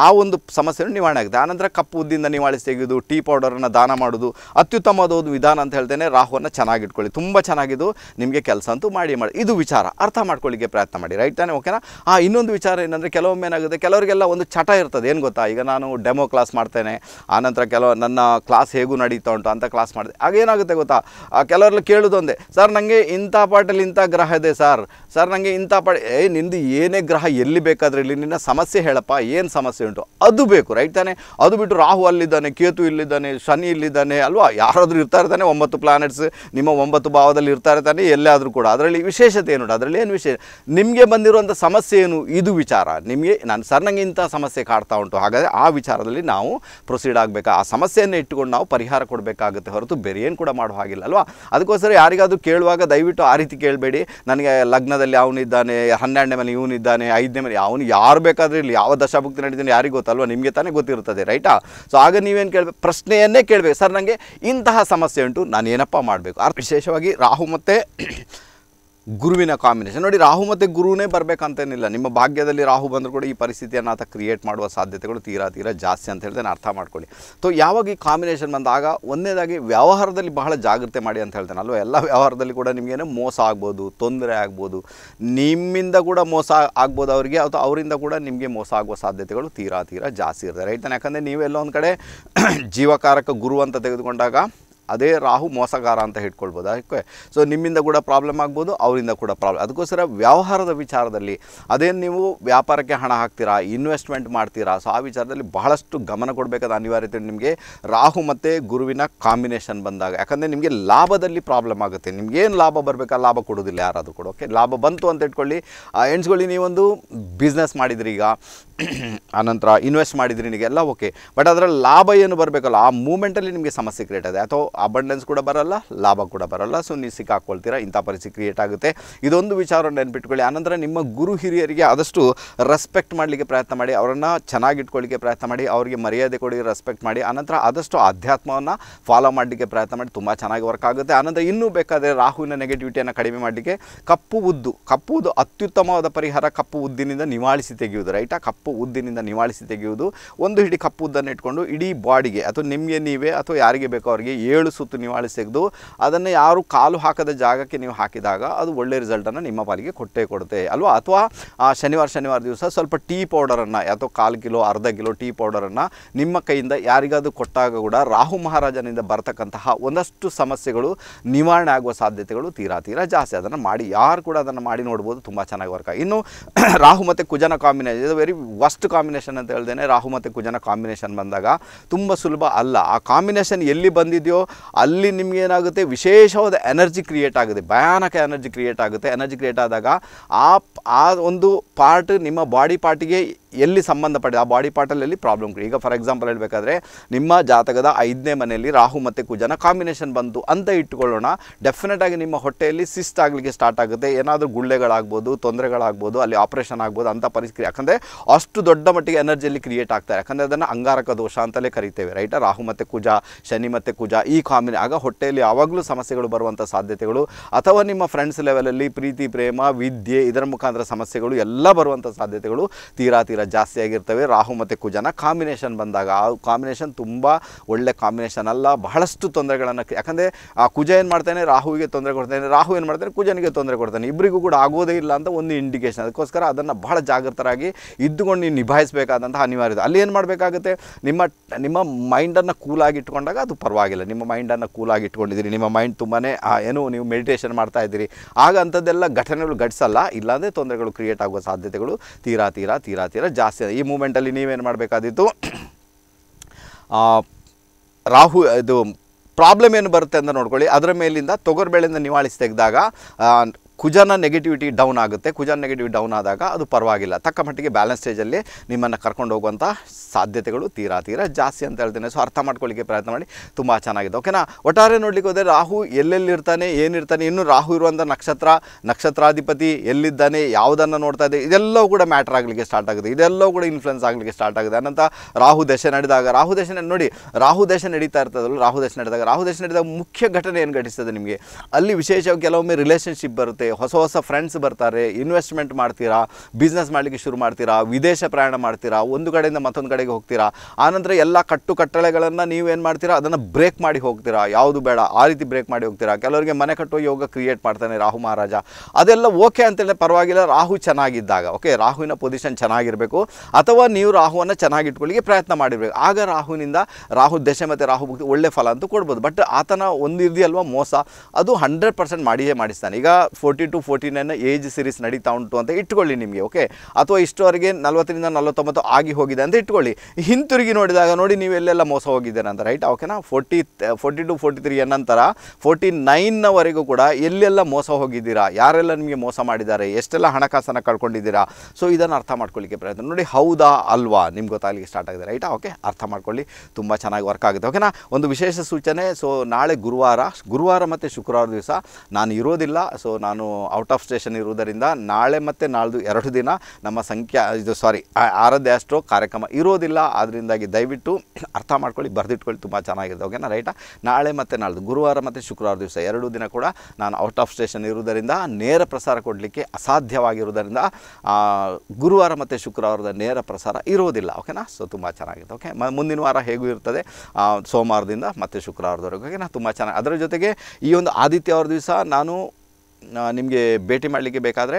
ಆ ಒಂದು ಸಮಸ್ಯೆಯನ್ನು ನಿವಾರಣೆ ಆಗುತ್ತೆ ಆನಂತರ ಕಪ್ಪು ಉದ್ದಿಂದ ನಿವಾರಿಸಿ ತೆಗೆದು ಟೀ ಪೌಡರನ್ನು ದಾನ ಮಾಡೋದು ಅತ್ಯುತ್ತಮವಾದ ಒಂದು ವಿಧಾನ ಅಂತ ಹೇಳ್ತೇನೆ ರಾಹುವನ್ನು ಚೆನ್ನಾಗಿಟ್ಕೊಳ್ಳಿ ತುಂಬ ಚೆನ್ನಾಗಿದ್ದು ನಿಮಗೆ ಕೆಲಸ ಅಂತೂ ಮಾಡಿ ಮಾಡಿ ಇದು ವಿಚಾರ ಅರ್ಥ ಮಾಡ್ಕೊಳ್ಳಿಕ್ಕೆ ಪ್ರಯತ್ನ ಮಾಡಿ ರೈಟ್ ತಾನೇ ಓಕೆನಾ ಆ ಇನ್ನೊಂದು ವಿಚಾರ ಏನಂದರೆ ಕೆಲವೊಮ್ಮೆ ಏನಾಗುತ್ತೆ ಕೆಲವರಿಗೆಲ್ಲ ಒಂದು ಚಟ ಇರ್ತದೆ ಏನು ಗೊತ್ತಾ ಈಗ ನಾನು ಡೆಮೋ ಕ್ಲಾಸ್ ಮಾಡ್ತೇನೆ ಆನಂತರ ಕೆಲವು ನನ್ನ ಕ್ಲಾಸ್ ಹೇಗೂ ನಡೀತಾ ಉಂಟು ಅಂತ ಕ್ಲಾಸ್ ಮಾಡಿದೆ ಆಗ ಏನಾಗುತ್ತೆ ಗೊತ್ತಾ ಕೇಳೋದು ಕೇಳೋದೊಂದೇ ಸರ್ ನನಗೆ ಇಂಥ ಪಾಟಲ್ಲಿ ಇಂಥ ಗ್ರಹ ಇದೆ ಸರ್ ಸರ್ ನನಗೆ ಇಂಥ ಪಾಠ ಏ ನಿಂದು ಏನೇ ಗ್ರಹ ಎಲ್ಲಿ ಬೇಕಾದ್ರೆ ಇಲ್ಲಿ ನಿನ್ನ ಸಮಸ್ಯೆ ಹೇಳಪ್ಪ ಏನು ಸಮಸ್ಯೆ ಉಂಟು ಅದು ಬೇಕು ರೈಟ್ ತಾನೇ ಅದು ಬಿಟ್ಟು ರಾಹು ಅಲ್ಲಿದ್ದಾನೆ ಕೇತು ಇಲ್ಲಿದ್ದಾನೆ ಶನಿ ಇಲ್ಲಿದ್ದಾನೆ ಅಲ್ವಾ ಯಾರಾದರೂ ಇರ್ತಾ ಇರ್ತಾನೆ ಒಂಬತ್ತು ಪ್ಲಾನೆಟ್ಸ್ ನಿಮ್ಮ ಒಂಬತ್ತು ಭಾವದಲ್ಲಿ ಇರ್ತಾ ಇರ್ತಾನೆ ಎಲ್ಲಾದರೂ ಕೂಡ ಅದರಲ್ಲಿ ವಿಶೇಷತೆ ಏನು ಅದರಲ್ಲಿ ಏನು ವಿಶೇಷ ನಿಮಗೆ ಬಂದಿರುವಂಥ ಸಮಸ್ಯೆ ಏನು ಇದು ವಿಚಾರ ನಿಮಗೆ ನಾನು ಸರ್ ನನಗೆ ಇಂಥ ಸಮಸ್ಯೆ ಕಾಡ್ತಾ ಉಂಟು ಹಾಗಾದರೆ ಆ ವಿಚಾರದಲ್ಲಿ ನಾವು ಪ್ರೊಸೀಡ್ ಆಗಬೇಕು ಆ ಸಮಸ್ಯೆಯನ್ನು ಇಟ್ಟುಕೊಂಡು ನಾವು ಪರಿಹಾರ ಕೊಡಬೇಕಾಗುತ್ತೆ ಹೊರತು ಬೇರೆ ಏನು ಕೂಡ ಮಾಡೋ ಹಾಗಿಲ್ಲ ಅಲ್ವಾ ಅದಕ್ಕೋಸ್ಕರ ಯಾರಿಗಾದರೂ ಕೇಳುವಾಗ ದಯವಿಟ್ಟು ಆ ರೀತಿ ಕೇಳಬೇಡಿ ನನಗೆ ಲಗ್ನದಲ್ಲಿ ಅವನಿದ್ದಾನೆ ಹನ್ನೆರಡನೇ ಮನೆ ಇವನಿದ್ದಾನೆ ಐದನೇ ಮನೆ ಅವನು ಯಾರು ಬೇಕಾದರೂ ಇಲ್ಲಿ ಯಾವ ದಶಾಭುಕ್ತಿ ನಡೀತಾನೆ ಯಾರಿಗೆ ಗೊತ್ತಲ್ವ ನಿಮಗೆ ತಾನೇ ಗೊತ್ತಿರುತ್ತದೆ ರೈಟಾ ಸೊ ಆಗ ನೀವೇನು ಏನು ಕೇಳಬೇಕು ಪ್ರಶ್ನೆಯನ್ನೇ ಕೇಳಬೇಕು ಸರ್ ನನಗೆ ಇಂತಹ ಸಮಸ್ಯೆ ಉಂಟು ನಾನು ಏನಪ್ಪ ಮಾಡಬೇಕು ವಿಶೇಷವಾಗಿ ರಾಹು ಮತ್ತು ಗುರುವಿನ ಕಾಂಬಿನೇಷನ್ ನೋಡಿ ರಾಹು ಮತ್ತು ಗುರುವೇ ಬರಬೇಕಂತೇನಿಲ್ಲ ನಿಮ್ಮ ಭಾಗ್ಯದಲ್ಲಿ ರಾಹು ಬಂದರೂ ಕೂಡ ಈ ಪರಿಸ್ಥಿತಿಯನ್ನು ಆತ ಕ್ರಿಯೇಟ್ ಮಾಡುವ ಸಾಧ್ಯತೆಗಳು ತೀರಾ ತೀರ ಜಾಸ್ತಿ ಅಂತ ಹೇಳ್ತೇನೆ ಅರ್ಥ ಮಾಡ್ಕೊಳ್ಳಿ ಸೊ ಯಾವಾಗ ಈ ಕಾಂಬಿನೇಷನ್ ಬಂದಾಗ ಒಂದೇದಾಗಿ ವ್ಯವಹಾರದಲ್ಲಿ ಬಹಳ ಜಾಗ್ರತೆ ಮಾಡಿ ಅಂತ ಹೇಳ್ತೇನೆ ಅಲ್ವಾ ಎಲ್ಲ ವ್ಯವಹಾರದಲ್ಲಿ ಕೂಡ ನಿಮಗೇನು ಮೋಸ ಆಗ್ಬೋದು ತೊಂದರೆ ಆಗ್ಬೋದು ನಿಮ್ಮಿಂದ ಕೂಡ ಮೋಸ ಆಗ್ಬೋದು ಅವರಿಗೆ ಅಥವಾ ಅವರಿಂದ ಕೂಡ ನಿಮಗೆ ಮೋಸ ಆಗುವ ಸಾಧ್ಯತೆಗಳು ತೀರಾ ತೀರಾ ಜಾಸ್ತಿ ಇರ್ತದೆ ರೈತನ ಯಾಕಂದರೆ ನೀವೆಲ್ಲೋ ಒಂದು ಕಡೆ ಜೀವಕಾರಕ ಗುರು ಅಂತ ತೆಗೆದುಕೊಂಡಾಗ ಅದೇ ರಾಹು ಮೋಸಗಾರ ಅಂತ ಹಿಡ್ಕೊಳ್ಬೋದು ಅದಕ್ಕೆ ಸೊ ನಿಮ್ಮಿಂದ ಕೂಡ ಪ್ರಾಬ್ಲಮ್ ಆಗ್ಬೋದು ಅವರಿಂದ ಕೂಡ ಪ್ರಾಬ್ಲಮ್ ಅದಕ್ಕೋಸ್ಕರ ವ್ಯವಹಾರದ ವಿಚಾರದಲ್ಲಿ ಅದೇನು ನೀವು ವ್ಯಾಪಾರಕ್ಕೆ ಹಣ ಹಾಕ್ತೀರಾ ಇನ್ವೆಸ್ಟ್ಮೆಂಟ್ ಮಾಡ್ತೀರಾ ಸೊ ಆ ವಿಚಾರದಲ್ಲಿ ಬಹಳಷ್ಟು ಗಮನ ಕೊಡಬೇಕಾದ ಅನಿವಾರ್ಯತೆ ನಿಮಗೆ ರಾಹು ಮತ್ತು ಗುರುವಿನ ಕಾಂಬಿನೇಷನ್ ಬಂದಾಗ ಯಾಕಂದರೆ ನಿಮಗೆ ಲಾಭದಲ್ಲಿ ಪ್ರಾಬ್ಲಮ್ ಆಗುತ್ತೆ ನಿಮಗೇನು ಲಾಭ ಬರಬೇಕಾ ಲಾಭ ಕೊಡೋದಿಲ್ಲ ಯಾರಾದರೂ ಕೂಡ ಓಕೆ ಲಾಭ ಬಂತು ಅಂತ ಇಟ್ಕೊಳ್ಳಿ ಎಣ್ಸ್ಕೊಳ್ಳಿ ನೀವೊಂದು ಬಿಸ್ನೆಸ್ ಮಾಡಿದ್ರಿ ಈಗ ಆನಂತರ ಇನ್ವೆಸ್ಟ್ ಮಾಡಿದ್ರಿ ನಿಮಗೆಲ್ಲ ಓಕೆ ಬಟ್ ಅದರಲ್ಲಿ ಲಾಭ ಏನು ಬರಬೇಕಲ್ಲ ಆ ಮೂಮೆಂಟಲ್ಲಿ ನಿಮಗೆ ಸಮಸ್ಯೆ ಕ್ರಿಯೇಟ್ ಆಗಿದೆ ಅಥವಾ ಅಬಂಡೆನ್ಸ್ ಕೂಡ ಬರಲ್ಲ ಲಾಭ ಕೂಡ ಬರಲ್ಲ ಸೊ ನೀವು ಸಿಕ್ಕಾಕ್ಕೊಳ್ತೀರಾ ಇಂಥ ಪರಿಸ್ಥಿತಿ ಕ್ರಿಯೇಟ್ ಆಗುತ್ತೆ ಇದೊಂದು ವಿಚಾರ ನೆನ್ಪಿಟ್ಕೊಳ್ಳಿ ಆನಂತರ ನಿಮ್ಮ ಗುರು ಹಿರಿಯರಿಗೆ ಆದಷ್ಟು ರೆಸ್ಪೆಕ್ಟ್ ಮಾಡಲಿಕ್ಕೆ ಪ್ರಯತ್ನ ಮಾಡಿ ಅವರನ್ನು ಚೆನ್ನಾಗಿಟ್ಕೊಳ್ಳಿಕ್ಕೆ ಪ್ರಯತ್ನ ಮಾಡಿ ಅವರಿಗೆ ಮರ್ಯಾದೆ ಕೊಡಿ ರೆಸ್ಪೆಕ್ಟ್ ಮಾಡಿ ಆನಂತರ ಆದಷ್ಟು ಆಧ್ಯಾತ್ಮವನ್ನು ಫಾಲೋ ಮಾಡಲಿಕ್ಕೆ ಪ್ರಯತ್ನ ಮಾಡಿ ತುಂಬ ಚೆನ್ನಾಗಿ ವರ್ಕ್ ಆಗುತ್ತೆ ಆನಂತರ ಇನ್ನೂ ಬೇಕಾದರೆ ರಾಹುವಿನ ನೆಗೆಟಿವಿಟಿಯನ್ನು ಕಡಿಮೆ ಮಾಡಲಿಕ್ಕೆ ಕಪ್ಪು ಉದ್ದು ಕಪ್ಪು ಉದ್ದು ಅತ್ಯುತ್ತಮವಾದ ಪರಿಹಾರ ಕಪ್ಪು ಉದ್ದಿನಿಂದ ನಿವಾಳಿಸಿ ತೆಗೆಯುವುದು ರೈಟಾ ಕಪ್ಪು ಉದ್ದಿನಿಂದ ನಿವಾಳಿಸಿ ತೆಗೆಯುವುದು ಒಂದು ಹಿಡಿ ಕಪ್ಪು ಉದ್ದನ್ನು ಇಟ್ಕೊಂಡು ಇಡೀ ಬಾಡಿಗೆ ಅಥವಾ ನಿಮಗೆ ನೀವೇ ಅಥವಾ ಯಾರಿಗೆ ಬೇಕೋ ಅವರಿಗೆ ಏಳು ಏಳು ಸುತ್ತು ನಿವಾಳಿ ತೆಗೆದು ಅದನ್ನು ಯಾರು ಕಾಲು ಹಾಕದ ಜಾಗಕ್ಕೆ ನೀವು ಹಾಕಿದಾಗ ಅದು ಒಳ್ಳೆಯ ರಿಸಲ್ಟನ್ನು ನಿಮ್ಮ ಪಾಲಿಗೆ ಕೊಟ್ಟೇ ಕೊಡುತ್ತೆ ಅಲ್ವಾ ಅಥವಾ ಶನಿವಾರ ಶನಿವಾರ ದಿವಸ ಸ್ವಲ್ಪ ಟೀ ಪೌಡರನ್ನು ಅಥವಾ ಕಾಲು ಕಿಲೋ ಅರ್ಧ ಕಿಲೋ ಟೀ ಪೌಡರನ್ನು ನಿಮ್ಮ ಕೈಯಿಂದ ಯಾರಿಗಾದ್ರೂ ಕೊಟ್ಟಾಗ ಕೂಡ ರಾಹು ಮಹಾರಾಜನಿಂದ ಬರ್ತಕ್ಕಂತಹ ಒಂದಷ್ಟು ಸಮಸ್ಯೆಗಳು ನಿವಾರಣೆ ಆಗುವ ಸಾಧ್ಯತೆಗಳು ತೀರಾ ತೀರಾ ಜಾಸ್ತಿ ಅದನ್ನು ಮಾಡಿ ಯಾರು ಕೂಡ ಅದನ್ನು ಮಾಡಿ ನೋಡ್ಬೋದು ತುಂಬ ಚೆನ್ನಾಗಿ ವರ್ಕ್ ಇನ್ನು ರಾಹು ಮತ್ತು ಕುಜನ ಕಾಂಬಿನೇಷನ್ ಇದು ವೆರಿ ವಸ್ಟ್ ಕಾಂಬಿನೇಷನ್ ಅಂತ ಹೇಳ್ದೇನೆ ರಾಹು ಮತ್ತು ಕುಜನ ಕಾಂಬಿನೇಷನ್ ಬಂದಾಗ ತುಂಬ ಸುಲಭ ಅಲ್ಲ ಆ ಕಾಂಬಿನೇಷನ್ ಎಲ್ಲಿ ಬಂದಿದೆಯೋ ಅಲ್ಲಿ ನಿಮ್ಗೆ ಏನಾಗುತ್ತೆ ವಿಶೇಷವಾದ ಎನರ್ಜಿ ಕ್ರಿಯೇಟ್ ಆಗುತ್ತೆ ಭಯಾನಕ ಎನರ್ಜಿ ಕ್ರಿಯೇಟ್ ಆಗುತ್ತೆ ಎನರ್ಜಿ ಕ್ರಿಯೇಟ್ ಆದಾಗ ಆ ಆ ಒಂದು ಪಾರ್ಟ್ ನಿಮ್ಮ ಬಾಡಿ ಪಾರ್ಟಿಗೆ ಎಲ್ಲಿ ಸಂಬಂಧಪಟ್ಟಿದೆ ಆ ಬಾಡಿ ಪಾರ್ಟಲ್ಲಿ ಪ್ರಾಬ್ಲಮ್ ಈಗ ಫಾರ್ ಎಕ್ಸಾಂಪಲ್ ಹೇಳಬೇಕಾದ್ರೆ ನಿಮ್ಮ ಜಾತಕದ ಐದನೇ ಮನೆಯಲ್ಲಿ ರಾಹು ಮತ್ತು ಕುಜನ ಕಾಂಬಿನೇಷನ್ ಬಂತು ಅಂತ ಇಟ್ಟುಕೊಳ್ಳೋಣ ಡೆಫಿನೆಟ್ ಆಗಿ ನಿಮ್ಮ ಹೊಟ್ಟೆಯಲ್ಲಿ ಸಿಸ್ಟ್ ಆಗಲಿಕ್ಕೆ ಸ್ಟಾರ್ಟ್ ಆಗುತ್ತೆ ಏನಾದರೂ ಗುಳ್ಳೆಗಳಾಗ್ಬೋದು ತೊಂದರೆಗಳಾಗ್ಬೋದು ಅಲ್ಲಿ ಆಪರೇಷನ್ ಆಗ್ಬೋದು ಅಂತ ಪರಿಸ್ಥಿತಿ ಯಾಕಂದರೆ ಅಷ್ಟು ದೊಡ್ಡ ಮಟ್ಟಿಗೆ ಎನರ್ಜಿಯಲ್ಲಿ ಕ್ರಿಯೇಟ್ ಆಗ್ತಾರೆ ಯಾಕಂದರೆ ಅದನ್ನು ಅಂಗಾರಕ ದೋಷ ಅಂತಲೇ ಕರಿತೇವೆ ರೈಟ್ ರಾಹು ಮತ್ತು ಕುಜ ಶನಿ ಮತ್ತು ಕುಜ ಈ ಕಾಂಬಿನೇ ಆಗ ಹೊಟ್ಟೆಯಲ್ಲಿ ಯಾವಾಗಲೂ ಸಮಸ್ಯೆಗಳು ಬರುವಂಥ ಸಾಧ್ಯತೆಗಳು ಅಥವಾ ನಿಮ್ಮ ಫ್ರೆಂಡ್ಸ್ ಲೆವೆಲಲ್ಲಿ ಪ್ರೀತಿ ಪ್ರೇಮ ವಿದ್ಯೆ ಇದರ ಮುಖಾಂತರ ಸಮಸ್ಯೆಗಳು ಎಲ್ಲ ಬರುವಂಥ ಸಾಧ್ಯತೆಗಳು ತೀರಾ ತೀರ ಜಾಸ್ತಿ ಆಗಿರ್ತವೆ ರಾಹು ಮತ್ತು ಕುಜನ ಕಾಂಬಿನೇಷನ್ ಬಂದಾಗ ಆ ಕಾಂಬಿನೇಷನ್ ತುಂಬ ಒಳ್ಳೆ ಕಾಂಬಿನೇಷನ್ ಅಲ್ಲ ಬಹಳಷ್ಟು ತೊಂದರೆಗಳನ್ನು ಯಾಕಂದರೆ ಆ ಕುಜ ಏನು ಮಾಡ್ತಾನೆ ರಾಹುವಿಗೆ ತೊಂದರೆ ಕೊಡ್ತಾನೆ ರಾಹು ಏನು ಮಾಡ್ತಾನೆ ಕುಜನಿಗೆ ತೊಂದರೆ ಕೊಡ್ತಾನೆ ಇಬ್ಬರಿಗೂ ಕೂಡ ಆಗೋದೇ ಇಲ್ಲ ಅಂತ ಒಂದು ಇಂಡಿಕೇಶನ್ ಅದಕ್ಕೋಸ್ಕರ ಅದನ್ನು ಬಹಳ ಜಾಗೃತರಾಗಿ ಇದ್ದುಕೊಂಡು ನೀವು ನಿಭಾಯಿಸಬೇಕಾದಂತಹ ಅನಿವಾರ್ಯತೆ ಅಲ್ಲಿ ಏನು ಮಾಡಬೇಕಾಗುತ್ತೆ ನಿಮ್ಮ ನಿಮ್ಮ ಮೈಂಡನ್ನು ಕೂಲಾಗಿ ಇಟ್ಕೊಂಡಾಗ ಅದು ಪರವಾಗಿಲ್ಲ ನಿಮ್ಮ ಮೈಂಡನ್ನು ಕೂಲಾಗಿ ಇಟ್ಕೊಂಡಿದ್ದೀರಿ ನಿಮ್ಮ ಮೈಂಡ್ ತುಂಬಾ ಏನು ನೀವು ಮೆಡಿಟೇಷನ್ ಮಾಡ್ತಾ ಇದ್ದೀರಿ ಆಗ ಅಂಥದ್ದೆಲ್ಲ ಘಟನೆಗಳು ಘಟಿಸಲ್ಲ ಇಲ್ಲಾಂದರೆ ತೊಂದರೆಗಳು ಕ್ರಿಯೇಟ್ ಆಗುವ ಸಾಧ್ಯತೆಗಳು ತೀರಾ ತೀರಾ ತೀರಾ ತೀರ ಅಂದರೆ ಜಾಸ್ತಿ ಇದೆ ಈ ಮೂಮೆಂಟಲ್ಲಿ ನೀವೇನು ಮಾಡಬೇಕಾದಿತ್ತು ರಾಹು ಇದು ಪ್ರಾಬ್ಲಮ್ ಏನು ಬರುತ್ತೆ ಅಂತ ನೋಡ್ಕೊಳ್ಳಿ ಅದರ ಮೇಲಿಂದ ಬೆಳೆಯಿಂದ ನಿವಾಳಿಸ್ ತೆಗೆದಾಗ ಕುಜನ ನೆಗೆಟಿವಿಟಿ ಡೌನ್ ಆಗುತ್ತೆ ಕುಜನ ನೆಗೆಟಿವಿಟಿ ಡೌನ್ ಆದಾಗ ಅದು ಪರವಾಗಿಲ್ಲ ತಕ್ಕ ಮಟ್ಟಿಗೆ ಬ್ಯಾಲೆನ್ಸ್ ಸ್ಟೇಜಲ್ಲಿ ನಿಮ್ಮನ್ನು ಕರ್ಕೊಂಡು ಹೋಗುವಂಥ ಸಾಧ್ಯತೆಗಳು ತೀರಾ ತೀರಾ ಜಾಸ್ತಿ ಅಂತ ಹೇಳ್ತೇನೆ ಸೊ ಅರ್ಥ ಮಾಡ್ಕೊಳ್ಳಿಕ್ಕೆ ಪ್ರಯತ್ನ ಮಾಡಿ ತುಂಬ ಚೆನ್ನಾಗಿದೆ ಓಕೆನಾ ಒಟ್ಟಾರೆ ನೋಡಲಿಕ್ಕೆ ಹೋದರೆ ರಾಹು ಎಲ್ಲೆಲ್ಲಿರ್ತಾನೆ ಏನಿರ್ತಾನೆ ಇನ್ನು ರಾಹು ಇರುವಂಥ ನಕ್ಷತ್ರ ನಕ್ಷತ್ರಾಧಿಪತಿ ಎಲ್ಲಿದ್ದಾನೆ ಯಾವುದನ್ನು ನೋಡ್ತಾ ಇದೆ ಇದೆಲ್ಲವೂ ಕೂಡ ಮ್ಯಾಟ್ರ್ ಆಗಲಿಕ್ಕೆ ಸ್ಟಾರ್ಟ್ ಆಗುತ್ತೆ ಇದೆಲ್ಲವೂ ಕೂಡ ಇನ್ಫ್ಲುಯೆನ್ಸ್ ಆಗಲಿಕ್ಕೆ ಸ್ಟಾರ್ಟ್ ಆಗಿದೆ ಅನಂತ ರಾಹು ದೇಶ ನಡೆದಾಗ ರಾಹು ದಶೆ ನೋಡಿ ರಾಹು ದಶೆ ನಡೀತಾ ಇರ್ತದಲ್ಲ ರಾಹು ದಶೆ ನಡೆದಾಗ ರಾಹು ದಶೆ ನಡೆದಾಗ ಮುಖ್ಯ ಘಟನೆ ಏನು ಘಟಿಸ್ತದೆ ನಿಮಗೆ ಅಲ್ಲಿ ವಿಶೇಷವಾಗಿ ಕೆಲವೊಮ್ಮೆ ರಿಲೇಷನ್ಶಿಪ್ ಬರುತ್ತೆ ಹೊಸ ಹೊಸ ಫ್ರೆಂಡ್ಸ್ ಬರ್ತಾರೆ ಇನ್ವೆಸ್ಟ್ಮೆಂಟ್ ಮಾಡ್ತೀರಾ ಬಿಸ್ನೆಸ್ ಮಾಡಲಿಕ್ಕೆ ಶುರು ಮಾಡ್ತೀರಾ ವಿದೇಶ ಪ್ರಯಾಣ ಮಾಡ್ತೀರಾ ಒಂದು ಕಡೆಯಿಂದ ಮತ್ತೊಂದು ಕಡೆಗೆ ಹೋಗ್ತೀರಾ ಆನಂತರ ಎಲ್ಲ ಕಟ್ಟು ಕಟ್ಟಳೆಗಳನ್ನು ನೀವೇನು ಮಾಡ್ತೀರಾ ಅದನ್ನು ಬ್ರೇಕ್ ಮಾಡಿ ಹೋಗ್ತೀರಾ ಯಾವುದು ಬೇಡ ಆ ರೀತಿ ಬ್ರೇಕ್ ಮಾಡಿ ಹೋಗ್ತೀರಾ ಕೆಲವರಿಗೆ ಮನೆ ಕಟ್ಟುವ ಯೋಗ ಕ್ರಿಯೇಟ್ ಮಾಡ್ತಾನೆ ರಾಹು ಮಹಾರಾಜ ಅದೆಲ್ಲ ಓಕೆ ಅಂತೇಳಿ ಪರವಾಗಿಲ್ಲ ರಾಹು ಚೆನ್ನಾಗಿದ್ದಾಗ ಓಕೆ ರಾಹುವಿನ ಪೊಸಿಷನ್ ಚೆನ್ನಾಗಿರಬೇಕು ಅಥವಾ ನೀವು ರಾಹುವನ್ನು ಚೆನ್ನಾಗಿಟ್ಕೊಳ್ಳಿಕ್ಕೆ ಪ್ರಯತ್ನ ಮಾಡಿರಬೇಕು ಆಗ ರಾಹುವಿನಿಂದ ರಾಹು ದಶೆ ಮತ್ತು ರಾಹು ಭಕ್ತಿ ಒಳ್ಳೆ ಫಲ ಅಂತೂ ಕೊಡ್ಬೋದು ಬಟ್ ಆತನ ಒಂದು ಇದೆಯಲ್ವ ಮೋಸ ಅದು ಹಂಡ್ರೆಡ್ ಪರ್ಸೆಂಟ್ ಮಾಡಿಯೇ ಮಾಡಿಸ್ತಾನೆ ಈಗ forty two forty nine age series ನಡೀತಾ ಉಂಟು ಅಂತ ಇಟ್ಕೊಳ್ಳಿ ನಿಮಗೆ ಓಕೆ ಅಥವಾ ಇಷ್ಟುವರೆಗೆ ನಲವತ್ತರಿಂದ ನಲವತ್ತೊಂಬತ್ತು ಆಗಿ ಹೋಗಿದೆ ಅಂತ ಇಟ್ಕೊಳ್ಳಿ ಹಿಂತಿರುಗಿ ನೋಡಿದಾಗ ನೋಡಿ ನೀವು ಎಲ್ಲೆಲ್ಲ ಮೋಸ ಹೋಗಿದ್ದೇನೆ ಅಂತ ರೈಟ್ ಓಕೆನಾ forty forty two forty three ನಂತರ ಫೋರ್ಟಿ ನೈನ್ನವರೆಗೂ ಕೂಡ ಎಲ್ಲೆಲ್ಲ ಮೋಸ ಹೋಗಿದ್ದೀರಾ ಯಾರೆಲ್ಲ ನಿಮಗೆ ಮೋಸ ಮಾಡಿದ್ದಾರೆ ಎಷ್ಟೆಲ್ಲ ಹಣಕಾಸನ್ನು ಕಳ್ಕೊಂಡಿದ್ದೀರಾ ಸೊ ಇದನ್ನು ಅರ್ಥ ಮಾಡ್ಕೊಳ್ಳಿಕ್ಕೆ ಪ್ರಯತ್ನ ನೋಡಿ ಹೌದಾ ಅಲ್ವಾ ನಿಮ್ಗೆ ಗೊತ್ತಾಗಲಿಕ್ಕೆ ಸ್ಟಾರ್ಟ್ ಆಗಿದೆ ರೈಟಾ ಓಕೆ ಅರ್ಥ ಮಾಡ್ಕೊಳ್ಳಿ ತುಂಬ ಚೆನ್ನಾಗಿ ವರ್ಕ್ ಆಗುತ್ತೆ ಓಕೆನಾ ಒಂದು ವಿಶೇಷ ಸೂಚನೆ ಸೊ ನಾಳೆ ಗುರುವಾರ ಗುರುವಾರ ಮತ್ತು ಶುಕ್ರವಾರ ದಿವಸ ನಾನು ಇರೋದಿಲ್ಲ ಸೊ ನಾನು ಔಟ್ ಆಫ್ ಸ್ಟೇಷನ್ ಇರುವುದರಿಂದ ನಾಳೆ ಮತ್ತು ನಾಳ್ದು ಎರಡು ದಿನ ನಮ್ಮ ಸಂಖ್ಯಾ ಇದು ಸಾರಿ ಆರಾಧ್ಯ ಅಷ್ಟೋ ಕಾರ್ಯಕ್ರಮ ಇರೋದಿಲ್ಲ ಆದ್ದರಿಂದಾಗಿ ದಯವಿಟ್ಟು ಅರ್ಥ ಮಾಡ್ಕೊಳ್ಳಿ ಬರೆದಿಟ್ಕೊಳ್ಳಿ ತುಂಬ ಚೆನ್ನಾಗಿದೆ ಓಕೆನಾ ರೈಟಾ ನಾಳೆ ಮತ್ತು ನಾಳ್ದು ಗುರುವಾರ ಮತ್ತು ಶುಕ್ರವಾರ ದಿವಸ ಎರಡು ದಿನ ಕೂಡ ನಾನು ಔಟ್ ಆಫ್ ಸ್ಟೇಷನ್ ಇರುವುದರಿಂದ ನೇರ ಪ್ರಸಾರ ಕೊಡಲಿಕ್ಕೆ ಅಸಾಧ್ಯವಾಗಿರುವುದರಿಂದ ಗುರುವಾರ ಮತ್ತು ಶುಕ್ರವಾರದ ನೇರ ಪ್ರಸಾರ ಇರೋದಿಲ್ಲ ಓಕೆನಾ ಸೊ ತುಂಬ ಚೆನ್ನಾಗಿದೆ ಓಕೆ ಮುಂದಿನ ವಾರ ಹೇಗೂ ಇರ್ತದೆ ಸೋಮವಾರದಿಂದ ಮತ್ತು ಶುಕ್ರವಾರದವರೆಗೂ ಓಕೆನಾ ತುಂಬ ಚೆನ್ನಾಗಿ ಅದರ ಜೊತೆಗೆ ಈ ಒಂದು ಆದಿತ್ಯವಾರ ದಿವಸ ನಾನು ನಿಮಗೆ ಭೇಟಿ ಮಾಡಲಿಕ್ಕೆ ಬೇಕಾದರೆ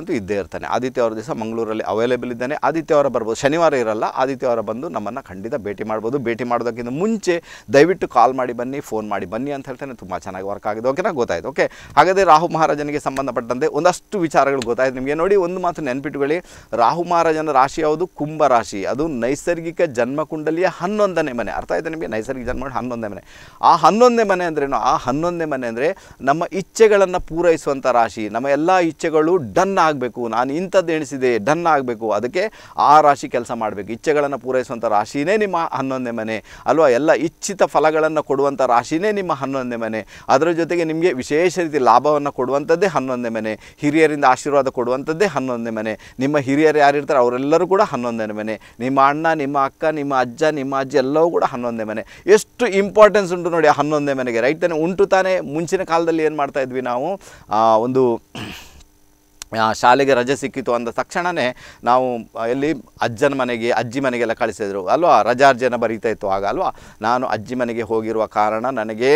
ಅಂತೂ ಇದ್ದೇ ಇರ್ತಾನೆ ಆದಿತ್ಯ ಅವರ ದಿವಸ ಮಂಗಳೂರಲ್ಲಿ ಅವೈಲೇಬಲ್ ಇದ್ದಾನೆ ಆದಿತ್ಯವಾರ ಬರ್ಬೋದು ಶನಿವಾರ ಇರಲ್ಲ ಆದಿತ್ಯವಾರ ಬಂದು ನಮ್ಮನ್ನು ಖಂಡಿತ ಭೇಟಿ ಮಾಡ್ಬೋದು ಭೇಟಿ ಮಾಡೋದಕ್ಕಿಂತ ಮುಂಚೆ ದಯವಿಟ್ಟು ಕಾಲ್ ಮಾಡಿ ಬನ್ನಿ ಫೋನ್ ಮಾಡಿ ಬನ್ನಿ ಅಂತ ಹೇಳ್ತಾನೆ ತುಂಬ ಚೆನ್ನಾಗಿ ವರ್ಕ್ ಆಗಿದೆ ಓಕೆನಾ ಗೊತ್ತಾಯಿತು ಓಕೆ ಹಾಗಾದರೆ ರಾಹು ಮಹಾರಾಜನಿಗೆ ಸಂಬಂಧಪಟ್ಟಂತೆ ಒಂದಷ್ಟು ವಿಚಾರಗಳು ಗೊತ್ತಾಯಿತು ನಿಮಗೆ ನೋಡಿ ಒಂದು ಮಾತು ನೆನಪಿಟ್ಟುಕೊಳ್ಳಿ ರಾಹು ಮಹಾರಾಜನ ರಾಶಿ ಯಾವುದು ಕುಂಭ ರಾಶಿ ಅದು ನೈಸರ್ಗಿಕ ಜನ್ಮಕುಂಡಲಿಯ ಹನ್ನೊಂದನೇ ಮನೆ ಅರ್ಥ ಆಯಿತು ನಿಮಗೆ ನೈಸರ್ಗಿಕ ಜನ್ಮ ಹನ್ನೊಂದನೇ ಮನೆ ಆ ಹನ್ನೊಂದನೇ ಮನೆ ಅಂದ್ರೇನು ಆ ಹನ್ನೊಂದನೇ ಮನೆ ಅಂದರೆ ನಮ್ಮ ಇಚ್ಛೆಗಳನ್ನು ಇಚ್ಛೆಗಳನ್ನು ಪೂರೈಸುವಂಥ ರಾಶಿ ನಮ್ಮ ಎಲ್ಲ ಇಚ್ಛೆಗಳು ಡನ್ ಆಗಬೇಕು ನಾನು ಇಂಥದ್ದು ಎಣಿಸಿದೆ ಡನ್ ಆಗಬೇಕು ಅದಕ್ಕೆ ಆ ರಾಶಿ ಕೆಲಸ ಮಾಡಬೇಕು ಇಚ್ಛೆಗಳನ್ನು ಪೂರೈಸುವಂಥ ರಾಶಿನೇ ನಿಮ್ಮ ಹನ್ನೊಂದನೇ ಮನೆ ಅಲ್ವಾ ಎಲ್ಲ ಇಚ್ಛಿತ ಫಲಗಳನ್ನು ಕೊಡುವಂಥ ರಾಶಿನೇ ನಿಮ್ಮ ಹನ್ನೊಂದನೇ ಮನೆ ಅದರ ಜೊತೆಗೆ ನಿಮಗೆ ವಿಶೇಷ ರೀತಿ ಲಾಭವನ್ನು ಕೊಡುವಂಥದ್ದೇ ಹನ್ನೊಂದನೇ ಮನೆ ಹಿರಿಯರಿಂದ ಆಶೀರ್ವಾದ ಕೊಡುವಂಥದ್ದೇ ಹನ್ನೊಂದನೇ ಮನೆ ನಿಮ್ಮ ಹಿರಿಯರು ಯಾರಿರ್ತಾರೆ ಅವರೆಲ್ಲರೂ ಕೂಡ ಹನ್ನೊಂದನೇ ಮನೆ ನಿಮ್ಮ ಅಣ್ಣ ನಿಮ್ಮ ಅಕ್ಕ ನಿಮ್ಮ ಅಜ್ಜ ನಿಮ್ಮ ಅಜ್ಜಿ ಎಲ್ಲವೂ ಕೂಡ ಹನ್ನೊಂದನೇ ಮನೆ ಎಷ್ಟು ಇಂಪಾರ್ಟೆನ್ಸ್ ಉಂಟು ನೋಡಿ ಹನ್ನೊಂದೇ ಮನೆಗೆ ರೈಟ್ ತಾನೆ ಉಂಟು ತಾನೇ ಮುಂಚಿನ ಕಾಲದಲ್ಲಿ ಏನು ಮಾಡ್ತಾ ಇದ್ವಿ ನಾವು ಒಂದು ಒಂದು ಶಾಲೆಗೆ ರಜೆ ಸಿಕ್ಕಿತು ಅಂದ ತಕ್ಷಣವೇ ನಾವು ಎಲ್ಲಿ ಅಜ್ಜನ ಮನೆಗೆ ಅಜ್ಜಿ ಮನೆಗೆಲ್ಲ ಕಳಿಸಿದರು ಅಲ್ವಾ ರಜಾರ್ಜನ ಬರೀತಾ ಇತ್ತು ಆಗ ಅಲ್ವಾ ನಾನು ಅಜ್ಜಿ ಮನೆಗೆ ಹೋಗಿರುವ ಕಾರಣ ನನಗೆ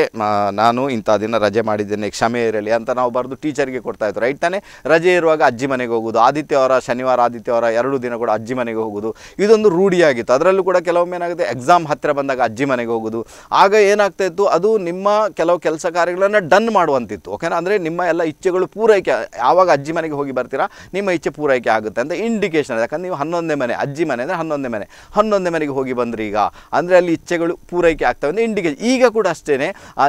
ನಾನು ಇಂಥ ದಿನ ರಜೆ ಮಾಡಿದ್ದೇನೆ ಕ್ಷಮೆ ಇರಲಿ ಅಂತ ನಾವು ಬರೆದು ಟೀಚರ್ಗೆ ಇತ್ತು ರೈಟ್ ತಾನೆ ರಜೆ ಇರುವಾಗ ಅಜ್ಜಿ ಮನೆಗೆ ಹೋಗೋದು ಆದಿತ್ಯವಾರ ಶನಿವಾರ ಆದಿತ್ಯವಾರ ಎರಡು ದಿನ ಕೂಡ ಅಜ್ಜಿ ಮನೆಗೆ ಹೋಗೋದು ಇದೊಂದು ರೂಢಿಯಾಗಿತ್ತು ಅದರಲ್ಲೂ ಕೂಡ ಕೆಲವೊಮ್ಮೆ ಏನಾಗುತ್ತೆ ಎಕ್ಸಾಮ್ ಹತ್ತಿರ ಬಂದಾಗ ಅಜ್ಜಿ ಮನೆಗೆ ಹೋಗೋದು ಆಗ ಇತ್ತು ಅದು ನಿಮ್ಮ ಕೆಲವು ಕೆಲಸ ಕಾರ್ಯಗಳನ್ನು ಡನ್ ಮಾಡುವಂತಿತ್ತು ಓಕೆನಾ ಅಂದರೆ ನಿಮ್ಮ ಎಲ್ಲ ಇಚ್ಛೆಗಳು ಪೂರೈಕೆ ಯಾವಾಗ ಅಜ್ಜಿ ಮನೆಗೆ ಹೋಗಿ ಬರ್ತೀರಾ ನಿಮ್ಮ ಇಚ್ಛೆ ಪೂರೈಕೆ ಆಗುತ್ತೆ ಅಂತ ಇಂಡಿಕೇಷನ್ ಯಾಕಂದ್ರೆ ನೀವು ಹನ್ನೊಂದೇ ಮನೆ ಅಜ್ಜಿ ಮನೆ ಅಂದರೆ ಹನ್ನೊಂದನೇ ಮನೆ ಹನ್ನೊಂದೇ ಮನೆಗೆ ಹೋಗಿ ಬಂದ್ರಿ ಈಗ ಅಂದರೆ ಅಲ್ಲಿ ಇಚ್ಛೆಗಳು ಪೂರೈಕೆ ಆಗ್ತವೆ ಅಂತ ಇಂಡಿಕೇಶನ್ ಈಗ ಕೂಡ ಅಷ್ಟೇ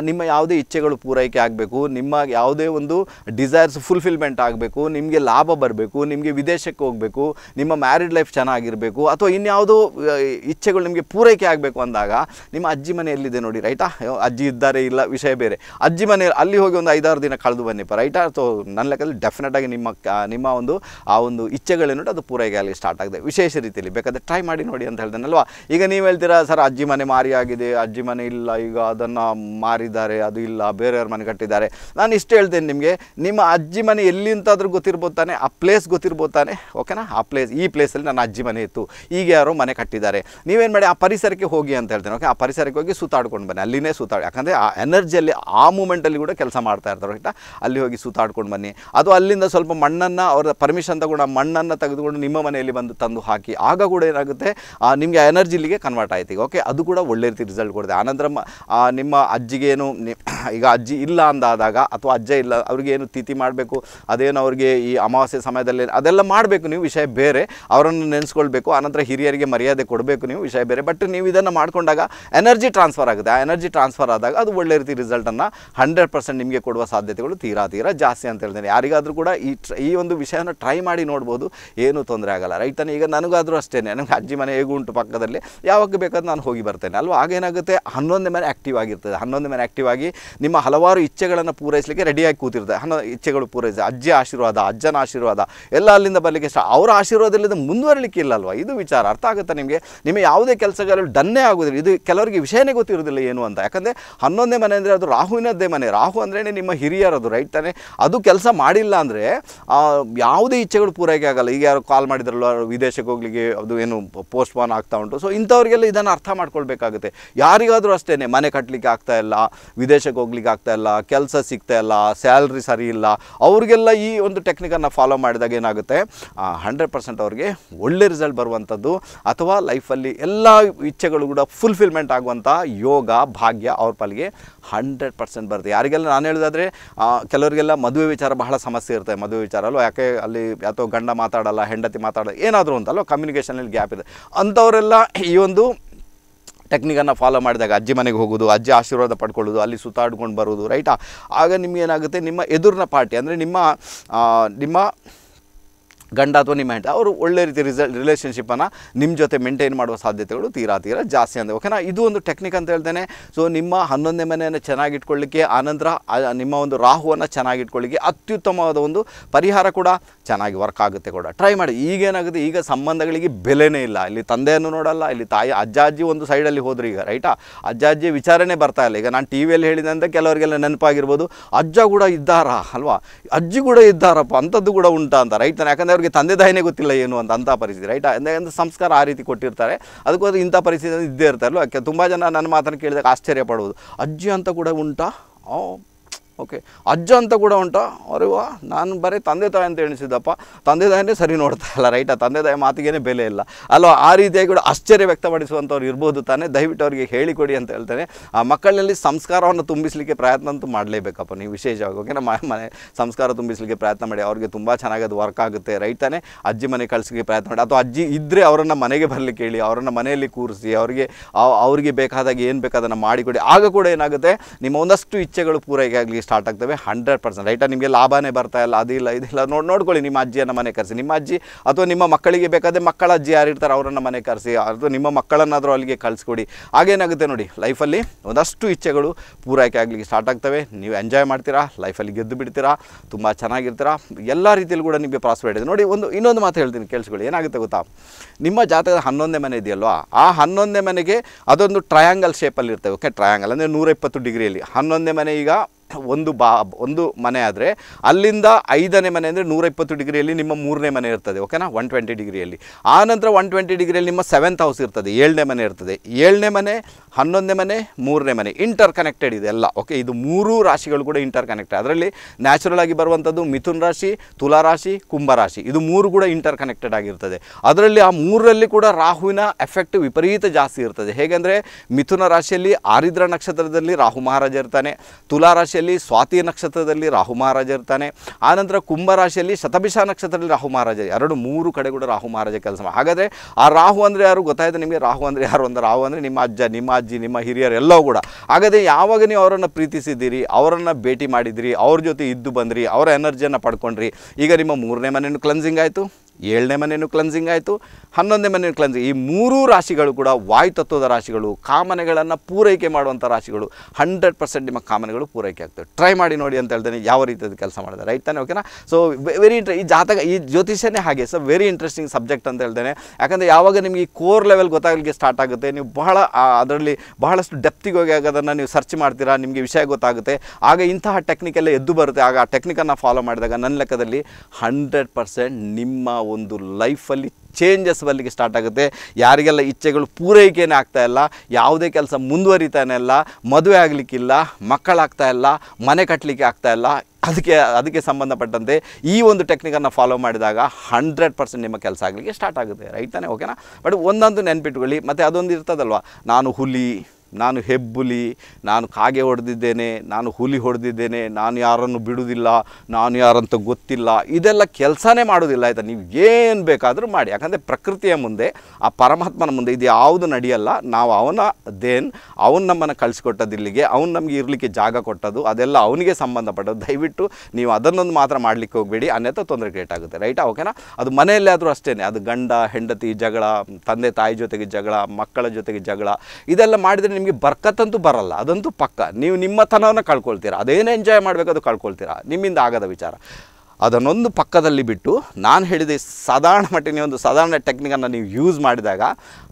ನಿಮ್ಮ ಯಾವುದೇ ಇಚ್ಛೆಗಳು ಪೂರೈಕೆ ಆಗಬೇಕು ನಿಮ್ಮ ಯಾವುದೇ ಒಂದು ಡಿಸೈರ್ಸ್ ಫುಲ್ಫಿಲ್ಮೆಂಟ್ ಆಗಬೇಕು ನಿಮಗೆ ಲಾಭ ಬರಬೇಕು ನಿಮಗೆ ವಿದೇಶಕ್ಕೆ ಹೋಗಬೇಕು ನಿಮ್ಮ ಮ್ಯಾರಿಡ್ ಲೈಫ್ ಚೆನ್ನಾಗಿರಬೇಕು ಅಥವಾ ಇನ್ಯಾವುದೋ ಇಚ್ಛೆಗಳು ನಿಮಗೆ ಪೂರೈಕೆ ಆಗಬೇಕು ಅಂದಾಗ ನಿಮ್ಮ ಅಜ್ಜಿ ಮನೆಯಲ್ಲಿದೆ ನೋಡಿ ರೈಟಾ ಅಜ್ಜಿ ಇದ್ದಾರೆ ಇಲ್ಲ ವಿಷಯ ಬೇರೆ ಅಜ್ಜಿ ಮನೆ ಅಲ್ಲಿ ಹೋಗಿ ಒಂದು ಐದಾರು ದಿನ ಕಳೆದು ಬನ್ನಿಪ್ಪ ರೈಟಾ ಸೊ ನನ್ನ ಲೆಕ್ಕದಲ್ಲಿ ಡೆಫಿನೆಟಾಗಿ ನಿಮ್ಮ ನಿಮ್ಮ ಒಂದು ಆ ಒಂದು ಇಚ್ಛೆಗಳೇನು ಅದು ಪೂರೈಕೆ ಅಲ್ಲಿ ಸ್ಟಾರ್ಟ್ ಆಗಿದೆ ವಿಶೇಷ ರೀತಿಯಲ್ಲಿ ಬೇಕಾದರೆ ಟ್ರೈ ಮಾಡಿ ನೋಡಿ ಅಂತ ಹೇಳ್ದನಲ್ವಾ ಈಗ ನೀವು ಹೇಳ್ತೀರಾ ಸರ್ ಅಜ್ಜಿ ಮನೆ ಮಾರಿ ಆಗಿದೆ ಅಜ್ಜಿ ಮನೆ ಇಲ್ಲ ಈಗ ಅದನ್ನು ಮಾರಿದ್ದಾರೆ ಅದು ಇಲ್ಲ ಬೇರೆಯವ್ರ ಮನೆ ಕಟ್ಟಿದ್ದಾರೆ ನಾನು ಇಷ್ಟು ಹೇಳ್ತೇನೆ ನಿಮಗೆ ನಿಮ್ಮ ಅಜ್ಜಿ ಮನೆ ಎಲ್ಲಿ ಗೊತ್ತಿರ್ಬೋದು ತಾನೆ ಆ ಪ್ಲೇಸ್ ಗೊತ್ತಿರ್ಬೋದು ತಾನೆ ಓಕೆನಾ ಆ ಪ್ಲೇಸ್ ಈ ಪ್ಲೇಸಲ್ಲಿ ನನ್ನ ಅಜ್ಜಿ ಮನೆ ಇತ್ತು ಈಗ ಯಾರೋ ಮನೆ ಕಟ್ಟಿದ್ದಾರೆ ನೀವೇನು ಮಾಡಿ ಆ ಪರಿಸರಕ್ಕೆ ಹೋಗಿ ಅಂತ ಹೇಳ್ತೇನೆ ಓಕೆ ಆ ಪರಿಸರಕ್ಕೆ ಹೋಗಿ ಸುತ್ತಾಡ್ಕೊಂಡು ಬನ್ನಿ ಅಲ್ಲಿನೇ ಸುತ್ತಾಡಿ ಯಾಕಂದರೆ ಆ ಎನರ್ಜಿಯಲ್ಲಿ ಆ ಮೂಮೆಂಟಲ್ಲಿ ಕೂಡ ಕೆಲಸ ಮಾಡ್ತಾ ಇರ್ತಾರೆ ಓಕೆ ಅಲ್ಲಿ ಹೋಗಿ ಸುತ್ತಾಡ್ಕೊಂಡು ಬನ್ನಿ ಅದು ಅಲ್ಲಿಂದ ಸ್ವಲ್ಪ ಮಣ್ಣು ಮಣ್ಣನ್ನು ಅವರ ಪರ್ಮಿಷನ್ ತಗೊಂಡು ಆ ಮಣ್ಣನ್ನು ತೆಗೆದುಕೊಂಡು ನಿಮ್ಮ ಮನೆಯಲ್ಲಿ ಬಂದು ತಂದು ಹಾಕಿ ಆಗ ಕೂಡ ಏನಾಗುತ್ತೆ ನಿಮಗೆ ಎನರ್ಜಿಲಿಗೆ ಕನ್ವರ್ಟ್ ಆಯ್ತು ಓಕೆ ಅದು ಕೂಡ ಒಳ್ಳೆ ರೀತಿ ರಿಸಲ್ಟ್ ಕೊಡುತ್ತೆ ಆನಂತರ ನಿಮ್ಮ ಅಜ್ಜಿಗೇನು ಈಗ ಅಜ್ಜಿ ಇಲ್ಲ ಅಂದಾದಾಗ ಅಥವಾ ಅಜ್ಜ ಇಲ್ಲ ಅವ್ರಿಗೆ ಏನು ತಿಥಿ ಮಾಡಬೇಕು ಅದೇನು ಅವ್ರಿಗೆ ಈ ಅಮಾವಾಸ್ಯೆ ಸಮಯದಲ್ಲಿ ಅದೆಲ್ಲ ಮಾಡಬೇಕು ನೀವು ವಿಷಯ ಬೇರೆ ಅವರನ್ನು ನೆನೆಸ್ಕೊಳ್ಬೇಕು ಆನಂತರ ಹಿರಿಯರಿಗೆ ಮರ್ಯಾದೆ ಕೊಡಬೇಕು ನೀವು ವಿಷಯ ಬೇರೆ ಬಟ್ ನೀವು ಇದನ್ನು ಮಾಡಿಕೊಂಡಾಗ ಎನರ್ಜಿ ಟ್ರಾನ್ಸ್ಫರ್ ಆಗುತ್ತೆ ಆ ಎನರ್ಜಿ ಟ್ರಾನ್ಸ್ಫರ್ ಆದಾಗ ಅದು ಒಳ್ಳೆ ರೀತಿ ರಿಸಲ್ಟನ್ನು ಹಂಡ್ರೆಡ್ ಪರ್ಸೆಂಟ್ ನಿಮಗೆ ಕೊಡುವ ಸಾಧ್ಯತೆಗಳು ತೀರಾ ತೀರಾ ಜಾಸ್ತಿ ಅಂತ ಹೇಳ್ತೇನೆ ಯಾರಿಗಾದರೂ ಕೂಡ ಈ ಈ ಒಂದು ವಿಷಯನ ಟ್ರೈ ಮಾಡಿ ನೋಡ್ಬೋದು ಏನೂ ತೊಂದರೆ ಆಗಲ್ಲ ರೈಟ್ ತಾನೆ ಈಗ ನನಗಾದರೂ ಅಷ್ಟೇ ನನಗೆ ಅಜ್ಜಿ ಮನೆ ಹೇಗೂ ಉಂಟು ಪಕ್ಕದಲ್ಲಿ ಯಾವಾಗ ಬೇಕಾದ್ರೂ ನಾನು ಹೋಗಿ ಬರ್ತೇನೆ ಅಲ್ವಾ ಆಗೇನಾಗುತ್ತೆ ಹನ್ನೊಂದು ಮನೆ ಆ್ಯಕ್ಟಿವ್ ಆಗಿರ್ತದೆ ಹನ್ನೊಂದು ಮನೆ ಆ್ಯಕ್ಟಿವ್ ಆಗಿ ನಿಮ್ಮ ಹಲವಾರು ಇಚ್ಛೆಗಳನ್ನು ಪೂರೈಸಲಿಕ್ಕೆ ರೆಡಿಯಾಗಿ ಕೂತಿರ್ತದೆ ಹನ್ನೊ ಇಚ್ಛೆಗಳು ಪೂರೈಸಿದೆ ಅಜ್ಜಿ ಆಶೀರ್ವಾದ ಅಜ್ಜನ ಆಶೀರ್ವಾದ ಎಲ್ಲ ಅಲ್ಲಿಂದ ಬರಲಿಕ್ಕೆ ಇಷ್ಟ ಅವರ ಆಶೀರ್ವಾದದಿಂದ ಮುಂದುವರಲಿಕ್ಕೆ ಇಲ್ಲಲ್ವಾ ಇದು ವಿಚಾರ ಅರ್ಥ ಆಗುತ್ತೆ ನಿಮಗೆ ನಿಮ್ಮ ಯಾವುದೇ ಕೆಲಸಗಳಲ್ಲಿ ಡನ್ನೇ ಆಗೋದಿಲ್ಲ ಇದು ಕೆಲವರಿಗೆ ವಿಷಯನೇ ಗೊತ್ತಿರೋದಿಲ್ಲ ಏನು ಅಂತ ಯಾಕಂದರೆ ಹನ್ನೊಂದೇ ಮನೆ ಅಂದರೆ ಅದು ರಾಹುವಿನದ್ದೇ ಮನೆ ರಾಹು ಅಂದ್ರೇ ನಿಮ್ಮ ಹಿರಿಯರದು ರೈಟ್ ತಾನೇ ಅದು ಕೆಲಸ ಮಾಡಿಲ್ಲ ಅಂದರೆ ಯಾವುದೇ ಇಚ್ಛೆಗಳು ಪೂರೈಕೆ ಆಗಲ್ಲ ಈಗ ಯಾರು ಕಾಲ್ ಮಾಡಿದ್ರಲ್ಲ ವಿದೇಶಕ್ಕೆ ಹೋಗ್ಲಿಕ್ಕೆ ಅದು ಏನು ಪೋಸ್ಟ್ ಆಗ್ತಾ ಉಂಟು ಸೊ ಇಂಥವ್ರಿಗೆಲ್ಲ ಇದನ್ನು ಅರ್ಥ ಮಾಡ್ಕೊಳ್ಬೇಕಾಗುತ್ತೆ ಯಾರಿಗಾದರೂ ಅಷ್ಟೇ ಮನೆ ಕಟ್ಟಲಿಕ್ಕೆ ಆಗ್ತಾ ಇಲ್ಲ ವಿದೇಶಕ್ಕೆ ಹೋಗ್ಲಿಕ್ಕೆ ಆಗ್ತಾ ಇಲ್ಲ ಕೆಲಸ ಸಿಗ್ತಾ ಇಲ್ಲ ಸ್ಯಾಲ್ರಿ ಸರಿ ಇಲ್ಲ ಅವ್ರಿಗೆಲ್ಲ ಈ ಒಂದು ಟೆಕ್ನಿಕನ್ನು ಫಾಲೋ ಮಾಡಿದಾಗ ಏನಾಗುತ್ತೆ ಹಂಡ್ರೆಡ್ ಪರ್ಸೆಂಟ್ ಅವ್ರಿಗೆ ಒಳ್ಳೆ ರಿಸಲ್ಟ್ ಬರುವಂಥದ್ದು ಅಥವಾ ಲೈಫಲ್ಲಿ ಎಲ್ಲ ಇಚ್ಛೆಗಳು ಕೂಡ ಫುಲ್ಫಿಲ್ಮೆಂಟ್ ಆಗುವಂಥ ಯೋಗ ಭಾಗ್ಯ ಅವ್ರ ಪಾಲಿಗೆ ಹಂಡ್ರೆಡ್ ಪರ್ಸೆಂಟ್ ಬರುತ್ತೆ ಯಾರಿಗೆಲ್ಲ ನಾನು ಹೇಳೋದಾದ್ರೆ ಕೆಲವರಿಗೆಲ್ಲ ಮದುವೆ ವಿಚಾರ ಬಹಳ ಸಮಸ್ಯೆ ಇರುತ್ತೆ ಮದುವೆ ವಿಚಾರ ಇರಲ್ವ ಯಾಕೆ ಅಲ್ಲಿ ಅಥವಾ ಗಂಡ ಮಾತಾಡಲ್ಲ ಹೆಂಡತಿ ಮಾತಾಡಲ್ಲ ಏನಾದರೂ ಅಂತಲ್ಲ ಕಮ್ಯುನಿಕೇಷನಲ್ಲಿ ಗ್ಯಾಪ್ ಇದೆ ಅಂಥವರೆಲ್ಲ ಈ ಒಂದು ಟೆಕ್ನಿಕನ್ನು ಫಾಲೋ ಮಾಡಿದಾಗ ಅಜ್ಜಿ ಮನೆಗೆ ಹೋಗೋದು ಅಜ್ಜಿ ಆಶೀರ್ವಾದ ಪಡ್ಕೊಳ್ಳೋದು ಅಲ್ಲಿ ಸುತ್ತಾಡ್ಕೊಂಡು ಬರೋದು ರೈಟಾ ಆಗ ನಿಮಗೇನಾಗುತ್ತೆ ನಿಮ್ಮ ಎದುರಿನ ಪಾರ್ಟಿ ಅಂದರೆ ನಿಮ್ಮ ನಿಮ್ಮ ಗಂಡ ಅಥವಾ ನಿಮ್ಮ ಹೆಂಡತಿ ಅವರು ಒಳ್ಳೆ ರೀತಿ ರಿಸಲ್ ರಿಲೇಷನ್ಶಿಪ್ಪನ್ನು ನಿಮ್ಮ ಜೊತೆ ಮೇಂಟೈನ್ ಮಾಡುವ ಸಾಧ್ಯತೆಗಳು ತೀರಾ ತೀರಾ ಜಾಸ್ತಿ ಅಂದರೆ ಓಕೆನಾ ಇದು ಒಂದು ಟೆಕ್ನಿಕ್ ಅಂತ ಹೇಳ್ತೇನೆ ಸೊ ನಿಮ್ಮ ಹನ್ನೊಂದನೇ ಮನೆಯನ್ನು ಚೆನ್ನಾಗಿಟ್ಕೊಳ್ಳಿಕ್ಕೆ ಆನಂತರ ನಿಮ್ಮ ಒಂದು ರಾಹುವನ್ನು ಚೆನ್ನಾಗಿಟ್ಕೊಳ್ಳಿಕ್ಕೆ ಅತ್ಯುತ್ತಮವಾದ ಒಂದು ಪರಿಹಾರ ಕೂಡ ಚೆನ್ನಾಗಿ ವರ್ಕ್ ಆಗುತ್ತೆ ಕೂಡ ಟ್ರೈ ಮಾಡಿ ಈಗೇನಾಗುತ್ತೆ ಈಗ ಸಂಬಂಧಗಳಿಗೆ ಬೆಲೆನೇ ಇಲ್ಲ ಇಲ್ಲಿ ತಂದೆಯನ್ನು ನೋಡಲ್ಲ ಇಲ್ಲಿ ತಾಯಿ ಅಜ್ಜ ಅಜ್ಜಿ ಒಂದು ಸೈಡಲ್ಲಿ ಹೋದ್ರೆ ಈಗ ರೈಟಾ ಅಜ್ಜ ಅಜ್ಜಿ ವಿಚಾರನೇ ಬರ್ತಾ ಇಲ್ಲ ಈಗ ನಾನು ಟಿ ವಿಯಲ್ಲಿ ಹೇಳಿದಂತೆ ಕೆಲವರಿಗೆಲ್ಲ ನೆನಪಾಗಿರ್ಬೋದು ಅಜ್ಜ ಕೂಡ ಇದ್ದಾರಾ ಅಲ್ವಾ ಅಜ್ಜಿ ಕೂಡ ಇದ್ದಾರಪ್ಪ ಅಂಥದ್ದು ಕೂಡ ಉಂಟಾ ಅಂತ ರೈಟ್ ನಾನು ಯಾಕಂದರೆ ಅವ್ರಿಗೆ ತಂದೆ ತಾಯಿನೇ ಗೊತ್ತಿಲ್ಲ ಏನು ಅಂತ ಅಂಥ ಪರಿಸ್ಥಿತಿ ರೈಟ್ ಅಂದರೆ ಸಂಸ್ಕಾರ ಆ ರೀತಿ ಕೊಟ್ಟಿರ್ತಾರೆ ಅದಕ್ಕೋಸ್ಕರ ಇಂಥ ಪರಿಸ್ಥಿತಿ ಇದ್ದೇ ಇರ್ತಾರಲ್ಲ ಯಾಕೆ ತುಂಬ ಜನ ನನ್ನ ಮಾತನ್ನು ಕೇಳಿದಾಗ ಆಶ್ಚರ್ಯ ಪಡುವುದು ಅಜ್ಜಿ ಅಂತ ಕೂಡ ಉಂಟಾ ಓಕೆ ಅಜ್ಜ ಅಂತ ಕೂಡ ಉಂಟ ಅರಿವ ನಾನು ಬರೀ ತಂದೆ ತಾಯಿ ಅಂತ ಎಣಿಸಿದ್ದಪ್ಪ ತಂದೆ ತಾಯಿನೇ ಸರಿ ನೋಡ್ತಾ ಇಲ್ಲ ರೈಟಾ ತಂದೆ ತಾಯಿ ಮಾತಿಗೇನೆ ಬೆಲೆ ಇಲ್ಲ ಅಲ್ವಾ ಆ ರೀತಿಯಾಗಿ ಕೂಡ ಆಶ್ಚರ್ಯ ವ್ಯಕ್ತಪಡಿಸುವಂಥವ್ರು ಇರ್ಬೋದು ತಾನೇ ದಯವಿಟ್ಟು ಅವರಿಗೆ ಹೇಳಿಕೊಡಿ ಅಂತ ಹೇಳ್ತೇನೆ ಆ ಮಕ್ಕಳಲ್ಲಿ ಸಂಸ್ಕಾರವನ್ನು ತುಂಬಿಸಲಿಕ್ಕೆ ಪ್ರಯತ್ನ ಅಂತೂ ಮಾಡಲೇಬೇಕಪ್ಪ ನೀವು ವಿಶೇಷವಾಗಿ ನಮ್ಮ ಮನೆ ಸಂಸ್ಕಾರ ತುಂಬಿಸಲಿಕ್ಕೆ ಪ್ರಯತ್ನ ಮಾಡಿ ಅವ್ರಿಗೆ ತುಂಬ ಚೆನ್ನಾಗಿ ಅದು ವರ್ಕ್ ಆಗುತ್ತೆ ತಾನೆ ಅಜ್ಜಿ ಮನೆ ಕಳಿಸಲಿಕ್ಕೆ ಪ್ರಯತ್ನ ಮಾಡಿ ಅಥವಾ ಅಜ್ಜಿ ಇದ್ದರೆ ಅವರನ್ನು ಮನೆಗೆ ಬರಲಿಕ್ಕೆ ಹೇಳಿ ಅವರನ್ನು ಮನೆಯಲ್ಲಿ ಕೂರಿಸಿ ಅವರಿಗೆ ಅವರಿಗೆ ಬೇಕಾದಾಗ ಏನು ಬೇಕಾದನ್ನು ಮಾಡಿಕೊಡಿ ಆಗ ಕೂಡ ಏನಾಗುತ್ತೆ ನಿಮ್ಮ ಒಂದಷ್ಟು ಇಚ್ಛೆಗಳು ಪೂರೈಕೆ ಆಗಲಿ ಸ್ಟಾರ್ಟ್ ಆಗ್ತವೆ ಹಂಡ್ರೆಡ್ ಪರ್ಸೆಂಟ್ ರೈಟಾ ನಿಮಗೆ ಲಾಭನೇ ಬರ್ತಾ ಇಲ್ಲ ಅದಿಲ್ಲ ಇದಿಲ್ಲ ನೋಡಿ ನೋಡ್ಕೊಳ್ಳಿ ನಿಮ್ಮ ಅಜ್ಜಿಯನ್ನು ಮನೆ ಕರೆಸಿ ನಿಮ್ಮ ಅಜ್ಜಿ ಅಥವಾ ನಿಮ್ಮ ಮಕ್ಕಳಿಗೆ ಬೇಕಾದರೆ ಮಕ್ಕಳ ಅಜ್ಜಿ ಯಾರಿರ್ತಾರೆ ಅವರನ್ನು ಮನೆ ಕರೆಸಿ ಅಥವಾ ನಿಮ್ಮ ಮಕ್ಕಳನ್ನಾದರೂ ಅಲ್ಲಿಗೆ ಕಳಿಸ್ಕೊಡಿ ಹಾಗೇನಾಗುತ್ತೆ ನೋಡಿ ಲೈಫಲ್ಲಿ ಒಂದಷ್ಟು ಇಚ್ಛೆಗಳು ಪೂರೈಕೆ ಆಗಲಿಕ್ಕೆ ಸ್ಟಾರ್ಟ್ ಆಗ್ತವೆ ನೀವು ಎಂಜಾಯ್ ಮಾಡ್ತೀರಾ ಲೈಫಲ್ಲಿ ಗೆದ್ದು ಬಿಡ್ತೀರಾ ತುಂಬ ಚೆನ್ನಾಗಿರ್ತೀರಾ ಎಲ್ಲ ರೀತಿಯಲ್ಲಿ ಕೂಡ ನಿಮಗೆ ಪ್ರಾಸ್ಪೆಕ್ಟ್ ಇದೆ ನೋಡಿ ಒಂದು ಇನ್ನೊಂದು ಮಾತು ಹೇಳ್ತೀನಿ ಕೇಳಿಸ್ಕೊಳ್ಳಿ ಏನಾಗುತ್ತೆ ಗೊತ್ತಾ ನಿಮ್ಮ ಜಾತಕದ ಹನ್ನೊಂದೇ ಮನೆ ಇದೆಯಲ್ವಾ ಆ ಹನ್ನೊಂದೇ ಮನೆಗೆ ಅದೊಂದು ಟ್ರಯಾಂಗಲ್ ಶೇಪಲ್ಲಿ ಇರ್ತವೆ ಓಕೆ ಟ್ರಯಾಂಗಲ್ ಅಂದರೆ ನೂರ ಇಪ್ಪತ್ತು ಡಿಗ್ರಿಯಲ್ಲಿ ಹನ್ನೊಂದೇ ಮನೆ ಈಗ ಒಂದು ಬಾ ಒಂದು ಮನೆ ಆದರೆ ಅಲ್ಲಿಂದ ಐದನೇ ಮನೆ ಅಂದರೆ ನೂರ ಇಪ್ಪತ್ತು ಡಿಗ್ರಿಯಲ್ಲಿ ನಿಮ್ಮ ಮೂರನೇ ಮನೆ ಇರ್ತದೆ ಓಕೆನಾ ಒನ್ ಟ್ವೆಂಟಿ ಡಿಗ್ರಿಯಲ್ಲಿ ಆನಂತರ ಒನ್ ಟ್ವೆಂಟಿ ಡಿಗ್ರಿಯಲ್ಲಿ ನಿಮ್ಮ ಸೆವೆಂತ್ ಹೌಸ್ ಇರ್ತದೆ ಏಳನೇ ಮನೆ ಇರ್ತದೆ ಏಳನೇ ಮನೆ ಹನ್ನೊಂದನೇ ಮನೆ ಮೂರನೇ ಮನೆ ಇಂಟರ್ ಕನೆಕ್ಟೆಡ್ ಇದೆ ಎಲ್ಲ ಓಕೆ ಇದು ಮೂರು ರಾಶಿಗಳು ಕೂಡ ಇಂಟರ್ ಕನೆಕ್ಟೆಡ್ ಅದರಲ್ಲಿ ನ್ಯಾಚುರಲ್ ಆಗಿ ಬರುವಂಥದ್ದು ಮಿಥುನ್ ರಾಶಿ ತುಲಾ ರಾಶಿ ಕುಂಭರಾಶಿ ಇದು ಮೂರು ಕೂಡ ಇಂಟರ್ ಕನೆಕ್ಟೆಡ್ ಆಗಿರ್ತದೆ ಅದರಲ್ಲಿ ಆ ಮೂರರಲ್ಲಿ ಕೂಡ ರಾಹುವಿನ ಎಫೆಕ್ಟ್ ವಿಪರೀತ ಜಾಸ್ತಿ ಇರ್ತದೆ ಹೇಗೆಂದರೆ ಮಿಥುನ ರಾಶಿಯಲ್ಲಿ ಆರಿದ್ರ ನಕ್ಷತ್ರದಲ್ಲಿ ರಾಹು ಮಹಾರಾಜ ಇರ್ತಾನೆ ತುಲಾ ರಾಶಿಯಲ್ಲಿ ಸ್ವಾತಿ ನಕ್ಷತ್ರದಲ್ಲಿ ರಾಹು ಮಹಾರಾಜ ಇರ್ತಾನೆ ಆನಂತರ ಕುಂಭರಾಶಿಯಲ್ಲಿ ಶತಭಿಷ ನಕ್ಷತ್ರದಲ್ಲಿ ರಾಹು ಮಹಾರಾಜ ಎರಡು ಮೂರು ಕಡೆ ಕೂಡ ರಾಹು ಮಹಾರಾಜ ಕೆಲಸ ಹಾಗಾದರೆ ಆ ರಾಹು ಅಂದರೆ ಯಾರು ಗೊತ್ತಾಯಿತು ನಿಮಗೆ ರಾಹು ಅಂದರೆ ಯಾರು ಅಂದರೆ ರಾಹು ಅಂದರೆ ನಿಮ್ಮ ಅಜ್ಜ ನಿಮ್ಮ ಅಜ್ಜಿ ನಿಮ್ಮ ಹಿರಿಯರೆಲ್ಲವೂ ಕೂಡ ಹಾಗಾದರೆ ಯಾವಾಗ ನೀವು ಅವರನ್ನು ಪ್ರೀತಿಸಿದ್ದೀರಿ ಅವರನ್ನು ಭೇಟಿ ಮಾಡಿದ್ರಿ ಅವ್ರ ಜೊತೆ ಇದ್ದು ಬಂದ್ರಿ ಅವರ ಎನರ್ಜಿಯನ್ನು ಪಡ್ಕೊಂಡ್ರಿ ಈಗ ನಿಮ್ಮ ಮೂರನೇ ಮನೇನು ಕ್ಲನ್ಸಿಂಗ್ ಆಯಿತು ಏಳನೇ ಮನೆಯೂ ಕ್ಲನ್ಸಿಂಗ್ ಆಯಿತು ಹನ್ನೊಂದನೇ ಮನೆಯೂ ಕ್ಲನ್ಸಿಂಗ್ ಈ ಮೂರೂ ರಾಶಿಗಳು ಕೂಡ ವಾಯುತತ್ವದ ರಾಶಿಗಳು ಕಾಮನೆಗಳನ್ನು ಪೂರೈಕೆ ಮಾಡುವಂಥ ರಾಶಿಗಳು ಹಂಡ್ರೆಡ್ ಪರ್ಸೆಂಟ್ ನಿಮ್ಮ ಕಾಮನೆಗಳು ಪೂರೈಕೆ ಆಗ್ತವೆ ಟ್ರೈ ಮಾಡಿ ನೋಡಿ ಅಂತ ಹೇಳ್ತೇನೆ ಯಾವ ರೀತಿಯದ್ದು ಕೆಲಸ ಮಾಡಿದೆ ರೈಟ್ ತಾನೆ ಓಕೆನಾ ಸೊ ವೆರಿ ಇಂಟ್ರೆ ಈ ಜಾತಕ ಈ ಜ್ಯೋತಿಷ್ಯನೇ ಹಾಗೆ ಸೊ ವೆರಿ ಇಂಟ್ರೆಸ್ಟಿಂಗ್ ಸಬ್ಜೆಕ್ಟ್ ಅಂತ ಹೇಳ್ತೇನೆ ಯಾಕಂದರೆ ಯಾವಾಗ ನಿಮಗೆ ಈ ಕೋರ್ ಲೆವೆಲ್ ಗೊತ್ತಾಗಲಿಕ್ಕೆ ಸ್ಟಾರ್ಟ್ ಆಗುತ್ತೆ ನೀವು ಬಹಳ ಅದರಲ್ಲಿ ಬಹಳಷ್ಟು ಡೆಪ್ತಿಗೆ ಹೋಗಿ ಆಗೋದನ್ನು ನೀವು ಸರ್ಚ್ ಮಾಡ್ತೀರಾ ನಿಮಗೆ ವಿಷಯ ಗೊತ್ತಾಗುತ್ತೆ ಆಗ ಇಂತಹ ಟೆಕ್ನಿಕೆಲ್ಲ ಎದ್ದು ಬರುತ್ತೆ ಆಗ ಆ ಟೆಕ್ನಿಕನ್ನು ಫಾಲೋ ಮಾಡಿದಾಗ ನನ್ನ ಲೆಕ್ಕದಲ್ಲಿ ಹಂಡ್ರೆಡ್ ಪರ್ಸೆಂಟ್ ನಿಮ್ಮ ಒಂದು ಲೈಫಲ್ಲಿ ಚೇಂಜಸ್ ಬರಲಿಕ್ಕೆ ಸ್ಟಾರ್ಟ್ ಆಗುತ್ತೆ ಯಾರಿಗೆಲ್ಲ ಇಚ್ಛೆಗಳು ಪೂರೈಕೆಯೇ ಆಗ್ತಾ ಇಲ್ಲ ಯಾವುದೇ ಕೆಲಸ ಮುಂದುವರಿತಾನೆ ಇಲ್ಲ ಮದುವೆ ಆಗಲಿಕ್ಕಿಲ್ಲ ಮಕ್ಕಳಾಗ್ತಾ ಇಲ್ಲ ಮನೆ ಕಟ್ಟಲಿಕ್ಕೆ ಆಗ್ತಾ ಇಲ್ಲ ಅದಕ್ಕೆ ಅದಕ್ಕೆ ಸಂಬಂಧಪಟ್ಟಂತೆ ಈ ಒಂದು ಟೆಕ್ನಿಕನ್ನು ಫಾಲೋ ಮಾಡಿದಾಗ ಹಂಡ್ರೆಡ್ ಪರ್ಸೆಂಟ್ ನಿಮ್ಮ ಕೆಲಸ ಆಗಲಿಕ್ಕೆ ಸ್ಟಾರ್ಟ್ ಆಗುತ್ತೆ ರೈಟ್ ತಾನೆ ಓಕೆನಾ ಬಟ್ ಒಂದೊಂದು ನೆನಪಿಟ್ಕೊಳ್ಳಿ ಮತ್ತು ಅದೊಂದು ಇರ್ತದಲ್ವ ನಾನು ಹುಲಿ ನಾನು ಹೆಬ್ಬುಲಿ ನಾನು ಕಾಗೆ ಹೊಡೆದಿದ್ದೇನೆ ನಾನು ಹುಲಿ ಹೊಡೆದಿದ್ದೇನೆ ನಾನು ಯಾರನ್ನು ಬಿಡುವುದಿಲ್ಲ ನಾನು ಯಾರಂತ ಗೊತ್ತಿಲ್ಲ ಇದೆಲ್ಲ ಕೆಲಸನೇ ಮಾಡೋದಿಲ್ಲ ಆಯಿತಾ ನೀವು ಏನು ಬೇಕಾದರೂ ಮಾಡಿ ಯಾಕಂದರೆ ಪ್ರಕೃತಿಯ ಮುಂದೆ ಆ ಪರಮಾತ್ಮನ ಮುಂದೆ ಇದು ಯಾವುದು ನಡೆಯಲ್ಲ ನಾವು ಅವನ ದೇನ್ ಅವನು ನಮ್ಮನ್ನು ಕಳಿಸ್ಕೊಟ್ಟದ್ದು ಇಲ್ಲಿಗೆ ಅವನು ನಮಗೆ ಇರಲಿಕ್ಕೆ ಜಾಗ ಕೊಟ್ಟದ್ದು ಅದೆಲ್ಲ ಅವನಿಗೆ ಸಂಬಂಧಪಟ್ಟದ್ದು ದಯವಿಟ್ಟು ನೀವು ಅದನ್ನೊಂದು ಮಾತ್ರ ಮಾಡಲಿಕ್ಕೆ ಹೋಗಬೇಡಿ ಅನ್ಯಥ ತೊಂದರೆ ಕ್ರಿಯೇಟ್ ಆಗುತ್ತೆ ರೈಟಾ ಓಕೆನಾ ಅದು ಮನೆಯಲ್ಲಾದರೂ ಅಷ್ಟೇ ಅದು ಗಂಡ ಹೆಂಡತಿ ಜಗಳ ತಂದೆ ತಾಯಿ ಜೊತೆಗೆ ಜಗಳ ಮಕ್ಕಳ ಜೊತೆಗೆ ಜಗಳ ಇದೆಲ್ಲ ಮಾಡಿದರೆ ನಿಮಗೆ ಬರ್ಕತ್ತಂತೂ ಬರಲ್ಲ ಅದಂತೂ ಪಕ್ಕ ನೀವು ನಿಮ್ಮ ತನವನ್ನ ಕಳ್ಕೊಳ್ತೀರಾ ಅದೇನು ಎಂಜಾಯ್ ಮಾಡಬೇಕು ಅದು ಕಳ್ಕೊಳ್ತೀರಾ ನಿಮ್ಮಿಂದ ಆಗದ ವಿಚಾರ ಅದನ್ನೊಂದು ಪಕ್ಕದಲ್ಲಿ ಬಿಟ್ಟು ನಾನು ಹೇಳಿದೆ ಸಾಧಾರಣ ಮಟ್ಟಿನ ಒಂದು ಸಾಧಾರಣ ಟೆಕ್ನಿಕನ್ನು ನೀವು ಯೂಸ್ ಮಾಡಿದಾಗ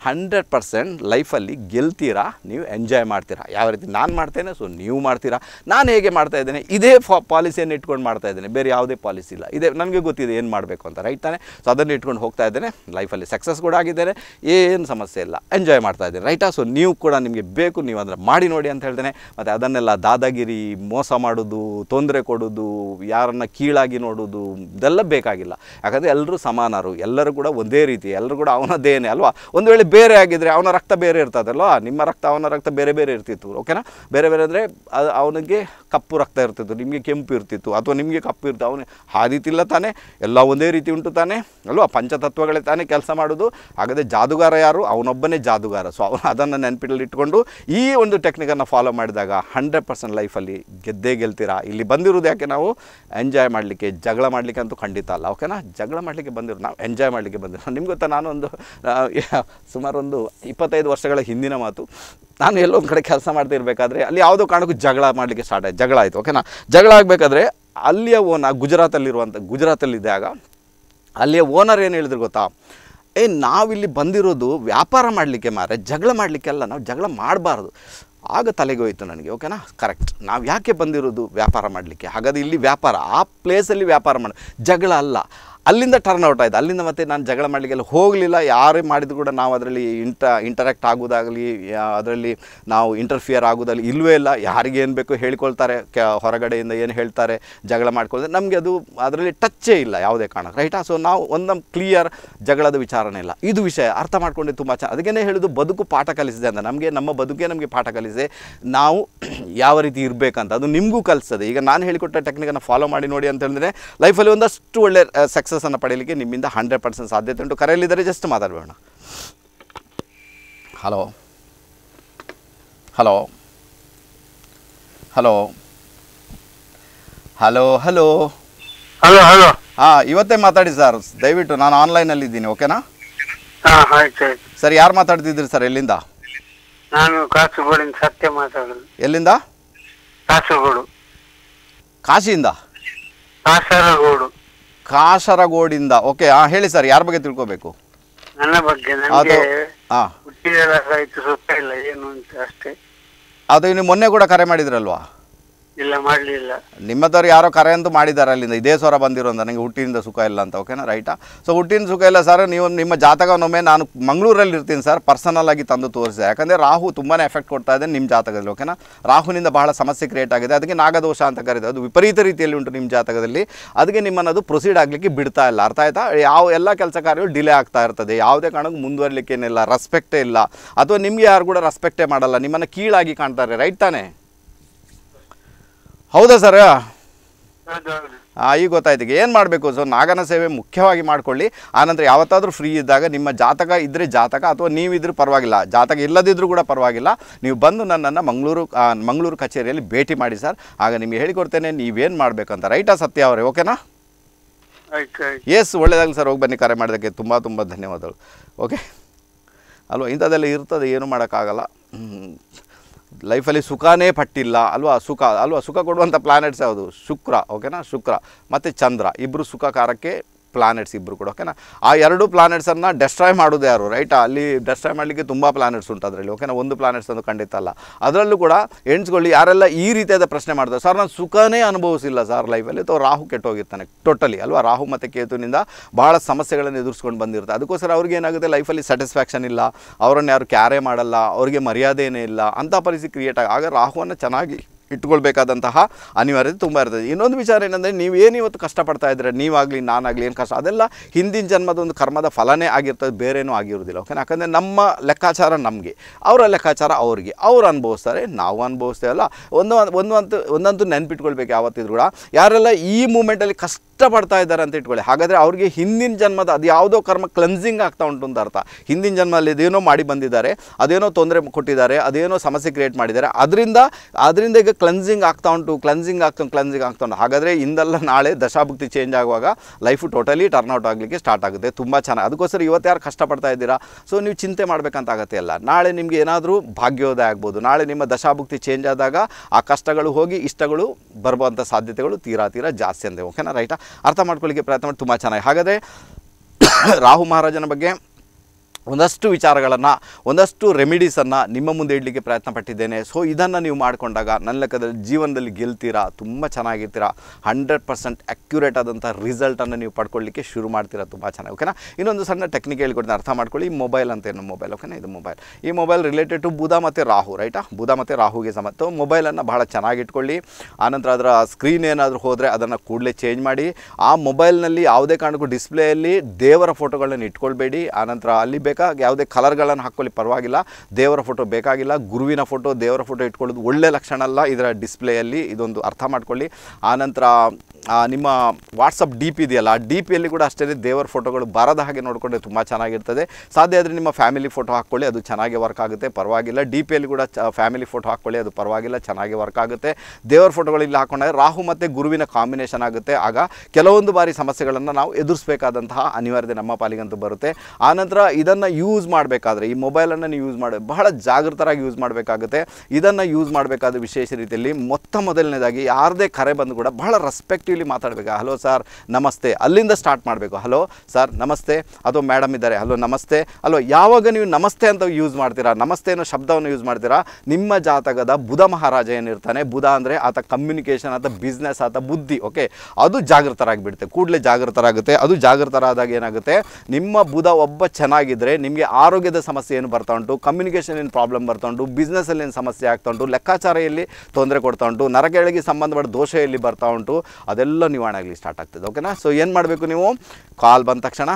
ಹಂಡ್ರೆಡ್ ಪರ್ಸೆಂಟ್ ಲೈಫಲ್ಲಿ ಗೆಲ್ತೀರಾ ನೀವು ಎಂಜಾಯ್ ಮಾಡ್ತೀರಾ ಯಾವ ರೀತಿ ನಾನು ಮಾಡ್ತೇನೆ ಸೊ ನೀವು ಮಾಡ್ತೀರಾ ನಾನು ಹೇಗೆ ಮಾಡ್ತಾ ಇದ್ದೇನೆ ಇದೇ ಫಾ ಪಾಲಿಸಿಯನ್ನು ಇಟ್ಕೊಂಡು ಮಾಡ್ತಾ ಇದ್ದೇನೆ ಬೇರೆ ಯಾವುದೇ ಪಾಲಿಸಿ ಇಲ್ಲ ಇದೇ ನನಗೆ ಗೊತ್ತಿದೆ ಏನು ಮಾಡಬೇಕು ಅಂತ ರೈಟ್ ತಾನೆ ಸೊ ಅದನ್ನು ಇಟ್ಕೊಂಡು ಹೋಗ್ತಾ ಇದ್ದೇನೆ ಲೈಫಲ್ಲಿ ಸಕ್ಸಸ್ ಕೂಡ ಆಗಿದ್ದೇನೆ ಏನು ಸಮಸ್ಯೆ ಇಲ್ಲ ಎಂಜಾಯ್ ಮಾಡ್ತಾ ಇದ್ದೇನೆ ರೈಟಾ ಸೊ ನೀವು ಕೂಡ ನಿಮಗೆ ಬೇಕು ನೀವು ಅಂದರೆ ಮಾಡಿ ನೋಡಿ ಅಂತ ಹೇಳ್ತೇನೆ ಮತ್ತು ಅದನ್ನೆಲ್ಲ ದಾದಾಗಿರಿ ಮೋಸ ಮಾಡೋದು ತೊಂದರೆ ಕೊಡೋದು ಯಾರನ್ನು ಕೀಳಾಗಿ ನೋಡಿ ನೋಡೋದು ಇದೆಲ್ಲ ಬೇಕಾಗಿಲ್ಲ ಯಾಕಂದರೆ ಎಲ್ಲರೂ ಸಮಾನರು ಎಲ್ಲರೂ ಕೂಡ ಒಂದೇ ರೀತಿ ಎಲ್ಲರೂ ಕೂಡ ದೇನೆ ಅಲ್ವಾ ಒಂದು ವೇಳೆ ಬೇರೆ ಆಗಿದ್ದರೆ ಅವನ ರಕ್ತ ಬೇರೆ ಇರ್ತದಲ್ವಾ ನಿಮ್ಮ ರಕ್ತ ಅವನ ರಕ್ತ ಬೇರೆ ಬೇರೆ ಇರ್ತಿತ್ತು ಓಕೆನಾ ಬೇರೆ ಬೇರೆ ಅಂದರೆ ಅವನಿಗೆ ಕಪ್ಪು ರಕ್ತ ಇರ್ತಿತ್ತು ನಿಮಗೆ ಕೆಂಪು ಇರ್ತಿತ್ತು ಅಥವಾ ನಿಮಗೆ ಕಪ್ಪು ಆ ಅವನು ಹಾದಿತಿಲ್ಲ ತಾನೇ ಎಲ್ಲ ಒಂದೇ ರೀತಿ ಉಂಟು ತಾನೇ ಅಲ್ವಾ ಪಂಚತತ್ವಗಳೇ ತಾನೇ ಕೆಲಸ ಮಾಡೋದು ಹಾಗಾದರೆ ಜಾದುಗಾರ ಯಾರು ಅವನೊಬ್ಬನೇ ಜಾದುಗಾರ ಸೊ ಅವನು ಅದನ್ನು ನೆನಪಿನಲ್ಲಿ ಇಟ್ಕೊಂಡು ಈ ಒಂದು ಟೆಕ್ನಿಕನ್ನು ಫಾಲೋ ಮಾಡಿದಾಗ ಹಂಡ್ರೆಡ್ ಪರ್ಸೆಂಟ್ ಲೈಫಲ್ಲಿ ಗೆದ್ದೇ ಗೆಲ್ತೀರಾ ಇಲ್ಲಿ ಬಂದಿರೋದು ಯಾಕೆ ನಾವು ಎಂಜಾಯ್ ಮಾಡಲಿಕ್ಕೆ ಜಗಳ ಮಾಡಲಿಕ್ಕೆ ಅಂತೂ ಖಂಡಿತ ಅಲ್ಲ ಓಕೆನಾ ಜಗಳ ಮಾಡಲಿಕ್ಕೆ ಬಂದಿರು ನಾವು ಎಂಜಾಯ್ ಮಾಡಲಿಕ್ಕೆ ಬಂದಿರೋ ನಿಮ್ಗೆ ಗೊತ್ತಾ ನಾನೊಂದು ಸುಮಾರೊಂದು ಇಪ್ಪತ್ತೈದು ವರ್ಷಗಳ ಹಿಂದಿನ ಮಾತು ನಾನು ಎಲ್ಲೊಂದು ಕಡೆ ಕೆಲಸ ಮಾಡ್ತಿರ್ಬೇಕಾದ್ರೆ ಅಲ್ಲಿ ಯಾವುದೋ ಕಾರಣಕ್ಕೂ ಜಗಳ ಮಾಡಲಿಕ್ಕೆ ಸ್ಟಾರ್ಟ್ ಆಯಿತು ಜಗಳ ಆಯಿತು ಓಕೆನಾ ಜಗಳ ಆಗಬೇಕಾದ್ರೆ ಅಲ್ಲಿಯ ಓನ ಗುಜರಾತಲ್ಲಿರುವಂಥ ಗುಜರಾತಲ್ಲಿದ್ದಾಗ ಅಲ್ಲಿಯ ಓನರ್ ಏನು ಹೇಳಿದ್ರು ಗೊತ್ತಾ ಏ ನಾವಿಲ್ಲಿ ಬಂದಿರೋದು ವ್ಯಾಪಾರ ಮಾಡಲಿಕ್ಕೆ ಮಾರೆ ಜಗಳ ಮಾಡಲಿಕ್ಕೆ ಅಲ್ಲ ನಾವು ಜಗಳ ಮಾಡಬಾರ್ದು ಆಗ ತಲೆಗೆ ಹೋಯಿತು ನನಗೆ ಓಕೆನಾ ಕರೆಕ್ಟ್ ನಾವು ಯಾಕೆ ಬಂದಿರೋದು ವ್ಯಾಪಾರ ಮಾಡಲಿಕ್ಕೆ ಹಾಗಾದ್ರೆ ಇಲ್ಲಿ ವ್ಯಾಪಾರ ಆ ಪ್ಲೇಸಲ್ಲಿ ವ್ಯಾಪಾರ ಮಾಡಿ ಜಗಳ ಅಲ್ಲ ಅಲ್ಲಿಂದ ಟರ್ನ್ ಔಟ್ ಆಯಿತು ಅಲ್ಲಿಂದ ಮತ್ತೆ ನಾನು ಜಗಳ ಮಾಡಲಿಕ್ಕೆಲ್ಲ ಹೋಗಲಿಲ್ಲ ಯಾರೇ ಮಾಡಿದ್ರು ಕೂಡ ನಾವು ಅದರಲ್ಲಿ ಇಂಟ ಇಂಟರಾಕ್ಟ್ ಆಗೋದಾಗಲಿ ಅದರಲ್ಲಿ ನಾವು ಇಂಟರ್ಫಿಯರ್ ಆಗೋದಾಗಲಿ ಇಲ್ಲವೇ ಇಲ್ಲ ಯಾರಿಗೆ ಏನು ಬೇಕು ಹೇಳ್ಕೊಳ್ತಾರೆ ಕ ಹೊರಗಡೆಯಿಂದ ಏನು ಹೇಳ್ತಾರೆ ಜಗಳ ಮಾಡ್ಕೊಳ್ತಾರೆ ನಮಗೆ ಅದು ಅದರಲ್ಲಿ ಟಚ್ಚೇ ಇಲ್ಲ ಯಾವುದೇ ಕಾರಣ ರೈಟಾ ಸೊ ನಾವು ನಮ್ಮ ಕ್ಲಿಯರ್ ಜಗಳದ ವಿಚಾರನೇ ಇಲ್ಲ ಇದು ವಿಷಯ ಅರ್ಥ ಮಾಡ್ಕೊಂಡು ತುಂಬ ಚೆನ್ನಾಗಿ ಅದಕ್ಕೇನೆ ಹೇಳೋದು ಬದುಕು ಪಾಠ ಕಲಿಸಿದೆ ಅಂತ ನಮಗೆ ನಮ್ಮ ಬದುಕೇ ನಮಗೆ ಪಾಠ ಕಲಿಸಿದೆ ನಾವು ಯಾವ ರೀತಿ ಇರಬೇಕಂತ ಅದು ನಿಮಗೂ ಕಲಿಸ್ತದೆ ಈಗ ನಾನು ಹೇಳಿಕೊಟ್ಟ ಟೆಕ್ನಿಕನ್ನು ಫಾಲೋ ಮಾಡಿ ನೋಡಿ ಅಂತ ಹೇಳಿದ್ರೆ ಲೈಫಲ್ಲಿ ಒಂದಷ್ಟು ಒಳ್ಳೆ ಸಕ್ಸಸ್ ಸಕ್ಸಸನ್ನು ಪಡೆಯಲಿಕ್ಕೆ ನಿಮ್ಮಿಂದ ಹಂಡ್ರೆಡ್ ಪರ್ಸೆಂಟ್ ಸಾಧ್ಯತೆ ಉಂಟು ಕರೆಯಲ್ಲಿದ್ದರೆ ಜಸ್ಟ್ ಮಾತಾಡಬೇಡ hello hello hello hello hello hello hello ಹಾಂ ಇವತ್ತೇ ಮಾತಾಡಿ ಸರ್ ದಯವಿಟ್ಟು ನಾನು ಆನ್ಲೈನಲ್ಲಿ ಇದ್ದೀನಿ ಓಕೆನಾ ಸರ್ ಯಾರು ಮಾತಾಡ್ತಿದ್ರಿ ಸರ್ ಎಲ್ಲಿಂದ ನಾನು ಕಾಸರಗೋಡಿಂದ ಸತ್ಯ ಮಾತಾಡೋದು ಎಲ್ಲಿಂದ ಕಾಸರಗೋಡು ಕಾಶಿಯಿಂದ ಕಾಸರಗೋಡು ಕಾಸರಗೋಡಿಂದ ಓಕೆ ಹಾ ಹೇಳಿ ಸರ್ ಯಾರ ಬಗ್ಗೆ ತಿಳ್ಕೋಬೇಕು ನನ್ನ ಬಗ್ಗೆ ನನಗೆ ಹಾ ಹುಟ್ಟಿದ ಸುತ್ತ ಇಲ್ಲ ಏನು ಅಂತ ಅಷ್ಟೇ ಅದು ನೀವು ಮೊನ್ನೆ ಕೂಡ ಕರೆ ಮಾಡಿದ್ರಲ್ವಾ ಇಲ್ಲ ಮಾಡಲಿಲ್ಲ ನಿಮ್ಮದವ್ರು ಯಾರೋ ಕರೆ ಅಂತೂ ಮಾಡಿದ್ದಾರೆ ಅಲ್ಲಿಂದ ಇದೇ ಸ್ವರ ಬಂದಿರೋ ಅಂತ ನನಗೆ ಹುಟ್ಟಿನಿಂದ ಸುಖ ಇಲ್ಲ ಅಂತ ಓಕೆನಾ ರೈಟಾ ಸೊ ಹುಟ್ಟಿನ ಸುಖ ಇಲ್ಲ ಸರ್ ನೀವು ನಿಮ್ಮ ಜಾತಕವನ್ನೊಮ್ಮೆ ನಾನು ಮಂಗಳೂರಲ್ಲಿ ಇರ್ತೀನಿ ಸರ್ ಪರ್ಸನಲ್ ಆಗಿ ತಂದು ತೋರಿಸಿದೆ ಯಾಕಂದರೆ ರಾಹು ತುಂಬಾ ಎಫೆಕ್ಟ್ ಕೊಡ್ತಾ ಇದೆ ನಿಮ್ಮ ಜಾತಕದಲ್ಲಿ ಓಕೆನಾ ರಾಹುನಿಂದ ಬಹಳ ಸಮಸ್ಯೆ ಕ್ರಿಯೇಟ್ ಆಗಿದೆ ಅದಕ್ಕೆ ನಾಗದೋಷ ಅಂತ ಕರೀತಾರೆ ಅದು ವಿಪರೀತ ರೀತಿಯಲ್ಲಿ ಉಂಟು ನಿಮ್ಮ ಜಾತಕದಲ್ಲಿ ಅದಕ್ಕೆ ಅದು ಪ್ರೊಸೀಡ್ ಆಗಲಿಕ್ಕೆ ಬಿಡ್ತಾ ಇಲ್ಲ ಅರ್ಥ ಆಯ್ತಾ ಯಾವ ಎಲ್ಲ ಕೆಲಸ ಕಾರ್ಯಗಳು ಡಿಲೇ ಆಗ್ತಾ ಇರ್ತದೆ ಯಾವುದೇ ಕಾರಣಕ್ಕೂ ಏನಿಲ್ಲ ರೆಸ್ಪೆಕ್ಟೇ ಇಲ್ಲ ಅಥವಾ ನಿಮಗೆ ಯಾರು ಕೂಡ ರೆಸ್ಪೆಕ್ಟೇ ಮಾಡಲ್ಲ ನಿಮ್ಮನ್ನು ಕೀಳಾಗಿ ಕಾಣ್ತಾರೆ ರೈಟ್ ತಾನೇ ಹೌದಾ ಸರ್ ಈಗ ಗೊತ್ತಾಯ್ತು ಏನು ಮಾಡಬೇಕು ಸೊ ನಾಗನ ಸೇವೆ ಮುಖ್ಯವಾಗಿ ಮಾಡಿಕೊಳ್ಳಿ ಆನಂತರ ಯಾವತ್ತಾದರೂ ಫ್ರೀ ಇದ್ದಾಗ ನಿಮ್ಮ ಜಾತಕ ಇದ್ದರೆ ಜಾತಕ ಅಥವಾ ನೀವಿದ್ರೂ ಪರವಾಗಿಲ್ಲ ಜಾತಕ ಇಲ್ಲದಿದ್ದರೂ ಕೂಡ ಪರವಾಗಿಲ್ಲ ನೀವು ಬಂದು ನನ್ನನ್ನು ಮಂಗಳೂರು ಮಂಗಳೂರು ಕಚೇರಿಯಲ್ಲಿ ಭೇಟಿ ಮಾಡಿ ಸರ್ ಆಗ ನಿಮಗೆ ಹೇಳಿಕೊಡ್ತೇನೆ ನೀವೇನು ಮಾಡಬೇಕಂತ ರೈಟಾ ಸತ್ಯ ಅವರೇ ಓಕೆನಾ ಎಸ್ ಒಳ್ಳೆಯದಾಗಲಿ ಸರ್ ಹೋಗಿ ಬನ್ನಿ ಕರೆ ಮಾಡೋದಕ್ಕೆ ತುಂಬ ತುಂಬ ಧನ್ಯವಾದಗಳು ಓಕೆ ಅಲ್ವಾ ಇಂಥದ್ದೆಲ್ಲ ಇರ್ತದೆ ಏನು ಮಾಡೋಕ್ಕಾಗಲ್ಲ ಲೈಫಲ್ಲಿ ಸುಖನೇ ಪಟ್ಟಿಲ್ಲ ಅಲ್ವಾ ಸುಖ ಅಲ್ವಾ ಸುಖ ಕೊಡುವಂಥ ಪ್ಲಾನೆಟ್ಸ್ ಯಾವುದು ಶುಕ್ರ ಓಕೆನಾ ಶುಕ್ರ ಮತ್ತು ಚಂದ್ರ ಇಬ್ಬರು ಸುಖಕಾರಕ್ಕೆ ಪ್ಲಾನೆಟ್ಸ್ ಇಬ್ಬರು ಕೂಡ ಓಕೆನಾ ಆ ಎರಡು ಪ್ಲಾನೆಟ್ಸನ್ನು ಡೆಸ್ಟ್ರಾಯ್ ಮಾಡೋದು ಯಾರು ರೈಟ್ ಅಲ್ಲಿ ಡೆಸ್ಟ್ರಾಯ್ ಮಾಡಲಿಕ್ಕೆ ತುಂಬ ಪ್ಲಾನೆಟ್ಸ್ ಉಂಟು ಅದರಲ್ಲಿ ಓಕೆನಾ ಒಂದು ಪ್ಲಾನೆಟ್ಸ್ ಅಂತ ಖಂಡಿತ ಅಲ್ಲ ಅದರಲ್ಲೂ ಕೂಡ ಎಣ್ಸ್ಕೊಳ್ಳಿ ಯಾರೆಲ್ಲ ಈ ರೀತಿಯಾದ ಪ್ರಶ್ನೆ ಮಾಡ್ತಾರೆ ಸರ್ ನಾನು ಸುಖನೇ ಅನುಭವಿಸಿಲ್ಲ ಸರ್ ಲೈಫಲ್ಲಿ ಅಥವಾ ರಾಹು ಕೆಟ್ಟೋಗಿರ್ತಾನೆ ಟೋಟಲಿ ಅಲ್ವಾ ರಾಹು ಮತ್ತು ಕೇತುವಿನಿಂದ ಭಾಳ ಸಮಸ್ಯೆಗಳನ್ನು ಎದುರಿಸ್ಕೊಂಡು ಬಂದಿರುತ್ತೆ ಅದಕ್ಕೋಸ್ಕರ ಅವ್ರಿಗೆ ಏನಾಗುತ್ತೆ ಲೈಫಲ್ಲಿ ಸ್ಯಾಟಿಸ್ಫ್ಯಾಕ್ಷನ್ ಇಲ್ಲ ಅವರನ್ನು ಯಾರು ಕ್ಯಾರೇ ಮಾಡಲ್ಲ ಅವರಿಗೆ ಮರ್ಯಾದೆಯೇ ಇಲ್ಲ ಅಂಥ ಪರಿಸ್ಥಿತಿ ಕ್ರಿಯೇಟ್ ಆಗ ರಾಹುವನ್ನು ಚೆನ್ನಾಗಿ ಇಟ್ಕೊಳ್ಬೇಕಾದಂತಹ ಅನಿವಾರ್ಯತೆ ತುಂಬ ಇರ್ತದೆ ಇನ್ನೊಂದು ವಿಚಾರ ಏನಂದರೆ ನೀವು ಏನು ಇವತ್ತು ಕಷ್ಟಪಡ್ತಾ ಇದ್ದರೆ ನೀವಾಗಲಿ ನಾನಾಗಲಿ ಏನು ಕಷ್ಟ ಅದೆಲ್ಲ ಹಿಂದಿನ ಜನ್ಮದ ಒಂದು ಕರ್ಮದ ಫಲನೇ ಆಗಿರ್ತದೆ ಬೇರೇನೂ ಆಗಿರೋದಿಲ್ಲ ಓಕೆ ಯಾಕಂದರೆ ನಮ್ಮ ಲೆಕ್ಕಾಚಾರ ನಮಗೆ ಅವರ ಲೆಕ್ಕಾಚಾರ ಅವರಿಗೆ ಅವ್ರು ಅನುಭವಿಸ್ತಾರೆ ನಾವು ಅನುಭವಿಸ್ತೇವಲ್ಲ ಒಂದು ಒಂದು ಒಂದೊಂದು ಒಂದಂತೂ ನೆನಪಿಟ್ಕೊಳ್ಬೇಕು ಯಾವತ್ತಿದ್ರು ಕೂಡ ಯಾರೆಲ್ಲ ಈ ಮೂಮೆಂಟಲ್ಲಿ ಕಷ್ಟ ಕಷ್ಟಪಡ್ತಾ ಇದ್ದಾರೆ ಅಂತ ಇಟ್ಕೊಳ್ಳಿ ಹಾಗಾದರೆ ಅವ್ರಿಗೆ ಹಿಂದಿನ ಜನ್ಮದ ಅದು ಯಾವುದೋ ಕರ್ಮ ಕ್ಲೆನ್ಸಿಂಗ್ ಆಗ್ತಾ ಉಂಟು ಅಂತ ಅರ್ಥ ಹಿಂದಿನ ಜನ್ಮದಲ್ಲಿ ಇದೇನೋ ಮಾಡಿ ಬಂದಿದ್ದಾರೆ ಅದೇನೋ ತೊಂದರೆ ಕೊಟ್ಟಿದ್ದಾರೆ ಅದೇನೋ ಸಮಸ್ಯೆ ಕ್ರಿಯೇಟ್ ಮಾಡಿದ್ದಾರೆ ಅದರಿಂದ ಅದರಿಂದ ಈಗ ಕ್ಲೆನ್ಸಿಂಗ್ ಆಗ್ತಾ ಉಂಟು ಕ್ಲೆನ್ಸಿಂಗ್ ಆಗ್ತಾ ಕ್ಲೆನ್ಸಿಂಗ್ ಆಗ್ತಾ ಉಂಟು ಹಾಗಾದರೆ ಇಂದಲ್ಲ ನಾಳೆ ದಶಾಭುಕ್ತಿ ಚೇಂಜ್ ಆಗುವಾಗ ಲೈಫು ಟೋಟಲಿ ಟರ್ನ್ಔಟ್ ಆಗಲಿಕ್ಕೆ ಸ್ಟಾರ್ಟ್ ಆಗುತ್ತೆ ತುಂಬ ಚೆನ್ನಾಗಿ ಅದಕ್ಕೋಸ್ಕರ ಇವತ್ತು ಯಾರು ಕಷ್ಟಪಡ್ತಾ ಇದ್ದೀರಾ ಸೊ ನೀವು ಚಿಂತೆ ಮಾಡಬೇಕಂತ ಆಗತ್ತೆ ಅಲ್ಲ ನಾಳೆ ನಿಮಗೆ ಏನಾದರೂ ಭಾಗ್ಯೋದಯ ಆಗ್ಬೋದು ನಾಳೆ ನಿಮ್ಮ ದಶಾಭುಕ್ತಿ ಚೇಂಜ್ ಆದಾಗ ಆ ಕಷ್ಟಗಳು ಹೋಗಿ ಇಷ್ಟಗಳು ಬರುವಂಥ ಸಾಧ್ಯತೆಗಳು ತೀರಾ ತೀರಾ ಜಾಸ್ತಿ ಅಂದೆ ಓಕೆನಾ ರೈಟಾ ಅರ್ಥ ಮಾಡ್ಕೊಳ್ಳಿಕ್ಕೆ ಪ್ರಯತ್ನ ಮಾಡಿ ತುಂಬ ಚೆನ್ನಾಗಿ ಹಾಗಾದರೆ ರಾಹು ಮಹಾರಾಜನ ಬಗ್ಗೆ ಒಂದಷ್ಟು ವಿಚಾರಗಳನ್ನು ಒಂದಷ್ಟು ರೆಮಿಡೀಸನ್ನು ನಿಮ್ಮ ಮುಂದೆ ಇಡಲಿಕ್ಕೆ ಪ್ರಯತ್ನ ಪಟ್ಟಿದ್ದೇನೆ ಸೊ ಇದನ್ನು ನೀವು ಮಾಡಿಕೊಂಡಾಗ ನನ್ನ ಲೆಕ್ಕದಲ್ಲಿ ಜೀವನದಲ್ಲಿ ಗೆಲ್ತೀರಾ ತುಂಬ ಚೆನ್ನಾಗಿರ್ತೀರಾ ಹಂಡ್ರೆಡ್ ಪರ್ಸೆಂಟ್ ಅಕ್ಯುರೇಟ್ ಆದಂಥ ರಿಸಲ್ಟನ್ನು ನೀವು ಪಡ್ಕೊಳ್ಳಿಕ್ಕೆ ಶುರು ಮಾಡ್ತೀರಾ ತುಂಬ ಚೆನ್ನಾಗಿ ಓಕೆನಾ ಇನ್ನೊಂದು ಸಣ್ಣ ಟೆಕ್ನಿಕ್ ಹೇಳ್ಕೊಡ್ತೀನಿ ಅರ್ಥ ಮಾಡ್ಕೊಳ್ಳಿ ಈ ಮೊಬೈಲ್ ಅಂತ ಏನು ಮೊಬೈಲ್ ಓಕೆನಾ ಇದು ಮೊಬೈಲ್ ಈ ಮೊಬೈಲ್ ರಿಲೇಟೆಡ್ ಟು ಬುಧ ಮತ್ತು ರಾಹು ರೈಟಾ ಬುಧ ಮತ್ತು ರಾಹುಗೆ ಸಮತ್ತು ಮೊಬೈಲನ್ನು ಬಹಳ ಚೆನ್ನಾಗಿಟ್ಕೊಳ್ಳಿ ಆನಂತರ ಅದರ ಸ್ಕ್ರೀನ್ ಏನಾದರೂ ಹೋದರೆ ಅದನ್ನು ಕೂಡಲೇ ಚೇಂಜ್ ಮಾಡಿ ಆ ಮೊಬೈಲ್ನಲ್ಲಿ ಯಾವುದೇ ಕಾರಣಕ್ಕೂ ಡಿಸ್ಪ್ಲೇಯಲ್ಲಿ ದೇವರ ಫೋಟೋಗಳನ್ನು ಇಟ್ಕೊಳ್ಬೇಡಿ ಆನಂತರ ಅಲ್ಲಿ ಬೇಕಾ ಯಾವುದೇ ಕಲರ್ಗಳನ್ನು ಹಾಕ್ಕೊಳ್ಳಿ ಪರವಾಗಿಲ್ಲ ದೇವರ ಫೋಟೋ ಬೇಕಾಗಿಲ್ಲ ಗುರುವಿನ ಫೋಟೋ ದೇವರ ಫೋಟೋ ಇಟ್ಕೊಳ್ಳೋದು ಒಳ್ಳೆ ಲಕ್ಷಣ ಅಲ್ಲ ಇದರ ಡಿಸ್ಪ್ಲೇಯಲ್ಲಿ ಇದೊಂದು ಅರ್ಥ ಮಾಡ್ಕೊಳ್ಳಿ ಆನಂತರ ನಿಮ್ಮ ವಾಟ್ಸಪ್ ಡಿ ಪಿ ಇದೆಯಲ್ಲ ಆ ಡಿ ಪಿಯಲ್ಲಿ ಕೂಡ ಅಷ್ಟೇ ದೇವರ ಫೋಟೋಗಳು ಬರದ ಹಾಗೆ ನೋಡಿಕೊಂಡ್ರೆ ತುಂಬ ಚೆನ್ನಾಗಿರ್ತದೆ ಸಾಧ್ಯ ಆದರೆ ನಿಮ್ಮ ಫ್ಯಾಮಿಲಿ ಫೋಟೋ ಹಾಕ್ಕೊಳ್ಳಿ ಅದು ಚೆನ್ನಾಗಿ ವರ್ಕ್ ಆಗುತ್ತೆ ಪರವಾಗಿಲ್ಲ ಡಿ ಪಿಯಲ್ಲಿ ಕೂಡ ಚ ಫ್ಯಾಮಿಲಿ ಫೋಟೋ ಹಾಕ್ಕೊಳ್ಳಿ ಅದು ಪರವಾಗಿಲ್ಲ ಚೆನ್ನಾಗಿ ವರ್ಕ್ ಆಗುತ್ತೆ ದೇವರ ಫೋಟೋಗಳು ಇಲ್ಲಿ ಹಾಕ್ಕೊಂಡ್ರೆ ರಾಹು ಮತ್ತು ಗುರುವಿನ ಕಾಂಬಿನೇಷನ್ ಆಗುತ್ತೆ ಆಗ ಕೆಲವೊಂದು ಬಾರಿ ಸಮಸ್ಯೆಗಳನ್ನು ನಾವು ಎದುರಿಸಬೇಕಾದಂತಹ ಅನಿವಾರ್ಯತೆ ನಮ್ಮ ಪಾಲಿಗಂತೂ ಬರುತ್ತೆ ಆನಂತರ ಇದನ್ನು ಯೂಸ್ ಮಾಡಬೇಕಾದ್ರೆ ಈ ಮೊಬೈಲನ್ನು ನೀವು ಯೂಸ್ ಮಾಡಿ ಬಹಳ ಜಾಗೃತರಾಗಿ ಯೂಸ್ ಮಾಡಬೇಕಾಗುತ್ತೆ ಇದನ್ನು ಯೂಸ್ ಮಾಡಬೇಕಾದ ವಿಶೇಷ ರೀತಿಯಲ್ಲಿ ಮೊತ್ತ ಮೊದಲನೇದಾಗಿ ಯಾರದೇ ಕರೆ ಬಂದು ಕೂಡ ಬಹಳ ರೆಸ್ಪೆಕ್ಟ್ ಪಾಸಿಟಿವ್ಲಿ ಮಾತಾಡಬೇಕು ಹಲೋ ಸರ್ ನಮಸ್ತೆ ಅಲ್ಲಿಂದ ಸ್ಟಾರ್ಟ್ ಮಾಡಬೇಕು ಹಲೋ ಸರ್ ನಮಸ್ತೆ ಅದು ಮೇಡಮ್ ಇದ್ದಾರೆ ಹಲೋ ನಮಸ್ತೆ ಅಲೋ ಯಾವಾಗ ನೀವು ನಮಸ್ತೆ ಅಂತ ಯೂಸ್ ಮಾಡ್ತೀರಾ ನಮಸ್ತೆ ಅನ್ನೋ ಶಬ್ದವನ್ನು ಯೂಸ್ ಮಾಡ್ತೀರಾ ನಿಮ್ಮ ಜಾತಕದ ಬುಧ ಮಹಾರಾಜ ಏನಿರ್ತಾನೆ ಬುಧ ಅಂದರೆ ಆತ ಕಮ್ಯುನಿಕೇಷನ್ ಆತ ಬಿಸ್ನೆಸ್ ಆತ ಬುದ್ಧಿ ಓಕೆ ಅದು ಜಾಗೃತರಾಗಿಬಿಡುತ್ತೆ ಕೂಡಲೇ ಜಾಗೃತರಾಗುತ್ತೆ ಅದು ಜಾಗೃತರಾದಾಗ ಏನಾಗುತ್ತೆ ನಿಮ್ಮ ಬುಧ ಒಬ್ಬ ಚೆನ್ನಾಗಿದ್ದರೆ ನಿಮಗೆ ಆರೋಗ್ಯದ ಸಮಸ್ಯೆ ಏನು ಬರ್ತಾ ಉಂಟು ಕಮ್ಯುನಿಕೇಷನ್ ಏನು ಪ್ರಾಬ್ಲಮ್ ಬರ್ತಾ ಉಂಟು ಬಿಸ್ನೆಸ್ಸಲ್ಲಿ ಏನು ಸಮಸ್ಯೆ ಆಗ್ತಾ ಉಂಟು ಲೆಕ್ಕಾಚಾರ ಎಲ್ಲಿ ತೊಂದರೆ ಕೊಡ್ತಾ ಉಂಟು ನರಕೆಳಗೆ ಸಂಬಂಧಪಟ್ಟ ದೋಷ ಎಲ್ಲಿ ಬರ್ತಾ ಉಂಟು ಅದೆಲ್ಲ ನಿವಾರಣೆ ಆಗಲಿ ಸ್ಟಾರ್ಟ್ ಆಗ್ತದೆ ಓಕೆನಾ ಸೊ ಏನು ಮಾಡಬೇಕು ನೀವು ಕಾಲ್ ಬಂದ ತಕ್ಷಣ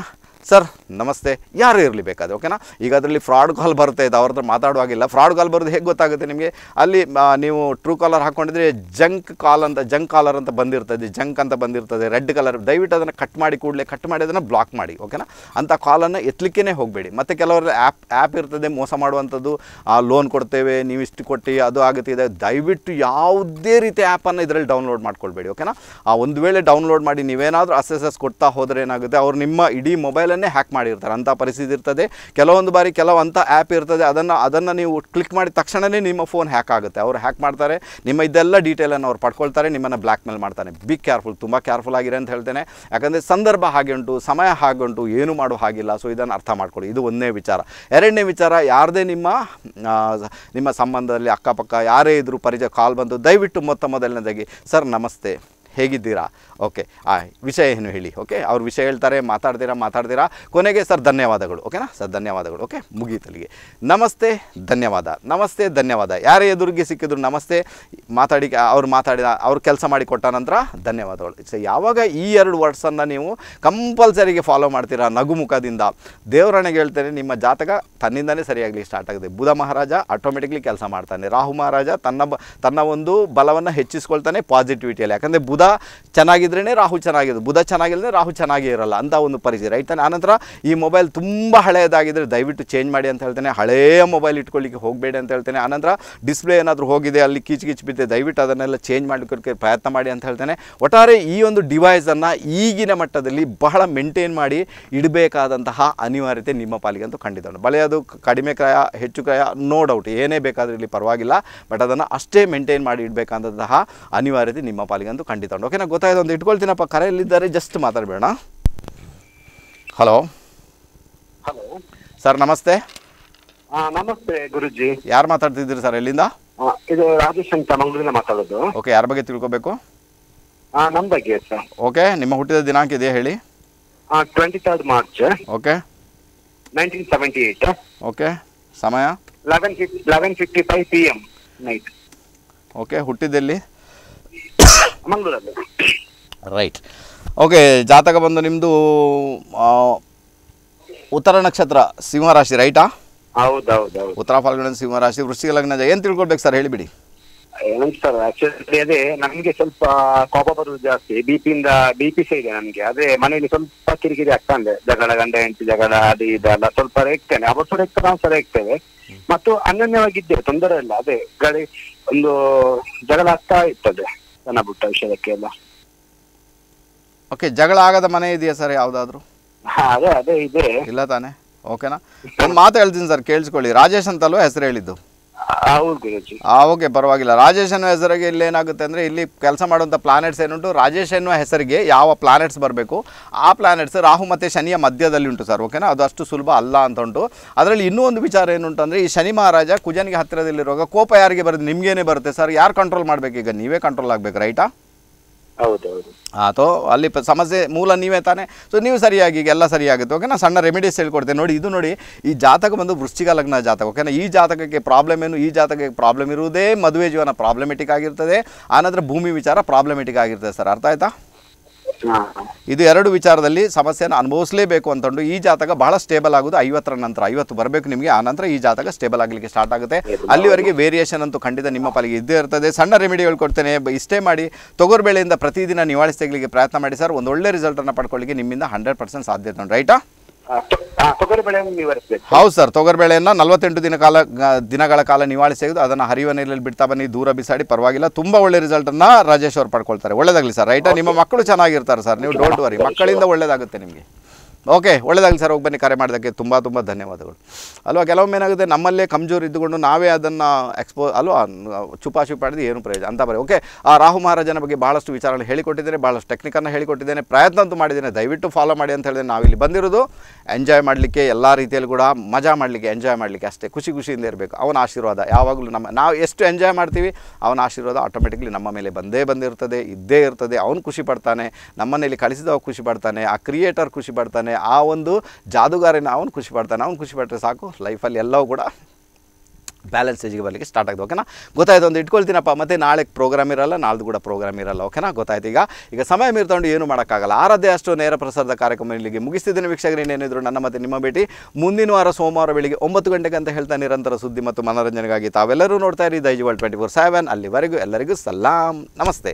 ಸರ್ ನಮಸ್ತೆ ಯಾರು ಇರಲಿ ಬೇಕಾದ್ರೆ ಓಕೆನಾ ಈಗ ಅದರಲ್ಲಿ ಫ್ರಾಡ್ ಕಾಲ್ ಬರುತ್ತೆ ಇದು ಅವ್ರ ಹತ್ರ ಮಾತಾಡುವಾಗಿಲ್ಲ ಫ್ರಾಡ್ ಕಾಲ್ ಬರೋದು ಹೇಗೆ ಗೊತ್ತಾಗುತ್ತೆ ನಿಮಗೆ ಅಲ್ಲಿ ನೀವು ಟ್ರೂ ಕಾಲರ್ ಹಾಕ್ಕೊಂಡಿದ್ರೆ ಜಂಕ್ ಕಾಲ್ ಅಂತ ಜಂಕ್ ಕಾಲರ್ ಅಂತ ಬಂದಿರ್ತದೆ ಜಂಕ್ ಅಂತ ಬಂದಿರ್ತದೆ ರೆಡ್ ಕಲರ್ ದಯವಿಟ್ಟು ಅದನ್ನು ಕಟ್ ಮಾಡಿ ಕೂಡಲೇ ಕಟ್ ಮಾಡಿ ಅದನ್ನು ಬ್ಲಾಕ್ ಮಾಡಿ ಓಕೆನಾ ಅಂತ ಕಾಲನ್ನು ಎತ್ತಲಿಕ್ಕೇ ಹೋಗಬೇಡಿ ಮತ್ತು ಕೆಲವರು ಆ್ಯಪ್ ಆ್ಯಪ್ ಇರ್ತದೆ ಮೋಸ ಮಾಡುವಂಥದ್ದು ಲೋನ್ ಕೊಡ್ತೇವೆ ನೀವು ಇಷ್ಟು ಕೊಟ್ಟು ಅದು ಆಗುತ್ತೆ ಇದೆ ದಯವಿಟ್ಟು ಯಾವುದೇ ರೀತಿ ಆ್ಯಪನ್ನು ಇದರಲ್ಲಿ ಡೌನ್ಲೋಡ್ ಮಾಡ್ಕೊಳ್ಬೇಡಿ ಓಕೆನಾ ಒಂದು ವೇಳೆ ಡೌನ್ಲೋಡ್ ಮಾಡಿ ನೀವೇನಾದರೂ ಅಸೆಸಸ್ ಕೊಡ್ತಾ ಹೋದರೆ ಏನಾಗುತ್ತೆ ಅವ್ರು ನಿಮ್ಮ ಇಡೀ ಮೊಬೈಲ್ ಮೊಬೈಲನ್ನೇ ಹ್ಯಾಕ್ ಮಾಡಿರ್ತಾರೆ ಅಂಥ ಪರಿಸ್ಥಿತಿ ಇರ್ತದೆ ಕೆಲವೊಂದು ಬಾರಿ ಕೆಲವು ಅಂಥ ಆ್ಯಪ್ ಇರ್ತದೆ ಅದನ್ನು ಅದನ್ನು ನೀವು ಕ್ಲಿಕ್ ಮಾಡಿದ ತಕ್ಷಣವೇ ನಿಮ್ಮ ಫೋನ್ ಹ್ಯಾಕ್ ಆಗುತ್ತೆ ಅವರು ಹ್ಯಾಕ್ ಮಾಡ್ತಾರೆ ನಿಮ್ಮ ಇದೆಲ್ಲ ಡೀಟೇಲನ್ನು ಅವ್ರು ಪಡ್ಕೊಳ್ತಾರೆ ನಿಮ್ಮನ್ನು ಬ್ಲ್ಯಾಕ್ ಮೇಲ್ ಮಾಡ್ತಾನೆ ಬಿ ಕೇರ್ಫುಲ್ ತುಂಬ ಕೇರ್ಫುಲ್ ಆಗಿರಿ ಅಂತ ಹೇಳ್ತೇನೆ ಯಾಕಂದರೆ ಸಂದರ್ಭ ಹಾಗೆ ಉಂಟು ಸಮಯ ಹಾಗೆ ಉಂಟು ಏನು ಮಾಡೋ ಹಾಗಿಲ್ಲ ಸೊ ಇದನ್ನು ಅರ್ಥ ಮಾಡ್ಕೊಳ್ಳಿ ಇದು ಒಂದನೇ ವಿಚಾರ ಎರಡನೇ ವಿಚಾರ ಯಾರದೇ ನಿಮ್ಮ ನಿಮ್ಮ ಸಂಬಂಧದಲ್ಲಿ ಅಕ್ಕಪಕ್ಕ ಯಾರೇ ಇದ್ದರೂ ಪರಿಚಯ ಕಾಲ್ ಬಂದು ದಯವಿಟ್ಟು ಮೊತ್ತ ಮೊದಲನೇದಾಗಿ ಸರ್ ನಮಸ್ತೆ ಹೇಗಿದ್ದೀರಾ ಓಕೆ ಆ ವಿಷಯ ಏನು ಹೇಳಿ ಓಕೆ ಅವ್ರ ವಿಷಯ ಹೇಳ್ತಾರೆ ಮಾತಾಡ್ತೀರಾ ಮಾತಾಡ್ತೀರಾ ಕೊನೆಗೆ ಸರ್ ಧನ್ಯವಾದಗಳು ಓಕೆನಾ ಸರ್ ಧನ್ಯವಾದಗಳು ಓಕೆ ಮುಗೀತಲ್ಲಿಗೆ ನಮಸ್ತೆ ಧನ್ಯವಾದ ನಮಸ್ತೆ ಧನ್ಯವಾದ ಯಾರೇ ಎದುರಿಗೆ ಸಿಕ್ಕಿದ್ರು ನಮಸ್ತೆ ಮಾತಾಡಿ ಅವ್ರು ಮಾತಾಡಿದ ಅವ್ರು ಕೆಲಸ ಮಾಡಿ ಕೊಟ್ಟ ನಂತರ ಧನ್ಯವಾದಗಳು ಸರ್ ಯಾವಾಗ ಈ ಎರಡು ವರ್ಡ್ಸನ್ನು ನೀವು ಕಂಪಲ್ಸರಿಗೆ ಫಾಲೋ ಮಾಡ್ತೀರಾ ನಗುಮುಖದಿಂದ ದೇವರಣೆಗೆ ಹೇಳ್ತೇನೆ ನಿಮ್ಮ ಜಾತಕ ತನ್ನಿಂದನೇ ಸರಿಯಾಗಲಿ ಸ್ಟಾರ್ಟ್ ಆಗಿದೆ ಬುಧ ಮಹಾರಾಜ ಆಟೋಮೆಟಿಕ್ಲಿ ಕೆಲಸ ಮಾಡ್ತಾನೆ ರಾಹು ಮಹಾರಾಜ ತನ್ನ ತನ್ನ ಒಂದು ಬಲವನ್ನು ಹೆಚ್ಚಿಸ್ಕೊಳ್ತಾನೆ ಪಾಸಿಟಿವಿಟಿಯಲ್ಲಿ ಯಾಕಂದರೆ ಬುಧ ಚೆನ್ನಾಗಿದ್ರೇ ರಾಹು ಚೆನ್ನಾಗಿದೆ ಬುಧ ಚೆನ್ನಾಗಿಲ್ಲದೆ ರಾಹು ಚೆನ್ನಾಗಿ ಇರಲ್ಲ ಅಂತ ಒಂದು ಪರಿಸ್ಥಿತಿ ರೈಟ್ ತಾನೆ ಆನಂತರ ಈ ಮೊಬೈಲ್ ತುಂಬ ಹಳೆಯದಾಗಿದ್ದರೆ ದಯವಿಟ್ಟು ಚೇಂಜ್ ಮಾಡಿ ಅಂತ ಹೇಳ್ತೇನೆ ಹಳೆಯ ಮೊಬೈಲ್ ಇಟ್ಕೊಳ್ಳಿಕ್ಕೆ ಹೋಗಬೇಡಿ ಅಂತ ಹೇಳ್ತೇನೆ ಆನಂತರ ಡಿಸ್ಪ್ಲೇ ಏನಾದರೂ ಹೋಗಿದೆ ಅಲ್ಲಿ ಕೀಚು ಕೀಚು ಬಿದ್ದೆ ದಯವಿಟ್ಟು ಅದನ್ನೆಲ್ಲ ಚೇಂಜ್ ಮಾಡಿಕೊಡಕ್ಕೆ ಪ್ರಯತ್ನ ಮಾಡಿ ಅಂತ ಹೇಳ್ತೇನೆ ಒಟ್ಟಾರೆ ಈ ಒಂದು ಡಿವೈಸನ್ನು ಈಗಿನ ಮಟ್ಟದಲ್ಲಿ ಬಹಳ ಮೇಂಟೈನ್ ಮಾಡಿ ಇಡಬೇಕಾದಂತಹ ಅನಿವಾರ್ಯತೆ ನಿಮ್ಮ ಪಾಲಿಗಂತೂ ಖಂಡಿತ ಅದು ಕಡಿಮೆ ಕ್ರಯ ಹೆಚ್ಚು ಕ್ರಯ ನೋ ಡೌಟ್ ಏನೇ ಬೇಕಾದರೂ ಇಲ್ಲಿ ಪರವಾಗಿಲ್ಲ ಬಟ್ ಅದನ್ನು ಅಷ್ಟೇ ಮೇಂಟೈನ್ ಮಾಡಿ ಇಡಬೇಕಾದಂತಹ ಅನಿವಾರ್ಯತೆ ನಿಮ್ಮ ಪಾಲಿಗೆ ಅಂತೂ ಖಂಡಿತ ಓಕೆನಾ ಗೊತ್ತಾಯ್ತು ಒಂದು ಇಟ್ಕೊಳ್ತೀನಪ್ಪ ಕರೆಯಲ್ಲಿದ್ದಾರೆ ಜಸ್ಟ್ ಮಾತಾಡಬೇಡ ಹಲೋ ಹಲೋ ಸರ್ ನಮಸ್ತೆ ನಮಸ್ತೆ ಗುರುಜಿ ಯಾರು ಮಾತಾಡ್ತಿದ್ದೀರಿ ಸರ್ ಎಲ್ಲಿಂದ ಇದು ರಾಜೇಶ್ ಅಂತ ಮಂಗಳೂರಿಂದ ಮಾತಾಡೋದು ಓಕೆ ಯಾರ ಬಗ್ಗೆ ತಿಳ್ಕೊಬೇಕು ನಮ್ಮ ಬಗ್ಗೆ ಸರ್ ಓಕೆ ನಿಮ್ಮ ಹುಟ್ಟಿದ ದಿನಾಂಕ ಇದೆ ಹೇಳಿ twenty third March okay nineteen seventy eight okay ಸಮಯ eleven fifty eleven fifty five P M night okay ಹುಟ್ಟಿದ್ದೆಲ್ಲಿ ಮಂಗಳೂರಲ್ಲಿ ರೈಟ್ ಓಕೆ ಜಾತಕ ಬಂದು ನಿಮ್ಮದು ಉತ್ತರ ನಕ್ಷತ್ರ ಸಿಂಹರಾಶಿ ರೈಟಾ ಹೌದೌದು ಉತ್ತರ ಫಾಲ್ಗುಣ ಸಿಂಹರಾಶಿ ವೃಷ್ಟಿಕ ಲಗ್ನ ಏನು ತಿಳ್ಕೊಳ್ಬೇಕು ಸರ್ ಹೇಳಿಬಿಡಿ ಸರ್ ಆಕ್ಚುಲಿ ಅದೇ ನನಗೆ ಸ್ವಲ್ಪ ಕೋಪ ಜಾಸ್ತಿ ಬಿ ಪಿಯಿಂದ ಬಿ ಪಿ ಸಹ ಇದೆ ನನಗೆ ಅದೇ ಮನೆಯಲ್ಲಿ ಸ್ವಲ್ಪ ಕಿರಿಕಿರಿ ಆಗ್ತಾ ಇದೆ ಜಗಳ ಗಂಡ ಹೆಂಡತಿ ಜಗಳ ಅದು ಇದೆಲ್ಲ ಸ್ವಲ್ಪ ರೇಕ್ತೇನೆ ಅವತ್ತು ಸಹ ನಾವು ಸಹ ಮತ್ತು ಅನನ್ಯವಾಗಿದ್ದೇವೆ ತೊಂದರೆ ಇಲ್ಲ ಅದೇ ಗಡಿ ಒಂದು ಜಗಳ ಆಗ್ತಾ ಇರ್ತದೆ ಬಿಟ್ಟ ವಿಷಯಕ್ಕೆ ಎಲ್ಲ ಓಕೆ ಜಗಳ ಆಗದ ಮನೆ ಇದೆಯಾ ಸರ್ ಯಾವ್ದಾದ್ರು ಅದೇ ಅದೇ ಇದೆ ಇಲ್ಲ ತಾನೆ ಓಕೆನಾ ಒಂದು ಮಾತು ಹೇಳ್ತೀನಿ ಸರ್ ಕೇಳಿಸ್ಕೊಳ್ಳಿ ರಾಜೇಶ್ ಅಂತಲ್ವ ಹೆಸರು ಹೇಳಿದ್ದು ಓಕೆ ಪರವಾಗಿಲ್ಲ ರಾಜೇಶ್ ಅನ್ನೋ ಹೆಸರಿಗೆ ಇಲ್ಲಿ ಏನಾಗುತ್ತೆ ಅಂದರೆ ಇಲ್ಲಿ ಕೆಲಸ ಮಾಡುವಂಥ ಪ್ಲಾನೆಟ್ಸ್ ಏನುಂಟು ರಾಜೇಶ್ ಎನ್ನುವ ಹೆಸರಿಗೆ ಯಾವ ಪ್ಲಾನೆಟ್ಸ್ ಬರಬೇಕು ಆ ಪ್ಲಾನೆಟ್ಸ್ ರಾಹು ಮತ್ತು ಶನಿಯ ಮಧ್ಯದಲ್ಲಿ ಉಂಟು ಸರ್ ಓಕೆನಾ ಅದು ಅಷ್ಟು ಸುಲಭ ಅಲ್ಲ ಅಂತ ಉಂಟು ಅದರಲ್ಲಿ ಇನ್ನೂ ಒಂದು ವಿಚಾರ ಏನುಂಟು ಅಂದರೆ ಈ ಶನಿ ಮಹಾರಾಜ ಕುಜನಿಗೆ ಹತ್ತಿರದಲ್ಲಿರುವಾಗ ಕೋಪ ಯಾರಿಗೆ ಬರುತ್ತೆ ನಿಮಗೇನೆ ಬರುತ್ತೆ ಸರ್ ಯಾರು ಕಂಟ್ರೋಲ್ ಮಾಡಬೇಕು ಈಗ ನೀವೇ ಕಂಟ್ರೋಲ್ ಆಗಬೇಕು ರೈಟಾ ಹೌದೌದು ಅಥವಾ ಅಲ್ಲಿ ಸಮಸ್ಯೆ ಮೂಲ ನೀವೇ ತಾನೆ ಸೊ ನೀವು ಸರಿಯಾಗಿ ಎಲ್ಲ ಸರಿಯಾಗುತ್ತೆ ಓಕೆನಾ ಸಣ್ಣ ರೆಮಿಡೀಸ್ ಹೇಳ್ಕೊಡ್ತೇನೆ ನೋಡಿ ಇದು ನೋಡಿ ಈ ಜಾತಕ ಬಂದು ವೃಶ್ಚಿಕ ಲಗ್ನ ಜಾತಕ ಓಕೆನಾ ಈ ಜಾತಕಕ್ಕೆ ಪ್ರಾಬ್ಲಮ್ ಏನು ಈ ಜಾತಕಕ್ಕೆ ಪ್ರಾಬ್ಲಮ್ ಇರುವುದೇ ಮದುವೆ ಜೀವನ ಪ್ರಾಬ್ಲಮೆಟಿಕ್ ಆಗಿರ್ತದೆ ಆನಂತರ ಭೂಮಿ ವಿಚಾರ ಪ್ರಾಬ್ಲಮೆಟಿಕ್ ಆಗಿರ್ತದೆ ಸರ್ ಅರ್ಥ ಆಯ್ತಾ ಇದು ಎರಡು ವಿಚಾರದಲ್ಲಿ ಸಮಸ್ಯೆಯನ್ನು ಅನುಭವಿಸಲೇಬೇಕು ಅಂತಂದು ಈ ಜಾತಕ ಬಹಳ ಸ್ಟೇಬಲ್ ಆಗುದು ಐವತ್ತರ ನಂತರ ಐವತ್ತು ಬರಬೇಕು ನಿಮಗೆ ಆ ನಂತರ ಈ ಜಾತಕ ಸ್ಟೇಬಲ್ ಆಗಲಿಕ್ಕೆ ಸ್ಟಾರ್ಟ್ ಆಗುತ್ತೆ ಅಲ್ಲಿವರೆಗೆ ವೇರಿಯೇಷನ್ ಅಂತೂ ಖಂಡಿತ ನಿಮ್ಮ ಪಾಲಿಗೆ ಇದ್ದೇ ಇರ್ತದೆ ಸಣ್ಣ ರೆಮಿಡಿ ಹೇಳ್ಕೊಡ್ತೇನೆ ಇಷ್ಟೇ ಮಾಡಿ ಬೆಳೆಯಿಂದ ಪ್ರತಿದಿನ ನಿವಾರಿಸಿ ತೆಗಲಿಕ್ಕೆ ಪ್ರಯತ್ನ ಮಾಡಿ ಸರ್ ಒಂದು ಒಳ್ಳೆ ರಿಸಲ್ಟನ್ನು ಪಡ್ಕೊಳ್ಳಿಕ್ಕೆ ನಿಮ್ಮಿಂದ ಹಂಡ್ರೆಡ್ ಪರ್ಸೆಂಟ್ ಸಾಧ್ಯತೆ ರೈಟಾ ಹೌದು ಸರ್ ತೊಗರಿ ಬೆಳೆಯನ್ನು ನಲವತ್ತೆಂಟು ದಿನ ಕಾಲ ದಿನಗಳ ಕಾಲ ನಿವಾರಿಸಿ ಅದನ್ನು ಹರಿಯುವ ನೀರಲ್ಲಿ ಬಿಡ್ತಾ ಬನ್ನಿ ದೂರ ಬಿಸಾಡಿ ಪರವಾಗಿಲ್ಲ ತುಂಬಾ ಒಳ್ಳೆ ರಿಸಲ್ಟ್ ಅನ್ನ ರಾಜೇಶ್ ಅವ್ರು ಪಡ್ಕೊಳ್ತಾರೆ ಒಳ್ಳೇದಾಗಲಿ ಸರ್ ರೈಟ್ ನಿಮ್ಮ ಮಕ್ಕಳು ಚೆನ್ನಾಗಿರ್ತಾರೆ ಸರ್ ನೀವು ಡೋಂಟ್ ವರಿ ಮಕ್ಕಳಿಂದ ಒಳ್ಳೇದಾಗುತ್ತೆ ನಿಮಗೆ ಓಕೆ ಒಳ್ಳೇದಾಗಲಿ ಸರ್ ಹೋಗಿ ಬನ್ನಿ ಕರೆ ಮಾಡೋದಕ್ಕೆ ತುಂಬ ತುಂಬ ಧನ್ಯವಾದಗಳು ಅಲ್ವಾ ಕೆಲವೊಮ್ಮೆ ಏನಾಗುತ್ತೆ ನಮ್ಮಲ್ಲೇ ಕಂಜೂರು ಇದ್ದುಕೊಂಡು ನಾವೇ ಅದನ್ನು ಎಕ್ಸ್ಪೋ ಅಲ್ವಾ ಚುಪಾಶಿ ಮಾಡಿದ್ರೆ ಏನು ಪ್ರಯೋಜನ ಅಂತ ಬರೀ ಓಕೆ ಆ ರಾಹು ಮಹಾರಾಜನ ಬಗ್ಗೆ ಭಾಳಷ್ಟು ವಿಚಾರಗಳು ಹೇಳಿಕೊಟ್ಟಿದ್ದೇನೆ ಭಾಳಷ್ಟು ಟೆಕ್ನಿಕನ್ನು ಹೇಳಿಕೊಟ್ಟಿದ್ದೇನೆ ಪ್ರಯತ್ನ ಅಂತೂ ಮಾಡಿದ್ದೇನೆ ದಯವಿಟ್ಟು ಫಾಲೋ ಮಾಡಿ ಅಂತ ಹೇಳಿದ್ರೆ ನಾವಿಲ್ಲಿ ಬಂದಿರೋದು ಎಂಜಾಯ್ ಮಾಡಲಿಕ್ಕೆ ಎಲ್ಲ ರೀತಿಯಲ್ಲಿ ಕೂಡ ಮಜಾ ಮಾಡಲಿಕ್ಕೆ ಎಂಜಾಯ್ ಮಾಡಲಿಕ್ಕೆ ಅಷ್ಟೇ ಖುಷಿ ಖುಷಿಯಿಂದ ಇರಬೇಕು ಅವನ ಆಶೀರ್ವಾದ ಯಾವಾಗಲೂ ನಮ್ಮ ನಾವು ಎಷ್ಟು ಎಂಜಾಯ್ ಮಾಡ್ತೀವಿ ಅವನ ಆಶೀರ್ವಾದ ಆಟೋಮೆಟಿಕ್ಲಿ ನಮ್ಮ ಮೇಲೆ ಬಂದೇ ಬಂದಿರ್ತದೆ ಇದ್ದೇ ಇರ್ತದೆ ಅವನು ಖುಷಿ ಪಡ್ತಾನೆ ನಮ್ಮನೇಲಿ ಕಳಿಸಿದವ ಖುಷಿ ಪಡ್ತಾನೆ ಆ ಕ್ರಿಯೇಟರ್ ಖುಷಿ ಪಡ್ತಾನೆ ಆ ಒಂದು ಜಾದುಗಾರನ ಅವನು ಖುಷಿ ಪಡ್ತಾನೆ ಅವ್ನು ಖುಷಿ ಪಟ್ಟರೆ ಸಾಕು ಲೈಫಲ್ಲಿ ಎಲ್ಲವೂ ಕೂಡ ಬ್ಯಾಲೆನ್ಸ್ ಸ್ಟೇಜಿಗೆ ಬರಲಿಕ್ಕೆ ಸ್ಟಾರ್ಟ್ ಆಗಿದೆ ಓಕೆನಾ ಗೊತ್ತಾಯ್ತು ಒಂದು ಇಟ್ಕೊಳ್ತೀನಪ್ಪ ಮತ್ತೆ ನಾಳೆ ಪ್ರೋಗ್ರಾಮ್ ಇರಲ್ಲ ನಾಳ್ದು ಕೂಡ ಪ್ರೋಗ್ರಾಮ್ ಇರಲ್ಲ ಓಕೆನಾ ಗೊತ್ತಾಯ್ತು ಈಗ ಈಗ ಸಮಯ ಮೀರ್ತೊಂಡು ಏನು ಮಾಡೋಕ್ಕಾಗಲ್ಲ ಆರಾಧ್ಯ ಅಷ್ಟು ನೇರ ಪ್ರಸಾರದ ಕಾರ್ಯಕ್ರಮ ಇಲ್ಲಿಗೆ ಮುಗಿಸ್ತಿದ್ದೀನಿ ವೀಕ್ಷಕರು ಇನ್ನೇನಿದ್ರು ನನ್ನ ಮತ್ತೆ ನಿಮ್ಮ ಭೇಟಿ ಮುಂದಿನ ವಾರ ಸೋಮವಾರ ಬೆಳಿಗ್ಗೆ ಒಂಬತ್ತು ಗಂಟೆಗೆ ಅಂತ ಹೇಳ್ತಾ ನಿರಂತರ ಸುದ್ದಿ ಮತ್ತು ಮನೋರಂಜನೆಗಾಗಿ ತಾವೆಲ್ಲರೂ ನೋಡ್ತಾ ಇರಿ Daijiworld twenty four seven ಅಲ್ಲಿವರೆಗೂ ಎಲ್ಲರಿಗೂ ಸಲಾಂ ನಮಸ್ತೆ